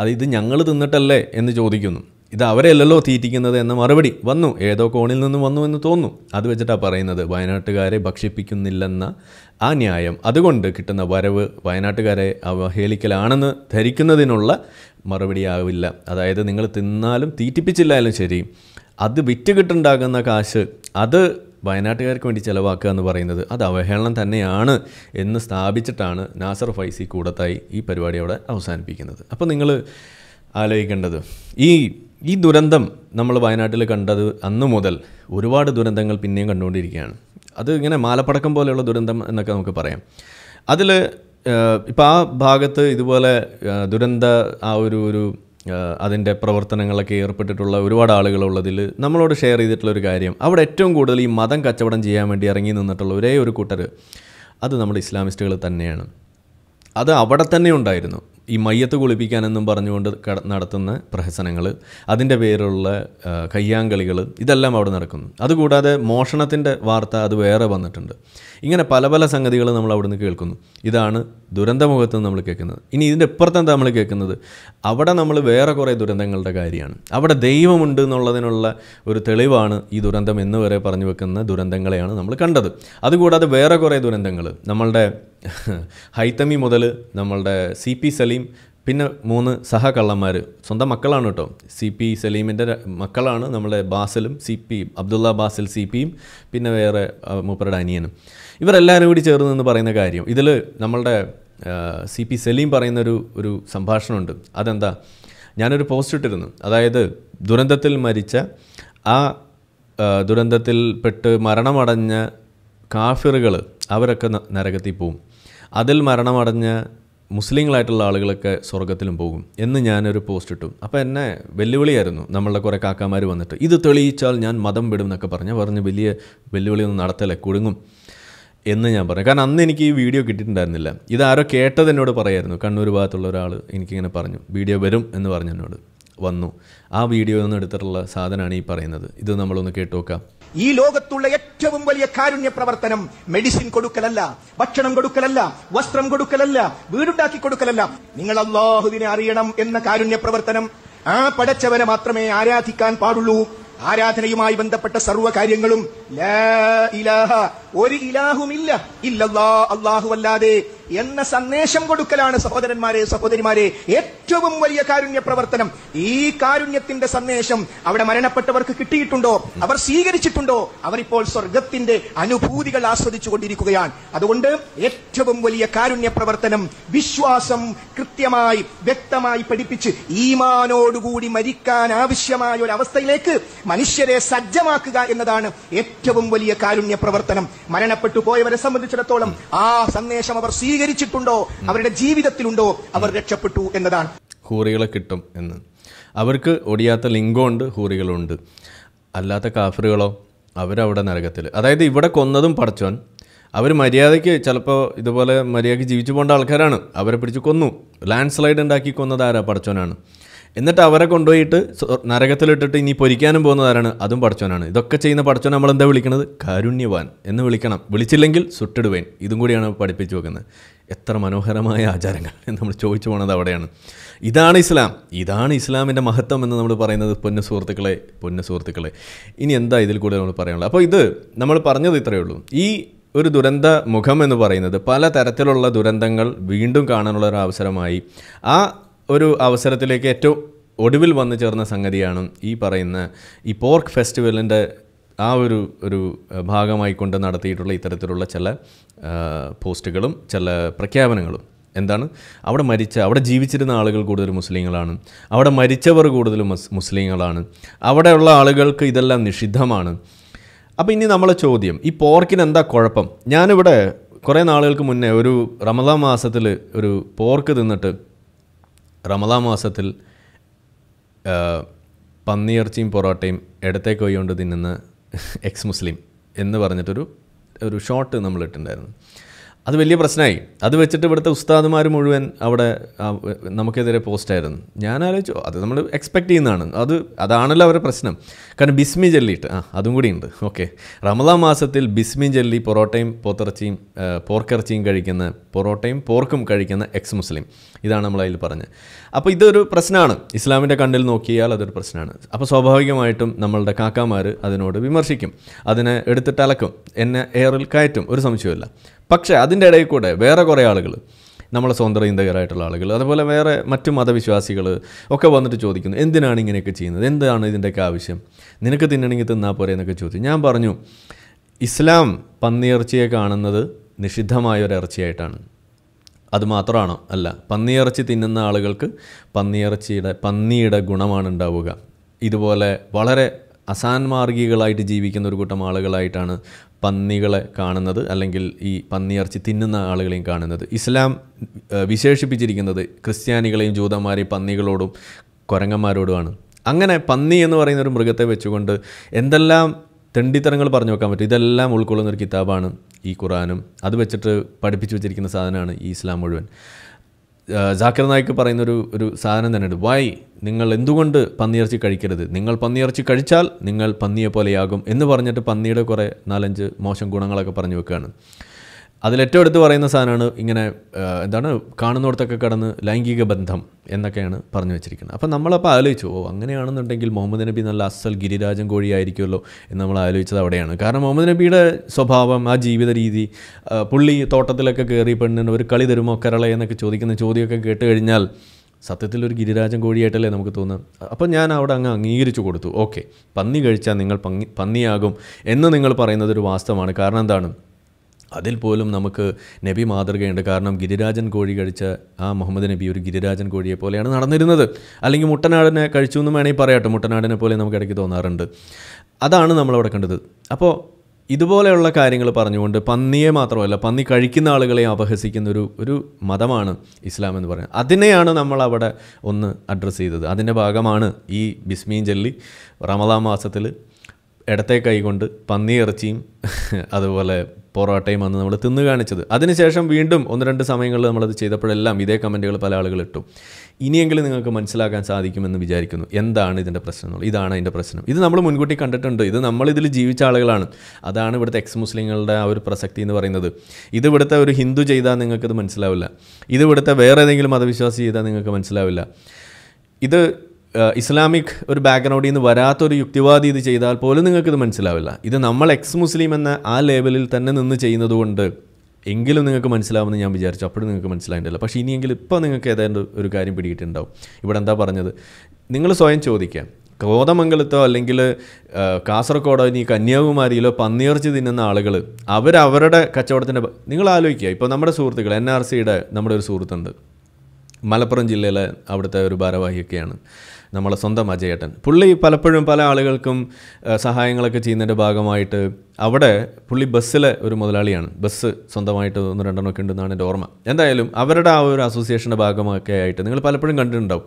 അത് ഇത് ഞങ്ങൾ തിന്നിട്ടല്ലേ എന്ന് ചോദിക്കുന്നു ഇത് അവരെയല്ലോ തീറ്റിക്കുന്നത് എന്ന മറുപടി വന്നു ഏതോ കോണിൽ നിന്നും വന്നു എന്ന് തോന്നുന്നു അത് വെച്ചിട്ടാണ് പറയുന്നത് വയനാട്ടുകാരെ ഭക്ഷിപ്പിക്കുന്നില്ലെന്ന ആ ന്യായം അതുകൊണ്ട് കിട്ടുന്ന വരവ് വയനാട്ടുകാരെ അവഹേളിക്കലാണെന്ന് ധരിക്കുന്നതിനുള്ള മറുപടിയാവില്ല അതായത് നിങ്ങൾ തിന്നാലും തീറ്റിപ്പിച്ചില്ലായാലും ശരി അത് വിറ്റ് കിട്ടുണ്ടാകുന്ന കാശ് അത് വയനാട്ടുകാർക്ക് വേണ്ടി ചിലവാക്കുക എന്ന് പറയുന്നത് അത് അവഹേളനം തന്നെയാണ് എന്ന് സ്ഥാപിച്ചിട്ടാണ് നാസർ ഫൈസി കൂടത്തായി ഈ പരിപാടി അവിടെ അവസാനിപ്പിക്കുന്നത് അപ്പോൾ നിങ്ങൾ ആലോചിക്കേണ്ടത് ഈ ഈ ദുരന്തം നമ്മൾ വയനാട്ടിൽ കണ്ടത് അന്ന് മുതൽ ഒരുപാട് ദുരന്തങ്ങൾ പിന്നെയും കണ്ടുകൊണ്ടിരിക്കുകയാണ് അത് ഇങ്ങനെ മാലപ്പടക്കം പോലെയുള്ള ദുരന്തം എന്നൊക്കെ നമുക്ക് പറയാം അതിൽ ഇപ്പോൾ ആ ഭാഗത്ത് ഇതുപോലെ ദുരന്ത ആ ഒരു ഒരു അതിൻ്റെ പ്രവർത്തനങ്ങളൊക്കെ ഏർപ്പെട്ടിട്ടുള്ള ഒരുപാട് ആളുകളുള്ളതിൽ നമ്മളോട് ഷെയർ ചെയ്തിട്ടുള്ള ഒരു കാര്യം അവിടെ ഏറ്റവും കൂടുതൽ ഈ മതം കച്ചവടം ചെയ്യാൻ വേണ്ടി ഇറങ്ങി നിന്നിട്ടുള്ള ഒരേ ഒരു കൂട്ടർ അത് നമ്മുടെ ഇസ്ലാമിസ്റ്റുകൾ തന്നെയാണ് അത് അവിടെ തന്നെ ഉണ്ടായിരുന്നു ഈ മയ്യത്ത് കുളിപ്പിക്കാനെന്നും പറഞ്ഞുകൊണ്ട് നടത്തുന്ന പ്രഹസനങ്ങൾ അതിൻ്റെ പേരുള്ള കയ്യാങ്കളികൾ ഇതെല്ലാം അവിടെ നടക്കുന്നു അതുകൂടാതെ മോഷണത്തിൻ്റെ വാർത്ത അത് വേറെ വന്നിട്ടുണ്ട് ഇങ്ങനെ പല പല സംഗതികൾ നമ്മൾ അവിടെ നിന്ന് കേൾക്കുന്നു ഇതാണ് ദുരന്തമുഖത്ത് നമ്മൾ കേൾക്കുന്നത് ഇനി ഇതിൻ്റെ ഇപ്പുറത്തെന്താ നമ്മൾ കേൾക്കുന്നത് അവിടെ നമ്മൾ വേറെ കുറേ ദുരന്തങ്ങളുടെ കാര്യമാണ് അവിടെ ദൈവമുണ്ട് എന്നുള്ളതിനുള്ള ഒരു തെളിവാണ് ഈ ദുരന്തം എന്ന് വരെ പറഞ്ഞു വെക്കുന്ന ദുരന്തങ്ങളെയാണ് നമ്മൾ കണ്ടത് അതുകൂടാതെ വേറെ കുറേ ദുരന്തങ്ങൾ നമ്മളുടെ ഹൈത്തമി മുതൽ നമ്മളുടെ സി പി സലീം പിന്നെ മൂന്ന് സഹകള്ളന്മാർ സ്വന്തം മക്കളാണ് കേട്ടോ സി പി സലീമിൻ്റെ മക്കളാണ് നമ്മുടെ ബാസിലും C P Abdulla Basil C പിയും പിന്നെ വേറെ മൂപ്പരുടെ അനിയനും ഇവരെല്ലാവരും കൂടി ചേർന്ന് എന്ന് പറയുന്ന കാര്യം ഇതിൽ നമ്മളുടെ സി പി സലീം പറയുന്നൊരു ഒരു സംഭാഷണമുണ്ട് അതെന്താ ഞാനൊരു പോസ്റ്റ് ഇട്ടിരുന്നു അതായത് ദുരന്തത്തിൽ മരിച്ച ആ ദുരന്തത്തിൽ പെട്ട് മരണമടഞ്ഞ കാഫിറുകൾ അവരൊക്കെ നരകത്തിൽ പോവും അതിൽ മരണമടഞ്ഞ മുസ്ലിങ്ങളായിട്ടുള്ള ആളുകളൊക്കെ സ്വർഗത്തിലും പോകും എന്ന് ഞാനൊരു പോസ്റ്റ് ഇട്ടു അപ്പോൾ എന്നെ വെല്ലുവിളിയായിരുന്നു നമ്മളുടെ കുറേ കാക്കാമാർ വന്നിട്ട് ഇത് തെളിയിച്ചാൽ ഞാൻ മതം വിടും എന്നൊക്കെ പറഞ്ഞ് പറഞ്ഞ് വലിയ വെല്ലുവിളിയൊന്നും നടത്തല്ലേ കുടുങ്ങും എന്ന് ഞാൻ പറഞ്ഞു കാരണം അന്ന് എനിക്ക് ഈ വീഡിയോ കിട്ടിയിട്ടുണ്ടായിരുന്നില്ല ഇതാരോ കേട്ടത് എന്നോട് പറയായിരുന്നു കണ്ണൂർ ഭാഗത്തുള്ള ഒരാൾ എനിക്കിങ്ങനെ പറഞ്ഞു വീഡിയോ വരും എന്ന് പറഞ്ഞു എന്നോട് വന്നു ആ വീഡിയോ ഒന്നും എടുത്തിട്ടുള്ള സാധനമാണ് ഈ പറയുന്നത് ഇത് നമ്മളൊന്ന് കേട്ടു നോക്കാം ഈ ലോകത്തുള്ള ഏറ്റവും വലിയ കാരുണ്യ പ്രവർത്തനം മെഡിസിൻ കൊടുക്കലല്ല ഭക്ഷണം കൊടുക്കലല്ല വസ്ത്രം കൊടുക്കലല്ല വീടുണ്ടാക്കി കൊടുക്കലല്ല നിങ്ങൾ അള്ളാഹുവിനെ അറിയണം എന്ന കാരുണ്യ പ്രവർത്തനം ആ പടച്ചവനെ മാത്രമേ ആരാധിക്കാൻ പാടുള്ളൂ ആരാധനയുമായി ബന്ധപ്പെട്ട സർവ്വ കാര്യങ്ങളും ഒരു ഇലാഹുമില്ല ഇല്ലല്ലാ അല്ലാഹു അല്ലാതെ എന്ന സന്ദേശം കൊടുക്കലാണ് സഹോദരന്മാരെ സഹോദരിമാരെ ഏറ്റവും വലിയ കാരുണ്യ പ്രവർത്തനം ഈ കാരുണ്യത്തിന്റെ സന്ദേശം അവിടെ മരണപ്പെട്ടവർക്ക് കിട്ടിയിട്ടുണ്ടോ അവർ സ്വീകരിച്ചിട്ടുണ്ടോ അവരിപ്പോൾ സ്വർഗത്തിന്റെ അനുഭൂതികൾ ആസ്വദിച്ചു കൊണ്ടിരിക്കുകയാണ് അതുകൊണ്ട് ഏറ്റവും വലിയ കാരുണ്യ പ്രവർത്തനം വിശ്വാസം കൃത്യമായി വ്യക്തമായി പഠിപ്പിച്ച് ഈമാനോടുകൂടി മരിക്കാൻ ആവശ്യമായ ഒരു അവസ്ഥയിലേക്ക് മനുഷ്യരെ സജ്ജമാക്കുക എന്നതാണ് ഏറ്റവും വലിയ കാരുണ്യ പ്രവർത്തനം മരണപ്പെട്ടു പോയവരെ സംബന്ധിച്ചിടത്തോളം ആ സന്ദേശം അവർ സ്വീകരിച്ചു സ്വീകരിച്ചിട്ടുണ്ടോ അവരുടെ ജീവിതത്തിലുണ്ടോ അവർ രക്ഷപ്പെട്ടു എന്നതാണ് ഹൂറികളെ കിട്ടും എന്ന് അവർക്ക് ഒടിയാത്ത ലിംഗമുണ്ട് ഹൂറികളുണ്ട് അല്ലാത്ത കാഫറുകളോ അവരവിടെ നരകത്തിൽ അതായത് ഇവിടെ കൊന്നതും പടച്ചോൻ അവർ മര്യാദയ്ക്ക് ചിലപ്പോൾ ഇതുപോലെ മര്യാദയ്ക്ക് ജീവിച്ചു പോകേണ്ട ആൾക്കാരാണ് അവരെ പിടിച്ച് കൊന്നു ലാൻഡ് സ്ലൈഡ് ഉണ്ടാക്കി കൊന്നത് ആരാ പടച്ചോനാണ് എന്നിട്ട് അവരെ കൊണ്ടുപോയിട്ട് നരകത്തിലിട്ടിട്ട് ഇനി പൊരിക്കാനും പോകുന്നതാരാണ് അതും പഠിച്ചവനാണ് ഇതൊക്കെ ചെയ്യുന്ന പഠിച്ചവൻ നമ്മൾ എന്താ വിളിക്കുന്നത് കാരുണ്യവാൻ എന്ന് വിളിക്കണം വിളിച്ചില്ലെങ്കിൽ സുട്ടിടുവേൻ ഇതും കൂടിയാണ് പഠിപ്പിച്ചു വെക്കുന്നത് എത്ര മനോഹരമായ ആചാരങ്ങൾ എന്ന് നമ്മൾ ചോദിച്ചു പോണത് അവിടെയാണ് ഇതാണ് ഇസ്ലാം ഇതാണ് ഇസ്ലാമിൻ്റെ മഹത്വം എന്ന് നമ്മൾ പറയുന്നത് പൊന്നു സുഹൃത്തുക്കളെ പൊന്നു സുഹൃത്തുക്കളെ ഇനി എന്താ ഇതിൽ കൂടുതൽ നമ്മൾ പറയാനുള്ളത് അപ്പോൾ ഇത് നമ്മൾ പറഞ്ഞത് ഇത്രയേ ഉള്ളൂ ഈ ഒരു ദുരന്ത മുഖം എന്ന് പറയുന്നത് പല തരത്തിലുള്ള ദുരന്തങ്ങൾ വീണ്ടും കാണാനുള്ള ഒരു അവസരമായി ആ ഒരു അവസരത്തിലേക്ക് ഏറ്റവും ഒടുവിൽ വന്നു ചേർന്ന സംഗതിയാണ് ഈ പറയുന്ന ഈ പോർക്ക് ഫെസ്റ്റിവലിൻ്റെ ആ ഒരു ഒരു ഭാഗമായിക്കൊണ്ട് നടത്തിയിട്ടുള്ള ഇത്തരത്തിലുള്ള ചില പോസ്റ്റുകളും ചില പ്രഖ്യാപനങ്ങളും എന്താണ് അവിടെ മരിച്ച അവിടെ ജീവിച്ചിരുന്ന ആളുകൾ കൂടുതൽ മുസ്ലിങ്ങളാണ് അവിടെ മരിച്ചവർ കൂടുതൽ മുസ്ലിങ്ങളാണ് അവിടെയുള്ള ആളുകൾക്ക് ഇതെല്ലാം നിഷിദ്ധമാണ് അപ്പോൾ ഇനി നമ്മളെ ചോദ്യം ഈ പോർക്കിന് എന്താ കുഴപ്പം ഞാനിവിടെ കുറേ നാളുകൾക്ക് മുന്നേ ഒരു റമദാ മാസത്തിൽ ഒരു പോർക്ക് തിന്നിട്ട് റമലാ മാസത്തിൽ പന്നിയിറച്ചിയും പൊറോട്ടയും ഇടത്തേക്ക് പോയി കൊണ്ട് തിന്നുന്ന എക്സ് മുസ്ലിം എന്ന് പറഞ്ഞിട്ടൊരു ഒരു ഷോട്ട് നമ്മൾ ഇട്ടിട്ടുണ്ടായിരുന്നു അത് വലിയ പ്രശ്നമായി അത് വെച്ചിട്ട് ഇവിടുത്തെ ഉസ്താദുമാർ മുഴുവൻ അവിടെ നമുക്കെതിരെ പോസ്റ്റായിരുന്നു ഞാൻ ആലോചിച്ചു അത് നമ്മൾ എക്സ്പെക്റ്റ് ചെയ്യുന്നതാണ് അത് അതാണല്ലോ അവരുടെ പ്രശ്നം കാരണം ബിസ്മി ജെല്ലിയിട്ട് ആ അതും കൂടി ഉണ്ട് ഓക്കെ റമദാ മാസത്തിൽ ബിസ്മി ജെല്ലി പൊറോട്ടയും പോത്തിറച്ചിയും പോർക്കിറച്ചിയും കഴിക്കുന്ന പൊറോട്ടയും പോർക്കും കഴിക്കുന്ന എക്സ് മുസ്ലിം ഇതാണ് നമ്മൾ അതിൽ പറഞ്ഞത് അപ്പോൾ ഇതൊരു പ്രശ്നമാണ് ഇസ്ലാമിൻ്റെ കണ്ണിൽ നോക്കിയാൽ അതൊരു പ്രശ്നമാണ് അപ്പോൾ സ്വാഭാവികമായിട്ടും നമ്മളുടെ കാക്കാമാർ അതിനോട് വിമർശിക്കും അതിനെ എടുത്തിട്ട് അലക്കും എന്നെ എയറിൽ കയറ്റും ഒരു സംശയമില്ല പക്ഷേ അതിൻ്റെ ഇടയിൽ കൂടെ വേറെ കുറേ ആളുകൾ നമ്മളെ സ്വന്തം ചിന്തകരായിട്ടുള്ള ആളുകൾ അതുപോലെ വേറെ മറ്റു മതവിശ്വാസികൾ ഒക്കെ വന്നിട്ട് ചോദിക്കുന്നു എന്തിനാണ് ഇങ്ങനെയൊക്കെ ചെയ്യുന്നത് എന്താണ് ഇതിൻ്റെയൊക്കെ ആവശ്യം നിനക്ക് തിന്നണമെങ്കിൽ തിന്നാൽ പോരെ എന്നൊക്കെ ചോദിച്ചു ഞാൻ പറഞ്ഞു ഇസ്ലാം പന്നിയിറച്ചിയെ കാണുന്നത് നിഷിദ്ധമായ ഒരു ഇറച്ചിയായിട്ടാണ് അത് മാത്രമാണോ അല്ല പന്നിയിറച്ചി തിന്നുന്ന ആളുകൾക്ക് പന്നിയിറച്ചിയുടെ പന്നിയുടെ ഗുണമാണ് ഉണ്ടാവുക ഇതുപോലെ വളരെ അസാൻമാർഗികളായിട്ട് ജീവിക്കുന്ന ഒരു കൂട്ടം ആളുകളായിട്ടാണ് പന്നികളെ കാണുന്നത് അല്ലെങ്കിൽ ഈ പന്നിയിറച്ചി തിന്നുന്ന ആളുകളെയും കാണുന്നത് ഇസ്ലാം വിശേഷിപ്പിച്ചിരിക്കുന്നത് ക്രിസ്ത്യാനികളെയും ജൂതന്മാരെയും പന്നികളോടും കുരങ്ങന്മാരോടുമാണ് അങ്ങനെ പന്നി എന്ന് പറയുന്ന ഒരു മൃഗത്തെ വെച്ചുകൊണ്ട് എന്തെല്ലാം തെണ്ടിത്തരങ്ങൾ പറഞ്ഞു വെക്കാൻ പറ്റും ഇതെല്ലാം ഉൾക്കൊള്ളുന്ന ഒരു കിതാബാണ് ഈ ഖുറാനും അത് വെച്ചിട്ട് പഠിപ്പിച്ചു വെച്ചിരിക്കുന്ന സാധനമാണ് ഈ ഇസ്ലാം മുഴുവൻ ജാക്കിർ നായിക്ക് പറയുന്നൊരു ഒരു ഒരു സാധനം തന്നെയുണ്ട് വൈ നിങ്ങൾ എന്തുകൊണ്ട് പന്നിയിറച്ചി കഴിക്കരുത് നിങ്ങൾ പന്നിയിറച്ചി കഴിച്ചാൽ നിങ്ങൾ പന്നിയെ പോലെയാകും എന്ന് പറഞ്ഞിട്ട് പന്നിയുടെ കുറേ നാലഞ്ച് മോശം ഗുണങ്ങളൊക്കെ പറഞ്ഞു വെക്കുകയാണ് അതിലേറ്റവും എടുത്ത് പറയുന്ന സാധനമാണ് ഇങ്ങനെ എന്താണ് കാണുന്നിടത്തൊക്കെ കടന്ന് ലൈംഗിക ബന്ധം എന്നൊക്കെയാണ് പറഞ്ഞു വെച്ചിരിക്കുന്നത് അപ്പം നമ്മളപ്പോൾ ആലോചിച്ചു ഓ അങ്ങനെയാണെന്നുണ്ടെങ്കിൽ മുഹമ്മദ് നബി നല്ല അസൽ ഗിരിരാജൻ കോഴിയായിരിക്കുമല്ലോ എന്ന് നമ്മൾ ആലോചിച്ചത് അവിടെയാണ് കാരണം മുഹമ്മദ് നബിയുടെ സ്വഭാവം ആ ജീവിത രീതി പുള്ളി തോട്ടത്തിലൊക്കെ കയറി പെണ്ണിന് ഒരു കളി തരുമോ കരള എന്നൊക്കെ ചോദിക്കുന്ന ചോദ്യമൊക്കെ കേട്ട് കഴിഞ്ഞാൽ സത്യത്തിൽ ഒരു ഗിരിരാജൻ കോഴിയായിട്ടല്ലേ നമുക്ക് തോന്നുന്നത് അപ്പോൾ ഞാൻ അവിടെ അങ്ങ് അംഗീകരിച്ചു കൊടുത്തു ഓക്കെ പന്നി കഴിച്ചാൽ നിങ്ങൾ പന്നി പന്നിയാകും എന്ന് നിങ്ങൾ പറയുന്നത് ഒരു വാസ്തവമാണ് കാരണം എന്താണ് അതിൽ പോലും നമുക്ക് നബി മാതൃകയുണ്ട് കാരണം ഗിരിരാജൻ കോഴി കഴിച്ച ആ മുഹമ്മദ് നബി ഒരു ഗിരിരാജൻ കോഴിയെ പോലെയാണ് നടന്നിരുന്നത് അല്ലെങ്കിൽ മുട്ടനാടിനെ കഴിച്ചു എന്ന് വേണമെങ്കിൽ പറയാട്ടെ മുട്ടനാടിനെ പോലെ നമുക്ക് ഇടയ്ക്ക് തോന്നാറുണ്ട് അതാണ് നമ്മളവിടെ കണ്ടത് അപ്പോൾ ഇതുപോലെയുള്ള കാര്യങ്ങൾ പറഞ്ഞുകൊണ്ട് പന്നിയെ മാത്രമല്ല പന്നി കഴിക്കുന്ന ആളുകളെ അപഹസിക്കുന്ന ഒരു ഒരു മതമാണ് ഇസ്ലാം എന്ന് പറയുന്നത് അതിനെയാണ് നമ്മൾ അവിടെ ഒന്ന് അഡ്രസ്സ് ചെയ്തത് അതിൻ്റെ ഭാഗമാണ് ഈ ബിസ്മീൻ ജല്ലി റമദാ മാസത്തിൽ ഇടത്തെ കൈകൊണ്ട് പന്നി ഇറച്ചിയും അതുപോലെ പൊറോട്ടയും അന്ന് നമ്മൾ തിന്ന് കാണിച്ചത് അതിനുശേഷം വീണ്ടും ഒന്ന് രണ്ട് സമയങ്ങളിൽ നമ്മളത് ചെയ്തപ്പോഴെല്ലാം ഇതേ കമൻറ്റുകൾ പല ആളുകൾ ഇട്ടു ഇനിയെങ്കിലും നിങ്ങൾക്ക് മനസ്സിലാക്കാൻ സാധിക്കുമെന്ന് വിചാരിക്കുന്നു എന്താണ് ഇതിൻ്റെ പ്രശ്നം എന്നുള്ളത് ഇതാണ് അതിൻ്റെ പ്രശ്നം ഇത് നമ്മൾ മുൻകൂട്ടി കണ്ടിട്ടുണ്ട് ഇത് നമ്മളിതിൽ ജീവിച്ച ആളുകളാണ് അതാണ് ഇവിടുത്തെ എക്സ് മുസ്ലിങ്ങളുടെ ആ ഒരു പ്രസക്തി എന്ന് പറയുന്നത് ഇത് ഇവിടുത്തെ ഒരു ഹിന്ദു ചെയ്താൽ നിങ്ങൾക്കത് മനസ്സിലാവില്ല ഇത് ഇവിടുത്തെ വേറെ ഏതെങ്കിലും മതവിശ്വാസി ചെയ്താൽ നിങ്ങൾക്ക് മനസ്സിലാവില്ല ഇത് ഇസ്ലാമിക് ഒരു ബാക്ക്ഗ്രൗണ്ടിൽ നിന്ന് വരാത്തൊരു യുക്തിവാദി ഇത് ചെയ്താൽ പോലും നിങ്ങൾക്കിത് മനസ്സിലാവില്ല ഇത് നമ്മൾ എക്സ് മുസ്ലിം എന്ന ആ ലേബലിൽ തന്നെ നിന്ന് ചെയ്യുന്നതുകൊണ്ട് എങ്കിലും നിങ്ങൾക്ക് മനസ്സിലാവുമെന്ന് ഞാൻ വിചാരിച്ചു അപ്പോഴും നിങ്ങൾക്ക് മനസ്സിലായിട്ടില്ല പക്ഷേ ഇനിയെങ്കിലും ഇപ്പോൾ നിങ്ങൾക്ക് ഏതാണ്ട് ഒരു കാര്യം പിടിയിട്ടുണ്ടാവും ഇവിടെ എന്താ പറഞ്ഞത് നിങ്ങൾ സ്വയം ചോദിക്കാം കോതമംഗലത്തോ അല്ലെങ്കിൽ കാസർഗോഡോ ഇനി കന്യാകുമാരിയിലോ പന്നിയിറച്ചി തിന്നുന്ന ആളുകൾ അവരവരുടെ കച്ചവടത്തിൻ്റെ നിങ്ങൾ ആലോചിക്കുക ഇപ്പോൾ നമ്മുടെ സുഹൃത്തുക്കൾ എൻ ആർ സിയുടെ നമ്മുടെ ഒരു സുഹൃത്തുണ്ട് മലപ്പുറം ജില്ലയിലെ അവിടുത്തെ ഒരു ഭാരവാഹിയൊക്കെയാണ് നമ്മളെ സ്വന്തം അജയേട്ടൻ പുള്ളി പലപ്പോഴും പല ആളുകൾക്കും സഹായങ്ങളൊക്കെ ചെയ്യുന്നതിൻ്റെ ഭാഗമായിട്ട് അവിടെ പുള്ളി ബസ്സിലെ ഒരു മുതലാളിയാണ് ബസ് സ്വന്തമായിട്ട് ഒന്ന് രണ്ടെണ്ണം ഒക്കെ ഉണ്ടെന്നാണ് എൻ്റെ ഓർമ്മ എന്തായാലും അവരുടെ ആ ഒരു അസോസിയേഷൻ്റെ ഭാഗമൊക്കെ ആയിട്ട് നിങ്ങൾ പലപ്പോഴും കണ്ടിട്ടുണ്ടാവും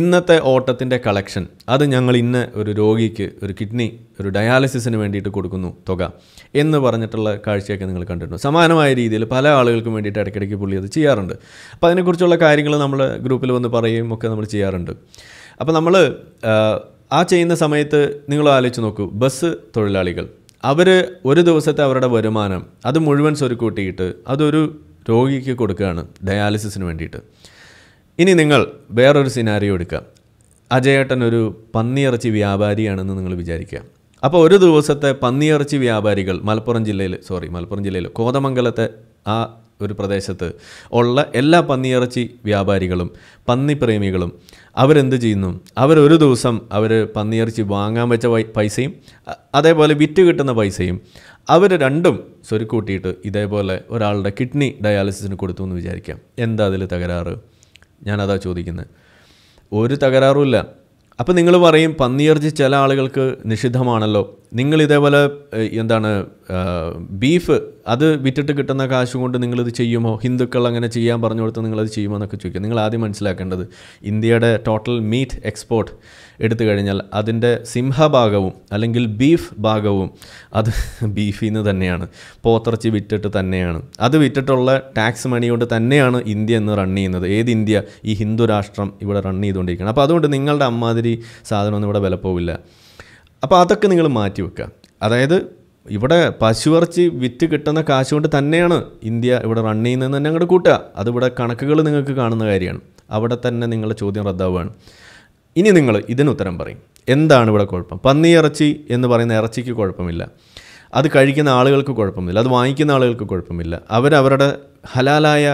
ഇന്നത്തെ ഓട്ടത്തിൻ്റെ കളക്ഷൻ അത് ഞങ്ങൾ ഇന്ന് ഒരു രോഗിക്ക് ഒരു കിഡ്നി ഒരു ഡയാലിസിസിന് വേണ്ടിയിട്ട് കൊടുക്കുന്നു തുക എന്ന് പറഞ്ഞിട്ടുള്ള കാഴ്ചയൊക്കെ നിങ്ങൾ കണ്ടിട്ടുണ്ട് സമാനമായ രീതിയിൽ പല ആളുകൾക്കും വേണ്ടിയിട്ട് ഇടയ്ക്കിടയ്ക്ക് പുള്ളി അത് ചെയ്യാറുണ്ട് അപ്പോൾ അതിനെക്കുറിച്ചുള്ള കാര്യങ്ങൾ നമ്മൾ ഗ്രൂപ്പിൽ വന്ന് പറയുകയും ഒക്കെ നമ്മൾ ചെയ്യാറുണ്ട് അപ്പോൾ നമ്മൾ ആ ചെയ്യുന്ന സമയത്ത് നിങ്ങൾ ആലോചിച്ച് നോക്കൂ ബസ് തൊഴിലാളികൾ അവർ ഒരു ദിവസത്തെ അവരുടെ വരുമാനം അത് മുഴുവൻ സ്വരുക്കൂട്ടിയിട്ട് അതൊരു രോഗിക്ക് കൊടുക്കുകയാണ് ഡയാലിസിസിന് വേണ്ടിയിട്ട് ഇനി നിങ്ങൾ വേറൊരു സിനാരിയോ എടുക്കുക അജയേട്ടൻ ഒരു പന്നിയിറച്ചി വ്യാപാരിയാണെന്ന് നിങ്ങൾ വിചാരിക്കുക അപ്പോൾ ഒരു ദിവസത്തെ പന്നിയിറച്ചി വ്യാപാരികൾ മലപ്പുറം ജില്ലയിൽ സോറി മലപ്പുറം ജില്ലയിൽ കോതമംഗലത്തെ ആ ഒരു പ്രദേശത്ത് ഉള്ള എല്ലാ പന്നിയിറച്ചി വ്യാപാരികളും പന്നിപ്രേമികളും അവരെന്ത് ചെയ്യുന്നു അവരൊരു ദിവസം അവർ പന്നിയിറച്ചി വാങ്ങാൻ വെച്ച പൈസയും അതേപോലെ വിറ്റ് കിട്ടുന്ന പൈസയും അവർ രണ്ടും സ്വരുക്കൂട്ടിയിട്ട് ഇതേപോലെ ഒരാളുടെ കിഡ്നി ഡയാലിസിസിന് കൊടുത്തു എന്ന് വിചാരിക്കാം എന്താ അതിൽ തകരാറ് ഞാനതാ ചോദിക്കുന്നത് ഒരു തകരാറുമില്ല അപ്പോൾ നിങ്ങൾ പറയും പന്നിയിറച്ചി ചില ആളുകൾക്ക് നിഷിദ്ധമാണല്ലോ നിങ്ങൾ ഇതേപോലെ എന്താണ് ബീഫ് അത് വിറ്റിട്ട് കിട്ടുന്ന കാശ് കൊണ്ട് നിങ്ങളിത് ചെയ്യുമോ ഹിന്ദുക്കൾ അങ്ങനെ ചെയ്യാൻ പറഞ്ഞു കൊടുത്ത് നിങ്ങളത് ചെയ്യുമോ എന്നൊക്കെ ചോദിക്കുക നിങ്ങൾ ആദ്യം മനസ്സിലാക്കേണ്ടത് ഇന്ത്യയുടെ ടോട്ടൽ മീറ്റ് എക്സ്പോർട്ട് എടുത്തു കഴിഞ്ഞാൽ അതിൻ്റെ സിംഹഭാഗവും അല്ലെങ്കിൽ ബീഫ് ഭാഗവും അത് ബീഫിൽ നിന്ന് തന്നെയാണ് പോത്തിറച്ചി വിറ്റിട്ട് തന്നെയാണ് അത് വിറ്റിട്ടുള്ള ടാക്സ് മണി കൊണ്ട് തന്നെയാണ് ഇന്ത്യ എന്ന് റൺ ചെയ്യുന്നത് ഏത് ഇന്ത്യ ഈ ഹിന്ദു രാഷ്ട്രം ഇവിടെ റൺ ചെയ്തുകൊണ്ടിരിക്കുകയാണ് അപ്പോൾ അതുകൊണ്ട് നിങ്ങളുടെ അമ്മാതിരി സാധനമൊന്നും ഇവിടെ വില പോവില്ല അപ്പോൾ അതൊക്കെ നിങ്ങൾ മാറ്റി വെക്കുക അതായത് ഇവിടെ പശുവിറച്ചി വിറ്റ് കിട്ടുന്ന കാശ് കൊണ്ട് തന്നെയാണ് ഇന്ത്യ ഇവിടെ റൺ ചെയ്യുന്നതെന്ന് തന്നെ അങ്ങോട്ട് കൂട്ടുക അതിവിടെ കണക്കുകൾ നിങ്ങൾക്ക് കാണുന്ന കാര്യമാണ് അവിടെ തന്നെ നിങ്ങളുടെ ചോദ്യം റദ്ദാവുകയാണ് ഇനി നിങ്ങൾ ഇതിനുത്തരം പറയും എന്താണ് ഇവിടെ കുഴപ്പം പന്നി ഇറച്ചി എന്ന് പറയുന്ന ഇറച്ചിക്ക് കുഴപ്പമില്ല അത് കഴിക്കുന്ന ആളുകൾക്ക് കുഴപ്പമില്ല അത് വാങ്ങിക്കുന്ന ആളുകൾക്ക് കുഴപ്പമില്ല അവരവരുടെ ഹലാലായ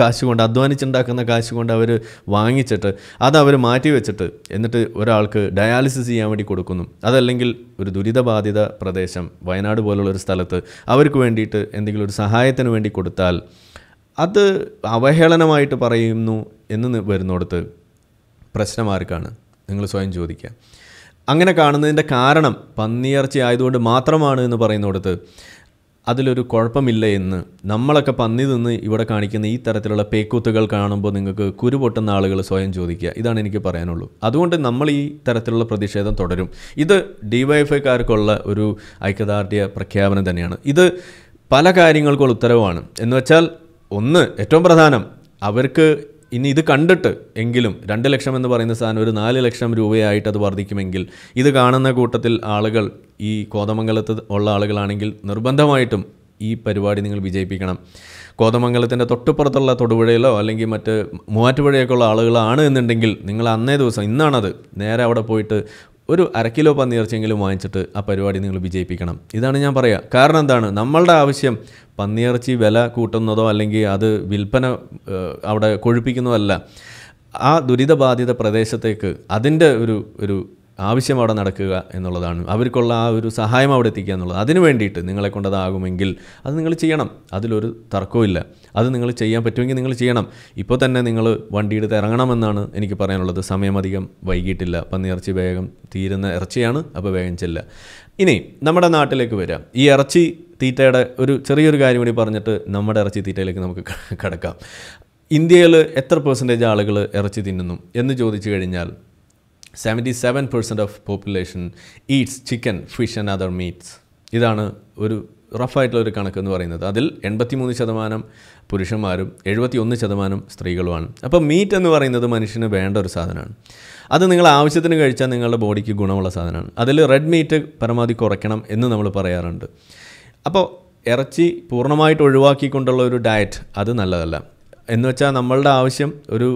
കാശ് കൊണ്ട് അധ്വാനിച്ചുണ്ടാക്കുന്ന കാശ് കൊണ്ട് അവർ വാങ്ങിച്ചിട്ട് അത് അവർ മാറ്റി വെച്ചിട്ട് എന്നിട്ട് ഒരാൾക്ക് ഡയാലിസിസ് ചെയ്യാൻ വേണ്ടി കൊടുക്കുന്നു അതല്ലെങ്കിൽ ഒരു ദുരിതബാധിത പ്രദേശം വയനാട് പോലുള്ള ഒരു സ്ഥലത്ത് അവർക്ക് വേണ്ടിയിട്ട് എന്തെങ്കിലും ഒരു സഹായത്തിന് വേണ്ടി കൊടുത്താൽ അത് അവഹേളനമായിട്ട് പറയുന്നു എന്ന് വരുന്നിടത്ത് പ്രശ്നം ആർക്കാണ് നിങ്ങൾ സ്വയം ചോദിക്കുക അങ്ങനെ കാണുന്നതിൻ്റെ കാരണം പന്നിയിറച്ചി ആയതുകൊണ്ട് മാത്രമാണ് എന്ന് പറയുന്നിടത്ത് അതിലൊരു കുഴപ്പമില്ല എന്ന് നമ്മളൊക്കെ പന്നി തിന്ന് ഇവിടെ കാണിക്കുന്ന ഈ തരത്തിലുള്ള പേക്കൂത്തുകൾ കാണുമ്പോൾ നിങ്ങൾക്ക് കുരുപൊട്ടുന്ന ആളുകൾ സ്വയം ചോദിക്കുക ഇതാണ് എനിക്ക് പറയാനുള്ളൂ അതുകൊണ്ട് നമ്മൾ ഈ തരത്തിലുള്ള പ്രതിഷേധം തുടരും ഇത് ഡിവൈഎഫ്ഐക്കാർക്കുള്ള ഒരു ഐക്യദാർഢ്യ പ്രഖ്യാപനം തന്നെയാണ് ഇത് പല കാര്യങ്ങൾക്കുള്ള ഉത്തരവാണ് എന്ന് വെച്ചാൽ ഒന്ന് ഏറ്റവും പ്രധാനം അവർക്ക് ഇനി ഇത് കണ്ടിട്ട് എങ്കിലും രണ്ട് ലക്ഷം എന്ന് പറയുന്ന സാധനം ഒരു നാല് ലക്ഷം രൂപയായിട്ട് അത് വർദ്ധിക്കുമെങ്കിൽ ഇത് കാണുന്ന കൂട്ടത്തിൽ ആളുകൾ ഈ കോതമംഗലത്ത് ഉള്ള ആളുകളാണെങ്കിൽ നിർബന്ധമായിട്ടും ഈ പരിപാടി നിങ്ങൾ വിജയിപ്പിക്കണം കോതമംഗലത്തിൻ്റെ തൊട്ടുപുറത്തുള്ള തൊടുപുഴയിലോ അല്ലെങ്കിൽ മറ്റ് മൂവാറ്റുപുഴയൊക്കെ ഉള്ള ആളുകളാണ് എന്നുണ്ടെങ്കിൽ നിങ്ങൾ അന്നേ ദിവസം ഇന്നാണത് നേരെ അവിടെ പോയിട്ട് ഒരു അരക്കിലോ പന്നിയിറച്ചിയെങ്കിലും വാങ്ങിച്ചിട്ട് ആ പരിപാടി നിങ്ങൾ വിജയിപ്പിക്കണം ഇതാണ് ഞാൻ പറയുക കാരണം എന്താണ് നമ്മളുടെ ആവശ്യം പന്നിയിറച്ചി വില കൂട്ടുന്നതോ അല്ലെങ്കിൽ അത് വിൽപ്പന അവിടെ കൊഴുപ്പിക്കുന്നതോ അല്ല ആ ദുരിതബാധിത പ്രദേശത്തേക്ക് അതിൻ്റെ ഒരു ഒരു ആവശ്യം അവിടെ നടക്കുക എന്നുള്ളതാണ് അവർക്കുള്ള ആ ഒരു സഹായം അവിടെ എത്തിക്കുക എന്നുള്ളത് അതിന് വേണ്ടിയിട്ട് നിങ്ങളെ കൊണ്ടതാകുമെങ്കിൽ അത് നിങ്ങൾ ചെയ്യണം അതിലൊരു തർക്കവുമില്ല അത് നിങ്ങൾ ചെയ്യാൻ പറ്റുമെങ്കിൽ നിങ്ങൾ ചെയ്യണം ഇപ്പോൾ തന്നെ നിങ്ങൾ വണ്ടി എടുത്ത് ഇറങ്ങണമെന്നാണ് എനിക്ക് പറയാനുള്ളത് സമയമധികം അധികം വൈകിട്ടില്ല പന്നിയിറച്ചി വേഗം തീരുന്ന ഇറച്ചിയാണ് അപ്പോൾ വേഗം ചെല്ലുക ഇനി നമ്മുടെ നാട്ടിലേക്ക് വരാം ഈ ഇറച്ചി തീറ്റയുടെ ഒരു ചെറിയൊരു കാര്യം കൂടി പറഞ്ഞിട്ട് നമ്മുടെ ഇറച്ചി തീറ്റയിലേക്ക് നമുക്ക് കടക്കാം ഇന്ത്യയിൽ എത്ര പെർസെൻറ്റേജ് ആളുകൾ ഇറച്ചി തിന്നുന്നു എന്ന് ചോദിച്ചു കഴിഞ്ഞാൽ seventy percent of population eats chicken fish and other meats ഇതാണ് ഒരു ആയിട്ടുള്ള ഒരു കണക്ക് എന്ന് പറയുന്നത് അതിൽ മൂന്ന് ശതമാനം പുരുഷന്മാരും എഴുപത്തി ഒന്ന് ശതമാനം സ്ത്രീകളുമാണ് അപ്പോൾ മീറ്റ് എന്ന് പറയുന്നത് മനുഷ്യന് വേണ്ട ഒരു സാധനമാണ് അത് നിങ്ങൾ ആവശ്യത്തിന് കഴിച്ചാൽ നിങ്ങളുടെ ബോഡിക്ക് ഗുണമുള്ള സാധനമാണ് അതിൽ റെഡ് മീറ്റ് പരമാവധി കുറയ്ക്കണം എന്ന് നമ്മൾ പറയാറുണ്ട് അപ്പോൾ ഇറച്ചി പൂർണ്ണമായിട്ട് ഒഴിവാക്കിക്കൊണ്ടുള്ള ഒരു ഡയറ്റ് അത് നല്ലതല്ല എന്ന് വെച്ചാൽ നമ്മളുടെ ആവശ്യം ഒരു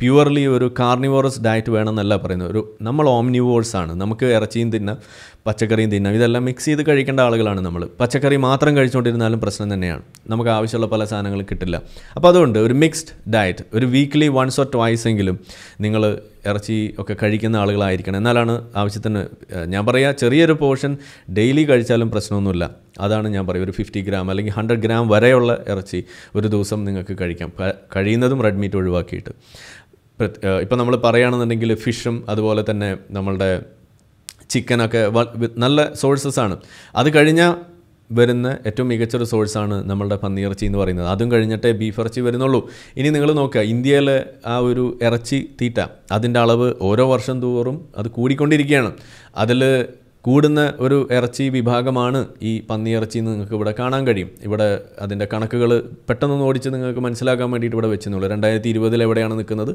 പ്യുവർലി ഒരു കാർണിവോറസ് ഡയറ്റ് വേണമെന്നല്ല പറയുന്നത് ഒരു നമ്മൾ ഓംനിവോഴ്സ് ആണ് നമുക്ക് ഇറച്ചിയും തിന്നാം പച്ചക്കറിയും തിന്നാം ഇതെല്ലാം മിക്സ് ചെയ്ത് കഴിക്കേണ്ട ആളുകളാണ് നമ്മൾ പച്ചക്കറി മാത്രം കഴിച്ചുകൊണ്ടിരുന്നാലും പ്രശ്നം തന്നെയാണ് നമുക്ക് ആവശ്യമുള്ള പല സാധനങ്ങളും കിട്ടില്ല അപ്പോൾ അതുകൊണ്ട് ഒരു മിക്സ്ഡ് ഡയറ്റ് ഒരു വീക്ക്ലി വൺസ് ഓർ ട്വൈസ് എങ്കിലും നിങ്ങൾ ഇറച്ചി ഒക്കെ കഴിക്കുന്ന ആളുകളായിരിക്കണം എന്നാലാണ് ആവശ്യത്തിന് ഞാൻ പറയുക ചെറിയൊരു പോർഷൻ ഡെയിലി കഴിച്ചാലും പ്രശ്നമൊന്നുമില്ല അതാണ് ഞാൻ പറയും ഒരു ഫിഫ്റ്റി ഗ്രാം അല്ലെങ്കിൽ ഹൺഡ്രഡ് ഗ്രാം വരെയുള്ള ഇറച്ചി ഒരു ദിവസം നിങ്ങൾക്ക് കഴിക്കാം കഴിയുന്നതും റെഡ് മീറ്റ് ഒഴിവാക്കിയിട്ട് ഇപ്പം നമ്മൾ പറയുകയാണെന്നുണ്ടെങ്കിൽ ഫിഷും അതുപോലെ തന്നെ നമ്മളുടെ ചിക്കനൊക്കെ നല്ല സോഴ്സസ് ആണ് അത് കഴിഞ്ഞാൽ വരുന്ന ഏറ്റവും മികച്ചൊരു സോഴ്സാണ് നമ്മളുടെ പന്നിയിറച്ചി എന്ന് പറയുന്നത് അതും കഴിഞ്ഞിട്ടേ ബീഫ് ഇറച്ചി വരുന്നുള്ളൂ ഇനി നിങ്ങൾ നോക്കുക ഇന്ത്യയിലെ ആ ഒരു ഇറച്ചി തീറ്റ അതിൻ്റെ അളവ് ഓരോ വർഷം തോറും അത് കൂടിക്കൊണ്ടിരിക്കുകയാണ് അതിൽ കൂടുന്ന ഒരു ഇറച്ചി വിഭാഗമാണ് ഈ പന്നിയിറച്ചി എന്ന് നിങ്ങൾക്ക് ഇവിടെ കാണാൻ കഴിയും ഇവിടെ അതിൻ്റെ കണക്കുകൾ പെട്ടെന്ന് ഓടിച്ച് നിങ്ങൾക്ക് മനസ്സിലാക്കാൻ വേണ്ടിയിട്ട് ഇവിടെ വെച്ചെന്നുള്ളൂ രണ്ടായിരത്തി ഇരുപതിൽ എവിടെയാണ് നിൽക്കുന്നത്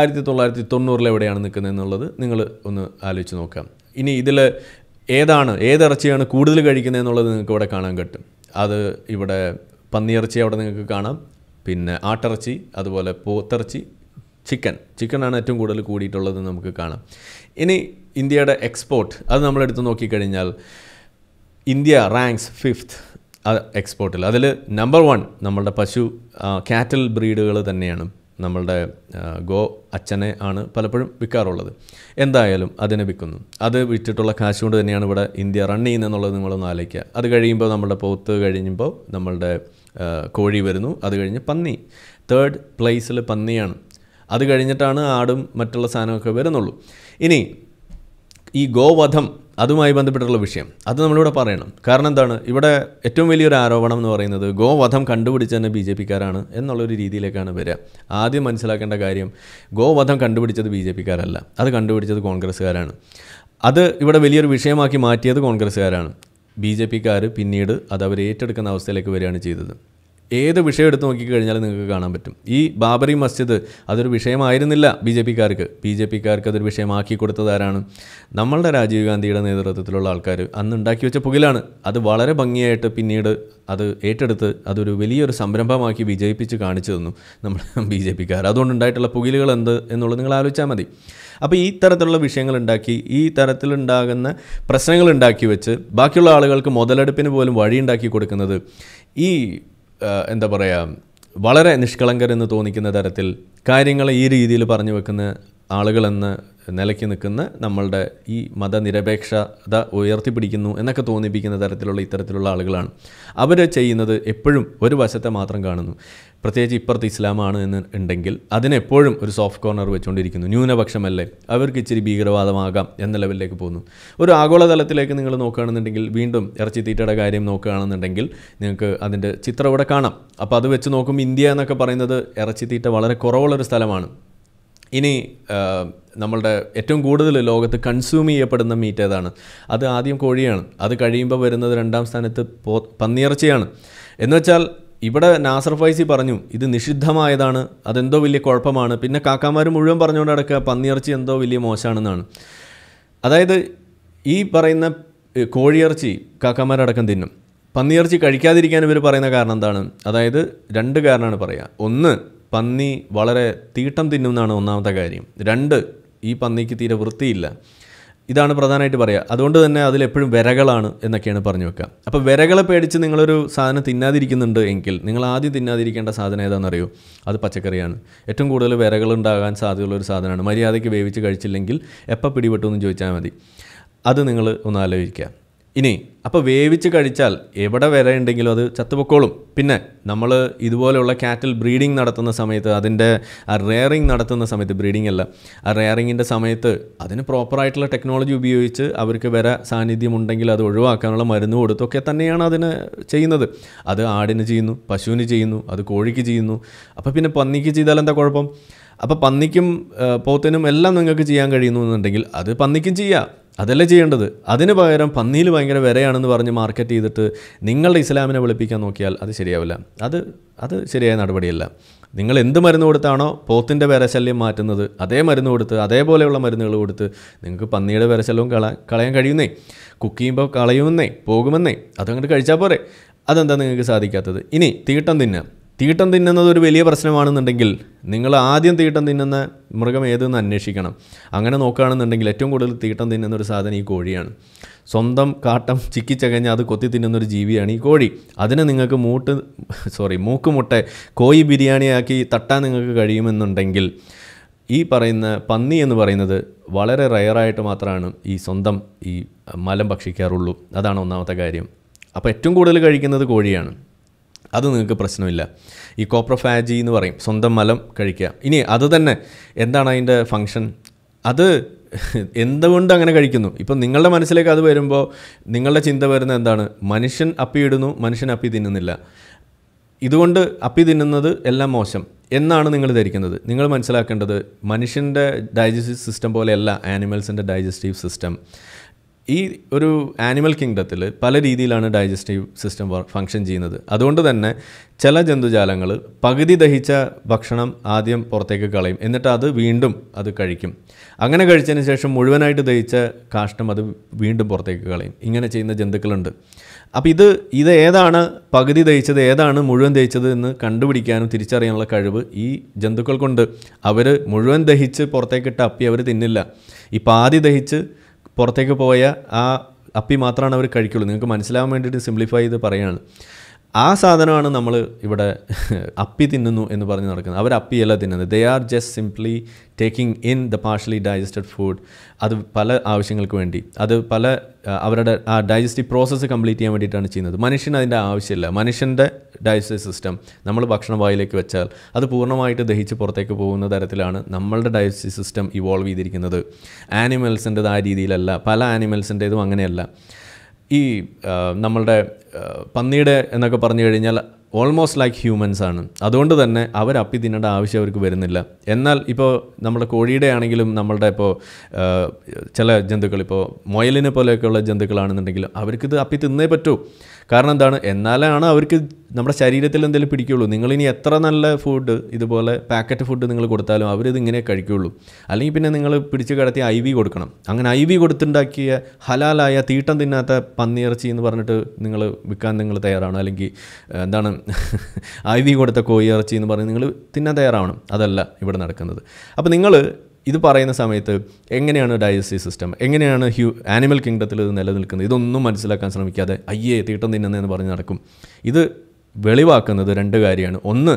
ആയിരത്തി തൊള്ളായിരത്തി തൊണ്ണൂറിൽ എവിടെയാണ് നിൽക്കുന്നത് എന്നുള്ളത് നിങ്ങൾ ഒന്ന് ആലോചിച്ച് നോക്കാം ഇനി ഇതിൽ ഏതാണ് ഏതിറച്ചിയാണ് കൂടുതൽ കഴിക്കുന്നത് എന്നുള്ളത് നിങ്ങൾക്ക് ഇവിടെ കാണാൻ കിട്ടും അത് ഇവിടെ പന്നിയിറച്ചി അവിടെ നിങ്ങൾക്ക് കാണാം പിന്നെ ആട്ടിറച്ചി അതുപോലെ പോത്തിറച്ചി ചിക്കൻ ചിക്കനാണ് ഏറ്റവും കൂടുതൽ കൂടിയിട്ടുള്ളത് നമുക്ക് കാണാം ഇനി ഇന്ത്യയുടെ എക്സ്പോർട്ട് അത് നമ്മളെടുത്ത് നോക്കിക്കഴിഞ്ഞാൽ ഇന്ത്യ റാങ്ക്സ് ഫിഫ്ത്ത് എക്സ്പോർട്ടിൽ അതിൽ നമ്പർ വൺ നമ്മളുടെ പശു കാറ്റൽ ബ്രീഡുകൾ തന്നെയാണ് നമ്മളുടെ ഗോ അച്ഛനെ ആണ് പലപ്പോഴും വിൽക്കാറുള്ളത് എന്തായാലും അതിനെ വിൽക്കുന്നു അത് വിറ്റിട്ടുള്ള കാശ് കൊണ്ട് തന്നെയാണ് ഇവിടെ ഇന്ത്യ റൺ എന്നുള്ളത് നിങ്ങളൊന്ന് ആലോചിക്കുക അത് കഴിയുമ്പോൾ നമ്മളുടെ പോത്ത് കഴിയുമ്പോൾ നമ്മളുടെ കോഴി വരുന്നു അത് കഴിഞ്ഞ് പന്നി തേർഡ് പ്ലേസിൽ പന്നിയാണ് അത് കഴിഞ്ഞിട്ടാണ് ആടും മറ്റുള്ള സാധനമൊക്കെ വരുന്നുള്ളൂ ഇനി ഈ ഗോവധം അതുമായി ബന്ധപ്പെട്ടുള്ള വിഷയം അത് നമ്മളിവിടെ പറയണം കാരണം എന്താണ് ഇവിടെ ഏറ്റവും വലിയൊരു ആരോപണം എന്ന് പറയുന്നത് ഗോവധം കണ്ടുപിടിച്ച തന്നെ ബി ജെ പിക്കാരാണ് എന്നുള്ളൊരു രീതിയിലേക്കാണ് വരിക ആദ്യം മനസ്സിലാക്കേണ്ട കാര്യം ഗോവധം കണ്ടുപിടിച്ചത് ബി ജെ പിക്കാരല്ല അത് കണ്ടുപിടിച്ചത് കോൺഗ്രസ്സുകാരാണ് അത് ഇവിടെ വലിയൊരു വിഷയമാക്കി മാറ്റിയത് കോൺഗ്രസ്സുകാരാണ് ബി ജെ പിക്കാർ പിന്നീട് അത് അവർ ഏറ്റെടുക്കുന്ന അവസ്ഥയിലേക്ക് വരികയാണ് ചെയ്തത് ഏത് വിഷയം എടുത്ത് നോക്കിക്കഴിഞ്ഞാലും നിങ്ങൾക്ക് കാണാൻ പറ്റും ഈ ബാബറി മസ്ജിദ് അതൊരു വിഷയമായിരുന്നില്ല ബി ജെ പിക്കാർക്ക് ബി ജെ പിക്കാർക്ക് അതൊരു വിഷയമാക്കി കൊടുത്തത് ആരാണ് നമ്മളുടെ രാജീവ് ഗാന്ധിയുടെ നേതൃത്വത്തിലുള്ള ആൾക്കാർ അന്ന് ഉണ്ടാക്കി വെച്ച പുകിലാണ് അത് വളരെ ഭംഗിയായിട്ട് പിന്നീട് അത് ഏറ്റെടുത്ത് അതൊരു വലിയൊരു സംരംഭമാക്കി വിജയിപ്പിച്ച് കാണിച്ചു തന്നു നമ്മൾ ബി ജെ പിക്കാർ അതുകൊണ്ടുണ്ടായിട്ടുള്ള പുകിലുകൾ എന്ത് എന്നുള്ളത് നിങ്ങൾ ആലോചിച്ചാൽ മതി അപ്പോൾ ഈ തരത്തിലുള്ള വിഷയങ്ങൾ ഉണ്ടാക്കി ഈ തരത്തിലുണ്ടാകുന്ന പ്രശ്നങ്ങൾ ഉണ്ടാക്കി വെച്ച് ബാക്കിയുള്ള ആളുകൾക്ക് മുതലെടുപ്പിന് പോലും വഴിയുണ്ടാക്കി കൊടുക്കുന്നത് ഈ എന്താ പറയുക വളരെ നിഷ്കളങ്കരെന്ന് തോന്നിക്കുന്ന തരത്തിൽ കാര്യങ്ങളെ ഈ രീതിയിൽ പറഞ്ഞു വെക്കുന്ന ആളുകളെന്ന് നിലയ്ക്ക് നിൽക്കുന്ന നമ്മളുടെ ഈ മതനിരപേക്ഷത ഉയർത്തിപ്പിടിക്കുന്നു എന്നൊക്കെ തോന്നിപ്പിക്കുന്ന തരത്തിലുള്ള ഇത്തരത്തിലുള്ള ആളുകളാണ് അവർ ചെയ്യുന്നത് എപ്പോഴും ഒരു വശത്തെ മാത്രം കാണുന്നു പ്രത്യേകിച്ച് ഇപ്പുറത്ത് ഇസ്ലാമാണ് എന്ന് ഉണ്ടെങ്കിൽ അതിനെപ്പോഴും ഒരു സോഫ്റ്റ് കോർണർ വെച്ചുകൊണ്ടിരിക്കുന്നു ന്യൂനപക്ഷമല്ലേ അവർക്ക് ഇച്ചിരി ഭീകരവാദമാകാം എന്ന ലെവലിലേക്ക് പോകുന്നു ഒരു ആഗോളതലത്തിലേക്ക് നിങ്ങൾ നോക്കുകയാണെന്നുണ്ടെങ്കിൽ വീണ്ടും ഇറച്ചിത്തീറ്റയുടെ കാര്യം നോക്കുകയാണെന്നുണ്ടെങ്കിൽ നിങ്ങൾക്ക് അതിൻ്റെ ചിത്രം ഇവിടെ കാണാം അപ്പോൾ അത് വെച്ച് നോക്കുമ്പോൾ ഇന്ത്യ എന്നൊക്കെ പറയുന്നത് ഇറച്ചിത്തീറ്റ വളരെ കുറവുള്ളൊരു സ്ഥലമാണ് ഇനി നമ്മളുടെ ഏറ്റവും കൂടുതൽ ലോകത്ത് കൺസ്യൂം ചെയ്യപ്പെടുന്ന മീറ്റ് ഏതാണ് അത് ആദ്യം കോഴിയാണ് അത് കഴിയുമ്പോൾ വരുന്നത് രണ്ടാം സ്ഥാനത്ത് പോ പന്നിയിറച്ചിയാണ് എന്നുവെച്ചാൽ ഇവിടെ നാസർ ഫൈസി പറഞ്ഞു ഇത് നിഷിദ്ധമായതാണ് അതെന്തോ വലിയ കുഴപ്പമാണ് പിന്നെ കാക്കാമാർ മുഴുവൻ പറഞ്ഞുകൊണ്ട് നടക്കുക പന്നിയിറച്ചി എന്തോ വലിയ മോശമാണെന്നാണ് അതായത് ഈ പറയുന്ന കോഴിയിറച്ചി കാക്കാമാരടക്കം തിന്നും പന്നിയിറച്ചി കഴിക്കാതിരിക്കാൻ ഇവർ പറയുന്ന കാരണം എന്താണ് അതായത് രണ്ട് കാരണമാണ് പറയുക ഒന്ന് പന്നി വളരെ തീട്ടം തിന്നുമെന്നാണ് ഒന്നാമത്തെ കാര്യം രണ്ട് ഈ പന്നിക്ക് തീരെ വൃത്തിയില്ല ഇതാണ് പ്രധാനമായിട്ട് പറയുക അതുകൊണ്ട് തന്നെ അതിലെപ്പോഴും വിരകളാണ് എന്നൊക്കെയാണ് പറഞ്ഞു വെക്കുക അപ്പോൾ വിരകളെ പേടിച്ച് നിങ്ങളൊരു സാധനം തിന്നാതിരിക്കുന്നുണ്ട് എങ്കിൽ നിങ്ങൾ ആദ്യം തിന്നാതിരിക്കേണ്ട സാധനം ഏതാണെന്നറിയോ അത് പച്ചക്കറിയാണ് ഏറ്റവും കൂടുതൽ ഉണ്ടാകാൻ സാധ്യതയുള്ളൊരു സാധനമാണ് മര്യാദയ്ക്ക് വേവിച്ച് കഴിച്ചില്ലെങ്കിൽ എപ്പോൾ പിടിപെട്ടു എന്ന് ചോദിച്ചാൽ മതി അത് നിങ്ങൾ ഒന്ന് ആലോചിക്കുക ഇനി അപ്പോൾ വേവിച്ച് കഴിച്ചാൽ എവിടെ വരെ ഉണ്ടെങ്കിലും അത് ചത്തുപൊക്കോളും പിന്നെ നമ്മൾ ഇതുപോലെയുള്ള കാറ്റിൽ ബ്രീഡിംഗ് നടത്തുന്ന സമയത്ത് അതിൻ്റെ ആ റെയറിങ് നടത്തുന്ന സമയത്ത് ബ്രീഡിംഗ് അല്ല ആ റെയറിങ്ങിൻ്റെ സമയത്ത് അതിന് പ്രോപ്പറായിട്ടുള്ള ടെക്നോളജി ഉപയോഗിച്ച് അവർക്ക് വരെ സാന്നിധ്യം ഉണ്ടെങ്കിൽ അത് ഒഴിവാക്കാനുള്ള മരുന്ന് കൊടുത്തൊക്കെ തന്നെയാണ് അതിന് ചെയ്യുന്നത് അത് ആടിന് ചെയ്യുന്നു പശുവിന് ചെയ്യുന്നു അത് കോഴിക്ക് ചെയ്യുന്നു അപ്പോൾ പിന്നെ പന്നിക്ക് ചെയ്താൽ എന്താ കുഴപ്പം അപ്പോൾ പന്നിക്കും പോത്തിനും എല്ലാം നിങ്ങൾക്ക് ചെയ്യാൻ കഴിയുന്നു എന്നുണ്ടെങ്കിൽ അത് പന്നിക്കും ചെയ്യാം അതല്ലേ ചെയ്യേണ്ടത് അതിന് പകരം പന്നിയിൽ ഭയങ്കര വിരയാണെന്ന് പറഞ്ഞ് മാർക്കറ്റ് ചെയ്തിട്ട് നിങ്ങളുടെ ഇസ്ലാമിനെ വിളിപ്പിക്കാൻ നോക്കിയാൽ അത് ശരിയാവില്ല അത് അത് ശരിയായ നടപടിയല്ല നിങ്ങൾ എന്ത് മരുന്ന് കൊടുത്താണോ പോത്തിൻ്റെ വിരശല്യം മാറ്റുന്നത് അതേ മരുന്ന് കൊടുത്ത് അതേപോലെയുള്ള മരുന്നുകൾ കൊടുത്ത് നിങ്ങൾക്ക് പന്നിയുടെ വിരശല്യവും കള കളയാൻ കഴിയുന്നേ കുക്ക് ചെയ്യുമ്പോൾ കളയുമെന്നേ പോകുമെന്നേ അതങ്ങോട്ട് കഴിച്ചാൽ പോരെ അതെന്താ നിങ്ങൾക്ക് സാധിക്കാത്തത് ഇനി തീട്ടം തിന്നുക തീട്ടം തിന്നുന്നത് ഒരു വലിയ പ്രശ്നമാണെന്നുണ്ടെങ്കിൽ നിങ്ങൾ ആദ്യം തീട്ടം തിന്നുന്ന മൃഗം ഏതെന്ന് അന്വേഷിക്കണം അങ്ങനെ നോക്കുകയാണെന്നുണ്ടെങ്കിൽ ഏറ്റവും കൂടുതൽ തീട്ടം തിന്നുന്ന ഒരു സാധനം ഈ കോഴിയാണ് സ്വന്തം കാട്ടം ചിക്കിച്ചകഞ്ഞ് അത് കൊത്തി തിന്നുന്ന ഒരു ജീവിയാണ് ഈ കോഴി അതിനെ നിങ്ങൾക്ക് മൂട്ട് സോറി മൂക്കുമുട്ട കോഴി ബിരിയാണിയാക്കി തട്ടാൻ നിങ്ങൾക്ക് കഴിയുമെന്നുണ്ടെങ്കിൽ ഈ പറയുന്ന പന്നി എന്ന് പറയുന്നത് വളരെ റയറായിട്ട് മാത്രമാണ് ഈ സ്വന്തം ഈ മലം ഭക്ഷിക്കാറുള്ളൂ അതാണ് ഒന്നാമത്തെ കാര്യം അപ്പോൾ ഏറ്റവും കൂടുതൽ കഴിക്കുന്നത് കോഴിയാണ് അത് നിങ്ങൾക്ക് പ്രശ്നമില്ല ഈ കോപ്രഫാജി എന്ന് പറയും സ്വന്തം മലം കഴിക്കുക ഇനി അത് തന്നെ എന്താണ് അതിൻ്റെ ഫങ്ഷൻ അത് എന്തുകൊണ്ട് അങ്ങനെ കഴിക്കുന്നു ഇപ്പം നിങ്ങളുടെ മനസ്സിലേക്ക് അത് വരുമ്പോൾ നിങ്ങളുടെ ചിന്ത വരുന്നത് എന്താണ് മനുഷ്യൻ ഇടുന്നു മനുഷ്യൻ അപ്പി തിന്നുന്നില്ല ഇതുകൊണ്ട് അപ്പി തിന്നുന്നത് എല്ലാം മോശം എന്നാണ് നിങ്ങൾ ധരിക്കുന്നത് നിങ്ങൾ മനസ്സിലാക്കേണ്ടത് മനുഷ്യൻ്റെ ഡൈജസ്റ്റീവ് സിസ്റ്റം പോലെയല്ല ആനിമൽസിൻ്റെ ഡൈജസ്റ്റീവ് സിസ്റ്റം ഈ ഒരു ആനിമൽ കിങ്ഡത്തിൽ പല രീതിയിലാണ് ഡൈജസ്റ്റീവ് സിസ്റ്റം ഫങ്ഷൻ ചെയ്യുന്നത് അതുകൊണ്ട് തന്നെ ചില ജന്തുജാലങ്ങൾ പകുതി ദഹിച്ച ഭക്ഷണം ആദ്യം പുറത്തേക്ക് കളയും എന്നിട്ട് അത് വീണ്ടും അത് കഴിക്കും അങ്ങനെ കഴിച്ചതിന് ശേഷം മുഴുവനായിട്ട് ദഹിച്ച കാഷ്ടം അത് വീണ്ടും പുറത്തേക്ക് കളയും ഇങ്ങനെ ചെയ്യുന്ന ജന്തുക്കളുണ്ട് അപ്പോൾ ഇത് ഇത് ഏതാണ് പകുതി ദഹിച്ചത് ഏതാണ് മുഴുവൻ ദഹിച്ചത് എന്ന് കണ്ടുപിടിക്കാനും തിരിച്ചറിയാനുള്ള കഴിവ് ഈ ജന്തുക്കൾക്കുണ്ട് അവർ മുഴുവൻ ദഹിച്ച് പുറത്തേക്കിട്ട് അപ്പി അവർ തിന്നില്ല ഈ പാതി ദഹിച്ച് പുറത്തേക്ക് പോയ ആ അപ്പി മാത്രമാണ് അവർ കഴിക്കുള്ളൂ നിങ്ങൾക്ക് മനസ്സിലാവാൻ വേണ്ടിയിട്ട് സിംപ്ലിഫൈ ചെയ്ത് പറയുകയാണ് ആ സാധനമാണ് നമ്മൾ ഇവിടെ അപ്പി തിന്നുന്നു എന്ന് പറഞ്ഞ് നടക്കുന്നത് അവർ അപ്പിയല്ല തിന്നുന്നത് they are just simply taking in the partially digested food അത് പല ആവശ്യങ്ങൾക്ക് വേണ്ടി അത് പല അവരുടെ ആ ഡൈജസ്റ്റീവ് പ്രോസസ്സ് കംപ്ലീറ്റ് ചെയ്യാൻ വേണ്ടിയിട്ടാണ് ചെയ്യുന്നത് മനുഷ്യന് അതിൻ്റെ ആവശ്യമില്ല മനുഷ്യൻ്റെ ഡൈജസ്റ്റീവ് സിസ്റ്റം നമ്മൾ ഭക്ഷണം വായിലേക്ക് വെച്ചാൽ അത് പൂർണ്ണമായിട്ട് ദഹിച്ച് പുറത്തേക്ക് പോകുന്ന തരത്തിലാണ് നമ്മളുടെ ഡൈജസ്റ്റീവ് സിസ്റ്റം ഇവോൾവ് ചെയ്തിരിക്കുന്നത് ആനിമൽസിൻ്റെത് ആ രീതിയിലല്ല പല ആനിമൽസിൻ്റെതും അങ്ങനെയല്ല ഈ നമ്മളുടെ പന്നിയുടെ എന്നൊക്കെ പറഞ്ഞു കഴിഞ്ഞാൽ ഓൾമോസ്റ്റ് ലൈക്ക് ഹ്യൂമൻസ് ആണ് അതുകൊണ്ട് തന്നെ അവർ അപ്പി തിന്നേണ്ട ആവശ്യം അവർക്ക് വരുന്നില്ല എന്നാൽ ഇപ്പോൾ നമ്മുടെ കോഴിയുടെ ആണെങ്കിലും നമ്മളുടെ ഇപ്പോൾ ചില ജന്തുക്കൾ ഇപ്പോൾ മുയലിനെ പോലെയൊക്കെയുള്ള ജന്തുക്കളാണെന്നുണ്ടെങ്കിലും അവർക്കിത് അപ്പി തിന്നേ പറ്റൂ കാരണം എന്താണ് എന്നാലാണ് അവർക്ക് നമ്മുടെ ശരീരത്തിൽ എന്തെങ്കിലും പിടിക്കുകയുള്ളൂ നിങ്ങളിനി എത്ര നല്ല ഫുഡ് ഇതുപോലെ പാക്കറ്റ് ഫുഡ് നിങ്ങൾ കൊടുത്താലും അവരിത് ഇങ്ങനെ കഴിക്കുകയുള്ളൂ അല്ലെങ്കിൽ പിന്നെ നിങ്ങൾ പിടിച്ച് കിടത്തി ഐ വി കൊടുക്കണം അങ്ങനെ ഐ വി കൊടുത്തുണ്ടാക്കിയ ഹലാലായ തീട്ടം തിന്നാത്ത പന്നിയിറച്ചി എന്ന് പറഞ്ഞിട്ട് നിങ്ങൾ വിൽക്കാൻ നിങ്ങൾ തയ്യാറാണ് അല്ലെങ്കിൽ എന്താണ് ഐ വി കൊടുത്ത കോഴിയിറച്ചി എന്ന് പറഞ്ഞ് നിങ്ങൾ തിന്നാൻ തയ്യാറാവണം അതല്ല ഇവിടെ നടക്കുന്നത് അപ്പോൾ നിങ്ങൾ ഇത് പറയുന്ന സമയത്ത് എങ്ങനെയാണ് ഡയജസ്റ്റീവ് സിസ്റ്റം എങ്ങനെയാണ് ഹ്യൂ ആനിമൽ കിങ്ഡത്തിൽ ഇത് നിലനിൽക്കുന്നത് ഇതൊന്നും മനസ്സിലാക്കാൻ ശ്രമിക്കാതെ അയ്യേ തീട്ടം തിന്നുന്നതെന്ന് പറഞ്ഞ് നടക്കും ഇത് വെളിവാക്കുന്നത് രണ്ട് കാര്യമാണ് ഒന്ന്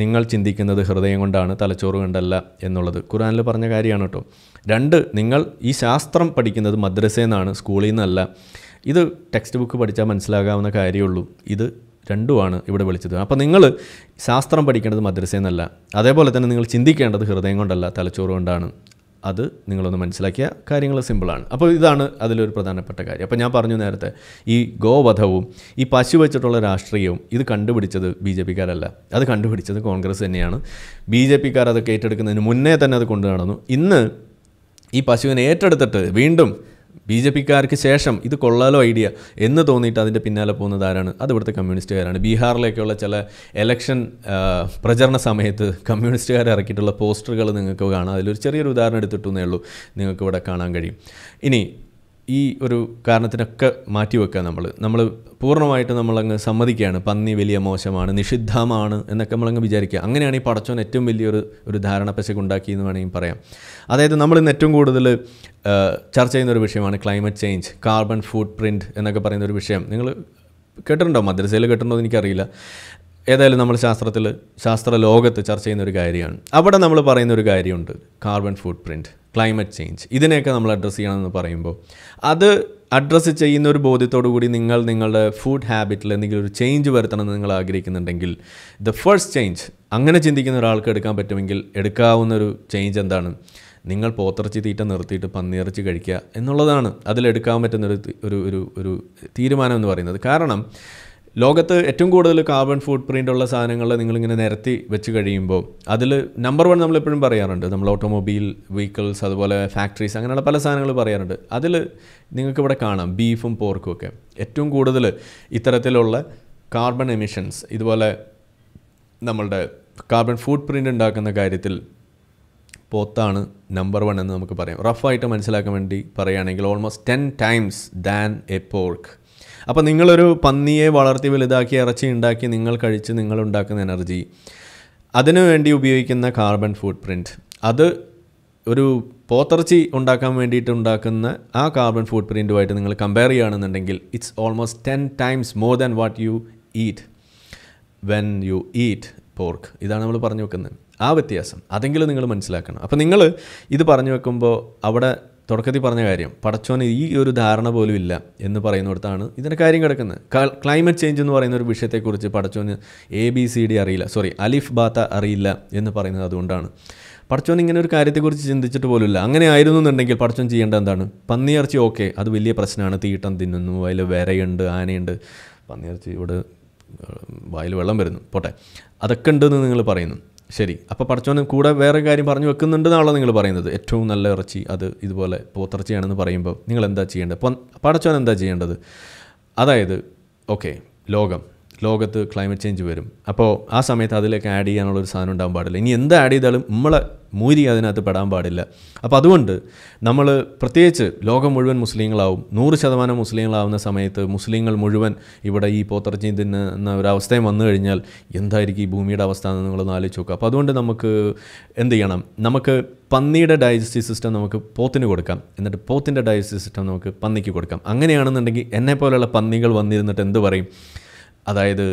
നിങ്ങൾ ചിന്തിക്കുന്നത് ഹൃദയം കൊണ്ടാണ് തലച്ചോറ് കൊണ്ടല്ല എന്നുള്ളത് ഖുറാനിൽ പറഞ്ഞ കാര്യമാണ് കേട്ടോ രണ്ട് നിങ്ങൾ ഈ ശാസ്ത്രം പഠിക്കുന്നത് മദ്രസയിൽ നിന്നാണ് സ്കൂളിൽ നിന്നല്ല ഇത് ടെക്സ്റ്റ് ബുക്ക് പഠിച്ചാൽ മനസ്സിലാകാവുന്ന കാര്യമുള്ളൂ ഇത് രണ്ടുമാണ് ഇവിടെ വിളിച്ചത് അപ്പോൾ നിങ്ങൾ ശാസ്ത്രം പഠിക്കേണ്ടത് മദ്രസയിൽ അതേപോലെ തന്നെ നിങ്ങൾ ചിന്തിക്കേണ്ടത് ഹൃദയം കൊണ്ടല്ല തലച്ചോറ് കൊണ്ടാണ് അത് നിങ്ങളൊന്ന് മനസ്സിലാക്കിയ കാര്യങ്ങൾ സിമ്പിളാണ് അപ്പോൾ ഇതാണ് അതിലൊരു പ്രധാനപ്പെട്ട കാര്യം അപ്പോൾ ഞാൻ പറഞ്ഞു നേരത്തെ ഈ ഗോവധവും ഈ പശു വെച്ചിട്ടുള്ള രാഷ്ട്രീയവും ഇത് കണ്ടുപിടിച്ചത് ബി ജെ പിക്കാരല്ല അത് കണ്ടുപിടിച്ചത് കോൺഗ്രസ് തന്നെയാണ് ബി ജെ പിക്കാർ അതൊക്കെ ഏറ്റെടുക്കുന്നതിന് മുന്നേ തന്നെ അത് കൊണ്ടു നടന്നു ഇന്ന് ഈ പശുവിനെ ഏറ്റെടുത്തിട്ട് വീണ്ടും ബി ജെ പിക്കാർക്ക് ശേഷം ഇത് കൊള്ളാലോ ഐഡിയ എന്ന് തോന്നിയിട്ട് അതിൻ്റെ പിന്നാലെ പോകുന്നത് ആരാണ് അത് ഇവിടുത്തെ കമ്മ്യൂണിസ്റ്റുകാരാണ് ബീഹാറിലേക്കുള്ള ചില എലക്ഷൻ പ്രചരണ സമയത്ത് കമ്മ്യൂണിസ്റ്റുകാർ ഇറക്കിയിട്ടുള്ള പോസ്റ്ററുകൾ നിങ്ങൾക്ക് കാണാം അതിലൊരു ചെറിയൊരു ഉദാഹരണം എടുത്തിട്ടുന്നേ ഉള്ളൂ നിങ്ങൾക്ക് ഇവിടെ കാണാൻ കഴിയും ഇനി ഈ ഒരു കാരണത്തിനൊക്കെ മാറ്റിവെക്കുക നമ്മൾ നമ്മൾ പൂർണ്ണമായിട്ട് നമ്മളങ്ങ് സമ്മതിക്കുകയാണ് പന്നി വലിയ മോശമാണ് നിഷിദ്ധമാണ് എന്നൊക്കെ നമ്മളങ്ങ് വിചാരിക്കുക അങ്ങനെയാണ് ഈ പടച്ചോൻ ഏറ്റവും വലിയൊരു ഒരു ധാരണ പശക്കുണ്ടാക്കി എന്ന് വേണമെങ്കിൽ പറയാം അതായത് നമ്മൾ ഇന്ന് ഏറ്റവും കൂടുതൽ ചർച്ച ചെയ്യുന്ന ഒരു വിഷയമാണ് climate change carbon footprint എന്നൊക്കെ പറയുന്ന ഒരു വിഷയം നിങ്ങൾ കേട്ടിട്ടുണ്ടോ മദ്രസയിൽ കേട്ടിട്ടുണ്ടോ എന്ന് എനിക്കറിയില്ല ഏതായാലും നമ്മൾ ശാസ്ത്രത്തിൽ ശാസ്ത്ര ലോകത്ത് ചർച്ച ചെയ്യുന്ന ഒരു കാര്യമാണ് അവിടെ നമ്മൾ പറയുന്ന ഒരു കാര്യമുണ്ട് carbon footprint climate change ഇതിനെയൊക്കെ നമ്മൾ അഡ്രസ്സ് ചെയ്യണമെന്ന് പറയുമ്പോൾ അത് അഡ്രസ്സ് ചെയ്യുന്ന ഒരു ബോധ്യത്തോടു കൂടി നിങ്ങൾ നിങ്ങളുടെ ഫുഡ് ഹാബിറ്റിൽ എന്തെങ്കിലും ഒരു ചേഞ്ച് വരുത്തണമെന്ന് നിങ്ങൾ ആഗ്രഹിക്കുന്നുണ്ടെങ്കിൽ ദ ഫസ്റ്റ് ചേഞ്ച് അങ്ങനെ ചിന്തിക്കുന്ന ഒരാൾക്ക് എടുക്കാൻ പറ്റുമെങ്കിൽ എടുക്കാവുന്ന ഒരു ചേഞ്ച് എന്താണ് നിങ്ങൾ പോത്തിറച്ചി തീറ്റ നിർത്തിയിട്ട് പന്നിയിറച്ചി കഴിക്കുക എന്നുള്ളതാണ് അതിലെടുക്കാൻ പറ്റുന്ന ഒരു ഒരു ഒരു തീരുമാനം എന്ന് പറയുന്നത് കാരണം ലോകത്ത് ഏറ്റവും കൂടുതൽ കാർബൺ ഫുട് പ്രിൻ്റ് ഉള്ള സാധനങ്ങൾ നിങ്ങളിങ്ങനെ നിരത്തി വെച്ച് കഴിയുമ്പോൾ അതിൽ നമ്പർ വൺ നമ്മളെപ്പോഴും പറയാറുണ്ട് നമ്മൾ ഓട്ടോമൊബൈൽ വെഹിക്കിൾസ് അതുപോലെ ഫാക്ടറീസ് അങ്ങനെയുള്ള പല സാധനങ്ങൾ പറയാറുണ്ട് അതിൽ നിങ്ങൾക്ക് ഇവിടെ കാണാം ബീഫും പോർക്കും ഒക്കെ ഏറ്റവും കൂടുതൽ ഇത്തരത്തിലുള്ള കാർബൺ എമിഷൻസ് ഇതുപോലെ നമ്മളുടെ കാർബൺ ഫുട് പ്രിൻ്റ് ഉണ്ടാക്കുന്ന കാര്യത്തിൽ പോത്താണ് നമ്പർ വൺ എന്ന് നമുക്ക് പറയാം റഫായിട്ട് മനസ്സിലാക്കാൻ വേണ്ടി പറയുകയാണെങ്കിൽ almost ten times than a pork അപ്പോൾ നിങ്ങളൊരു പന്നിയെ വളർത്തി വലുതാക്കി ഇറച്ചി ഉണ്ടാക്കി നിങ്ങൾ കഴിച്ച് നിങ്ങൾ ഉണ്ടാക്കുന്ന എനർജി അതിനു വേണ്ടി ഉപയോഗിക്കുന്ന കാർബൺ ഫുട് പ്രിൻറ്റ് അത് ഒരു പോത്തിറച്ചി ഉണ്ടാക്കാൻ വേണ്ടിയിട്ട് ഉണ്ടാക്കുന്ന ആ കാർബൺ ഫുട് പ്രിൻറ്റുമായിട്ട് നിങ്ങൾ കമ്പയർ ചെയ്യുകയാണെന്നുണ്ടെങ്കിൽ it's almost ten times more than what you eat when you eat pork ഇതാണ് നമ്മൾ പറഞ്ഞു വെക്കുന്നത് ആ വ്യത്യാസം അതെങ്കിലും നിങ്ങൾ മനസ്സിലാക്കണം അപ്പോൾ നിങ്ങൾ ഇത് പറഞ്ഞു വെക്കുമ്പോൾ അവിടെ തുടക്കത്തിൽ പറഞ്ഞ കാര്യം പടച്ചോന് ഈ ഒരു ധാരണ പോലും ഇല്ല എന്ന് പറയുന്നിടത്താണ് ഇതിൻ്റെ കാര്യം കിടക്കുന്നത് ക്ലൈമറ്റ് ചേഞ്ച് എന്ന് പറയുന്ന ഒരു വിഷയത്തെക്കുറിച്ച് പടച്ചോന് എ ബി സി ഡി അറിയില്ല സോറി അലിഫ് ബാത്ത അറിയില്ല എന്ന് പറയുന്നത് അതുകൊണ്ടാണ് പടച്ചോൻ ഇങ്ങനെ ഒരു കാര്യത്തെക്കുറിച്ച് ചിന്തിച്ചിട്ട് പോലുമില്ല അങ്ങനെ ആയിരുന്നു എന്നുണ്ടെങ്കിൽ പടച്ചോൻ ചെയ്യേണ്ട എന്താണ് പന്നിയിറച്ചി ഓക്കെ അത് വലിയ പ്രശ്നമാണ് തീട്ടം തിന്നുന്നു അതിൽ വിരയുണ്ട് ആനയുണ്ട് പന്നിയിറച്ചി ഇവിടെ വായിൽ വെള്ളം വരുന്നു പോട്ടെ അതൊക്കെ ഉണ്ടെന്ന് നിങ്ങൾ പറയുന്നു ശരി അപ്പോൾ പഠിച്ചോന് കൂടെ വേറെ കാര്യം പറഞ്ഞു വെക്കുന്നുണ്ടെന്നാണല്ലോ നിങ്ങൾ പറയുന്നത് ഏറ്റവും നല്ല ഇറച്ചി അത് ഇതുപോലെ പോത്തിറച്ചിയാണെന്ന് പറയുമ്പോൾ നിങ്ങൾ എന്താ ചെയ്യേണ്ടത് അപ്പം പടച്ചോൻ എന്താ ചെയ്യേണ്ടത് അതായത് ഓക്കെ ലോകം ലോകത്ത് ക്ലൈമറ്റ് ചേഞ്ച് വരും അപ്പോൾ ആ സമയത്ത് അതിലേക്ക് ആഡ് ചെയ്യാനുള്ള ഒരു സാധനം ഉണ്ടാകാൻ പാടില്ല ഇനി എന്ത് ആഡ് ചെയ്താലും നമ്മളെ മൂരി അതിനകത്ത് പെടാൻ പാടില്ല അപ്പോൾ അതുകൊണ്ട് നമ്മൾ പ്രത്യേകിച്ച് ലോകം മുഴുവൻ മുസ്ലിങ്ങളാവും നൂറ് ശതമാനം മുസ്ലിങ്ങളാവുന്ന സമയത്ത് മുസ്ലിങ്ങൾ മുഴുവൻ ഇവിടെ ഈ പോത്തിറച്ചി തിന്നുന്ന ഒരവസ്ഥയും വന്നു കഴിഞ്ഞാൽ എന്തായിരിക്കും ഈ ഭൂമിയുടെ അവസ്ഥ എന്ന് നിങ്ങളൊന്ന് ആലോചിച്ച് നോക്കുക അപ്പോൾ അതുകൊണ്ട് നമുക്ക് എന്ത് ചെയ്യണം നമുക്ക് പന്നിയുടെ ഡയജസ്റ്റീവ് സിസ്റ്റം നമുക്ക് പോത്തിന് കൊടുക്കാം എന്നിട്ട് പോത്തിൻ്റെ ഡയജസ്റ്റീവ് സിസ്റ്റം നമുക്ക് പന്നിക്ക് കൊടുക്കാം അങ്ങനെയാണെന്നുണ്ടെങ്കിൽ എന്നെ പോലെയുള്ള പന്നികൾ വന്നിരുന്നിട്ട് എന്ത് പറയും അതായത്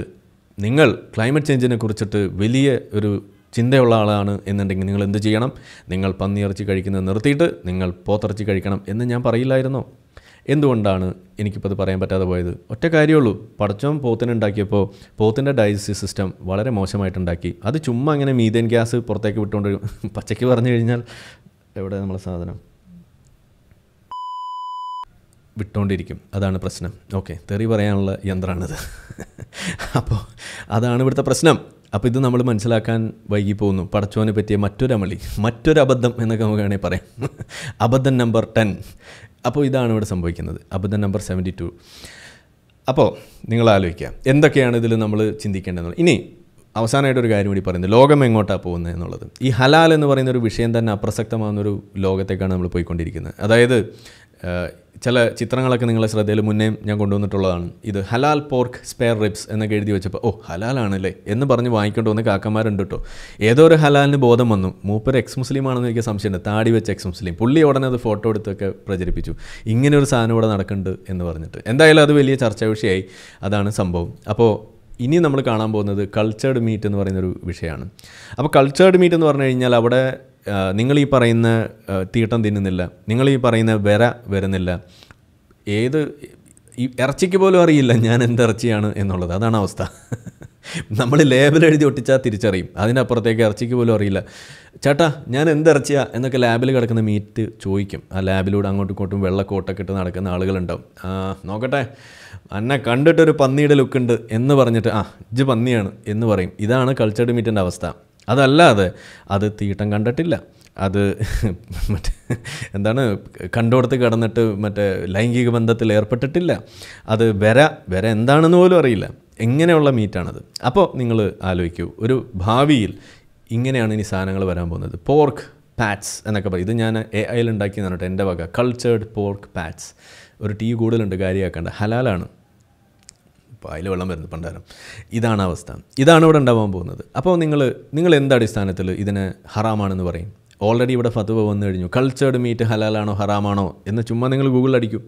നിങ്ങൾ ക്ലൈമറ്റ് ചേഞ്ചിനെ കുറിച്ചിട്ട് വലിയ ഒരു ചിന്തയുള്ള ആളാണ് എന്നുണ്ടെങ്കിൽ നിങ്ങൾ എന്ത് ചെയ്യണം നിങ്ങൾ പന്നിയിറച്ചി കഴിക്കുന്നത് നിർത്തിയിട്ട് നിങ്ങൾ പോത്തിറച്ചി കഴിക്കണം എന്ന് ഞാൻ പറയില്ലായിരുന്നോ എന്തുകൊണ്ടാണ് എനിക്കിപ്പോൾ അത് പറയാൻ പറ്റാതെ പോയത് ഒറ്റ കാര്യമുള്ളൂ പടച്ചോം പോത്തിനുണ്ടാക്കിയപ്പോൾ പോത്തിൻ്റെ ഡയജസ്റ്റീവ് സിസ്റ്റം വളരെ മോശമായിട്ടുണ്ടാക്കി അത് ചുമ്മാ അങ്ങനെ മീതേൻ ഗ്യാസ് പുറത്തേക്ക് വിട്ടുകൊണ്ട് പച്ചയ്ക്ക് പറഞ്ഞു കഴിഞ്ഞാൽ എവിടെ നമ്മളെ സാധനം വിട്ടുകൊണ്ടിരിക്കും അതാണ് പ്രശ്നം ഓക്കെ തെറി പറയാനുള്ള യന്ത്രമാണിത് അപ്പോൾ അതാണ് ഇവിടുത്തെ പ്രശ്നം അപ്പോൾ ഇത് നമ്മൾ മനസ്സിലാക്കാൻ വൈകി പോകുന്നു പടച്ചോനെ പറ്റിയ മറ്റൊരു അമളി മറ്റൊരു അബദ്ധം എന്നൊക്കെ നമുക്ക് വേണമെങ്കിൽ പറയാം അബദ്ധം നമ്പർ ടെൻ അപ്പോൾ ഇതാണ് ഇവിടെ സംഭവിക്കുന്നത് അബദ്ധം നമ്പർ സെവൻറ്റി ടു അപ്പോൾ നിങ്ങൾ ആലോചിക്കുക എന്തൊക്കെയാണ് ഇതിൽ നമ്മൾ ചിന്തിക്കേണ്ടതെന്നുള്ളത് ഇനി അവസാനമായിട്ടൊരു കാര്യം കൂടി പറയുന്നത് ലോകം എങ്ങോട്ടാണ് പോകുന്നത് എന്നുള്ളത് ഈ ഹലാൽ എന്ന് പറയുന്ന ഒരു വിഷയം തന്നെ അപ്രസക്തമാകുന്നൊരു ലോകത്തേക്കാണ് നമ്മൾ പോയിക്കൊണ്ടിരിക്കുന്നത് അതായത് ചില ചിത്രങ്ങളൊക്കെ നിങ്ങളെ ശ്രദ്ധയിൽ മുന്നേ ഞാൻ കൊണ്ടുവന്നിട്ടുള്ളതാണ് ഇത് ഹലാൽ പോർക്ക് സ്പെയർ റിബ്സ് എന്നൊക്കെ എഴുതി വെച്ചപ്പോൾ ഓ ഹലാലാണല്ലേ എന്ന് പറഞ്ഞ് വാങ്ങിക്കൊണ്ട് വന്ന കാക്കമാരുണ്ട് കേട്ടോ ഏതോ ഒരു ഹലാലിന് ബോധം വന്നു മൂപ്പർ എക്സ് മുസ്ലിം ആണെന്ന് എനിക്ക് സംശയമുണ്ട് താടി വെച്ച് എക്സ് മുസ്ലിം പുള്ളി ഉടനെ അത് ഫോട്ടോ എടുത്തൊക്കെ പ്രചരിപ്പിച്ചു ഇങ്ങനെ ഒരു സാധനം ഇവിടെ നടക്കുന്നുണ്ട് എന്ന് പറഞ്ഞിട്ട് എന്തായാലും അത് വലിയ ചർച്ചാ വിഷയമായി അതാണ് സംഭവം അപ്പോൾ ഇനി നമ്മൾ കാണാൻ പോകുന്നത് കൾച്ചേർഡ് മീറ്റ് എന്ന് പറയുന്നൊരു വിഷയമാണ് അപ്പോൾ കൾച്ചേർഡ് മീറ്റ് എന്ന് പറഞ്ഞു കഴിഞ്ഞാൽ അവിടെ നിങ്ങൾ ഈ പറയുന്ന തീട്ടം തിന്നുന്നില്ല നിങ്ങൾ ഈ പറയുന്ന വര വരുന്നില്ല ഏത് ഈ ഇറച്ചിക്ക് പോലും അറിയില്ല ഞാൻ എന്ത് ഇറച്ചിയാണ് എന്നുള്ളത് അതാണ് അവസ്ഥ നമ്മൾ ലേബൽ എഴുതി ഒട്ടിച്ചാൽ തിരിച്ചറിയും അതിനപ്പുറത്തേക്ക് ഇറച്ചിക്ക് പോലും അറിയില്ല ചേട്ടാ ഞാൻ എന്ത് ഇറച്ചിയാ എന്നൊക്കെ ലാബിൽ കിടക്കുന്ന മീറ്റ് ചോദിക്കും ആ ലാബിലൂടെ അങ്ങോട്ടും ഇങ്ങോട്ടും വെള്ളക്കോട്ടൊക്കെ ഇട്ട് നടക്കുന്ന ആളുകളുണ്ടാവും നോക്കട്ടെ എന്നെ കണ്ടിട്ടൊരു പന്നിയുടെ ലുക്കുണ്ട് എന്ന് പറഞ്ഞിട്ട് ആ ഇജ് പന്നിയാണ് എന്ന് പറയും ഇതാണ് കൾച്ചേർഡ് മീറ്റിൻ്റെ അവസ്ഥ അതല്ലാതെ അത് തീട്ടം കണ്ടിട്ടില്ല അത് മറ്റേ എന്താണ് കണ്ടോടത്ത് കിടന്നിട്ട് മറ്റേ ലൈംഗിക ബന്ധത്തിൽ ഏർപ്പെട്ടിട്ടില്ല അത് വര വര എന്താണെന്ന് പോലും അറിയില്ല എങ്ങനെയുള്ള മീറ്റാണത് അപ്പോൾ നിങ്ങൾ ആലോചിക്കൂ ഒരു ഭാവിയിൽ ഇങ്ങനെയാണ് ഇനി സാധനങ്ങൾ വരാൻ പോകുന്നത് പോർക്ക് പാറ്റ്സ് എന്നൊക്കെ പറയും ഇത് ഞാൻ എ ഐയിൽ പറഞ്ഞിട്ട് എൻ്റെ വക കൾച്ചേർഡ് പോർക്ക് പാറ്റ്സ് ഒരു ടീ കൂടുതലുണ്ട് കാര്യമാക്കേണ്ട ഹലാലാണ് അപ്പോൾ അതിൽ വെള്ളം വരുന്നു പണ്ടാരം ഇതാണ് അവസ്ഥ ഇതാണ് ഇവിടെ ഉണ്ടാവാൻ പോകുന്നത് അപ്പോൾ നിങ്ങൾ നിങ്ങൾ എന്ത് അടിസ്ഥാനത്തിൽ ഇതിനെ ഹറാമാണെന്ന് പറയും ഓൾറെഡി ഇവിടെ ഫത്തുവ വന്നു കഴിഞ്ഞു കൾച്ചേർഡ് മീറ്റ് ഹലാലാണോ ഹറാമാണോ എന്ന് ചുമ്മാ നിങ്ങൾ ഗൂഗിളിൽ അടിക്കൂ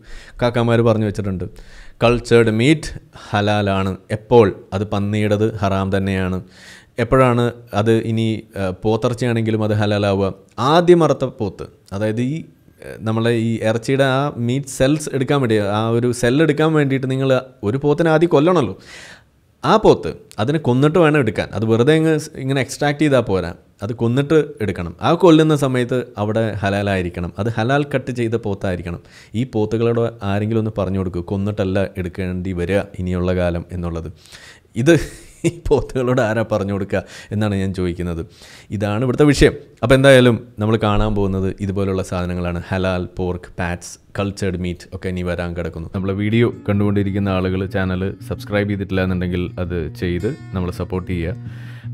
കാക്കാമാർ പറഞ്ഞു വെച്ചിട്ടുണ്ട് കൾച്ചേർഡ് മീറ്റ് ഹലാലാണ് എപ്പോൾ അത് പന്നിയുടേത് ഹറാം തന്നെയാണ് എപ്പോഴാണ് അത് ഇനി പോത്തർച്ചയാണെങ്കിലും അത് ഹലാലാവുക ആദ്യം അറുത്ത പോത്ത് അതായത് ഈ നമ്മളെ ഈ ഇറച്ചിയുടെ ആ മീറ്റ് സെൽസ് എടുക്കാൻ വേണ്ടി ആ ഒരു സെൽ എടുക്കാൻ വേണ്ടിയിട്ട് നിങ്ങൾ ഒരു പോത്തിനെ ആദ്യം കൊല്ലണമല്ലോ ആ പോത്ത് അതിനെ കൊന്നിട്ട് വേണം എടുക്കാൻ അത് വെറുതെ ഇങ്ങനെ എക്സ്ട്രാക്ട് ചെയ്താൽ പോരാ അത് കൊന്നിട്ട് എടുക്കണം ആ കൊല്ലുന്ന സമയത്ത് അവിടെ ഹലാലായിരിക്കണം അത് ഹലാൽ കട്ട് ചെയ്ത പോത്തായിരിക്കണം ഈ പോത്തുകളോട് ആരെങ്കിലും ഒന്ന് പറഞ്ഞു കൊടുക്കുക കൊന്നിട്ടല്ല എടുക്കേണ്ടി വരിക ഇനിയുള്ള കാലം എന്നുള്ളത് ഇത് ഈ പോത്തുകളോട് ആരാ പറഞ്ഞു കൊടുക്കുക എന്നാണ് ഞാൻ ചോദിക്കുന്നത് ഇതാണ് ഇവിടുത്തെ വിഷയം അപ്പോൾ എന്തായാലും നമ്മൾ കാണാൻ പോകുന്നത് ഇതുപോലുള്ള സാധനങ്ങളാണ് ഹലാൽ പോർക്ക് പാറ്റ്സ് കൾച്ചേർഡ് മീറ്റ് ഒക്കെ ഇനി വരാൻ കിടക്കുന്നു നമ്മളെ വീഡിയോ കണ്ടുകൊണ്ടിരിക്കുന്ന ആളുകൾ ചാനൽ സബ്സ്ക്രൈബ് ചെയ്തിട്ടില്ല എന്നുണ്ടെങ്കിൽ അത് ചെയ്ത് നമ്മൾ സപ്പോർട്ട് ചെയ്യുക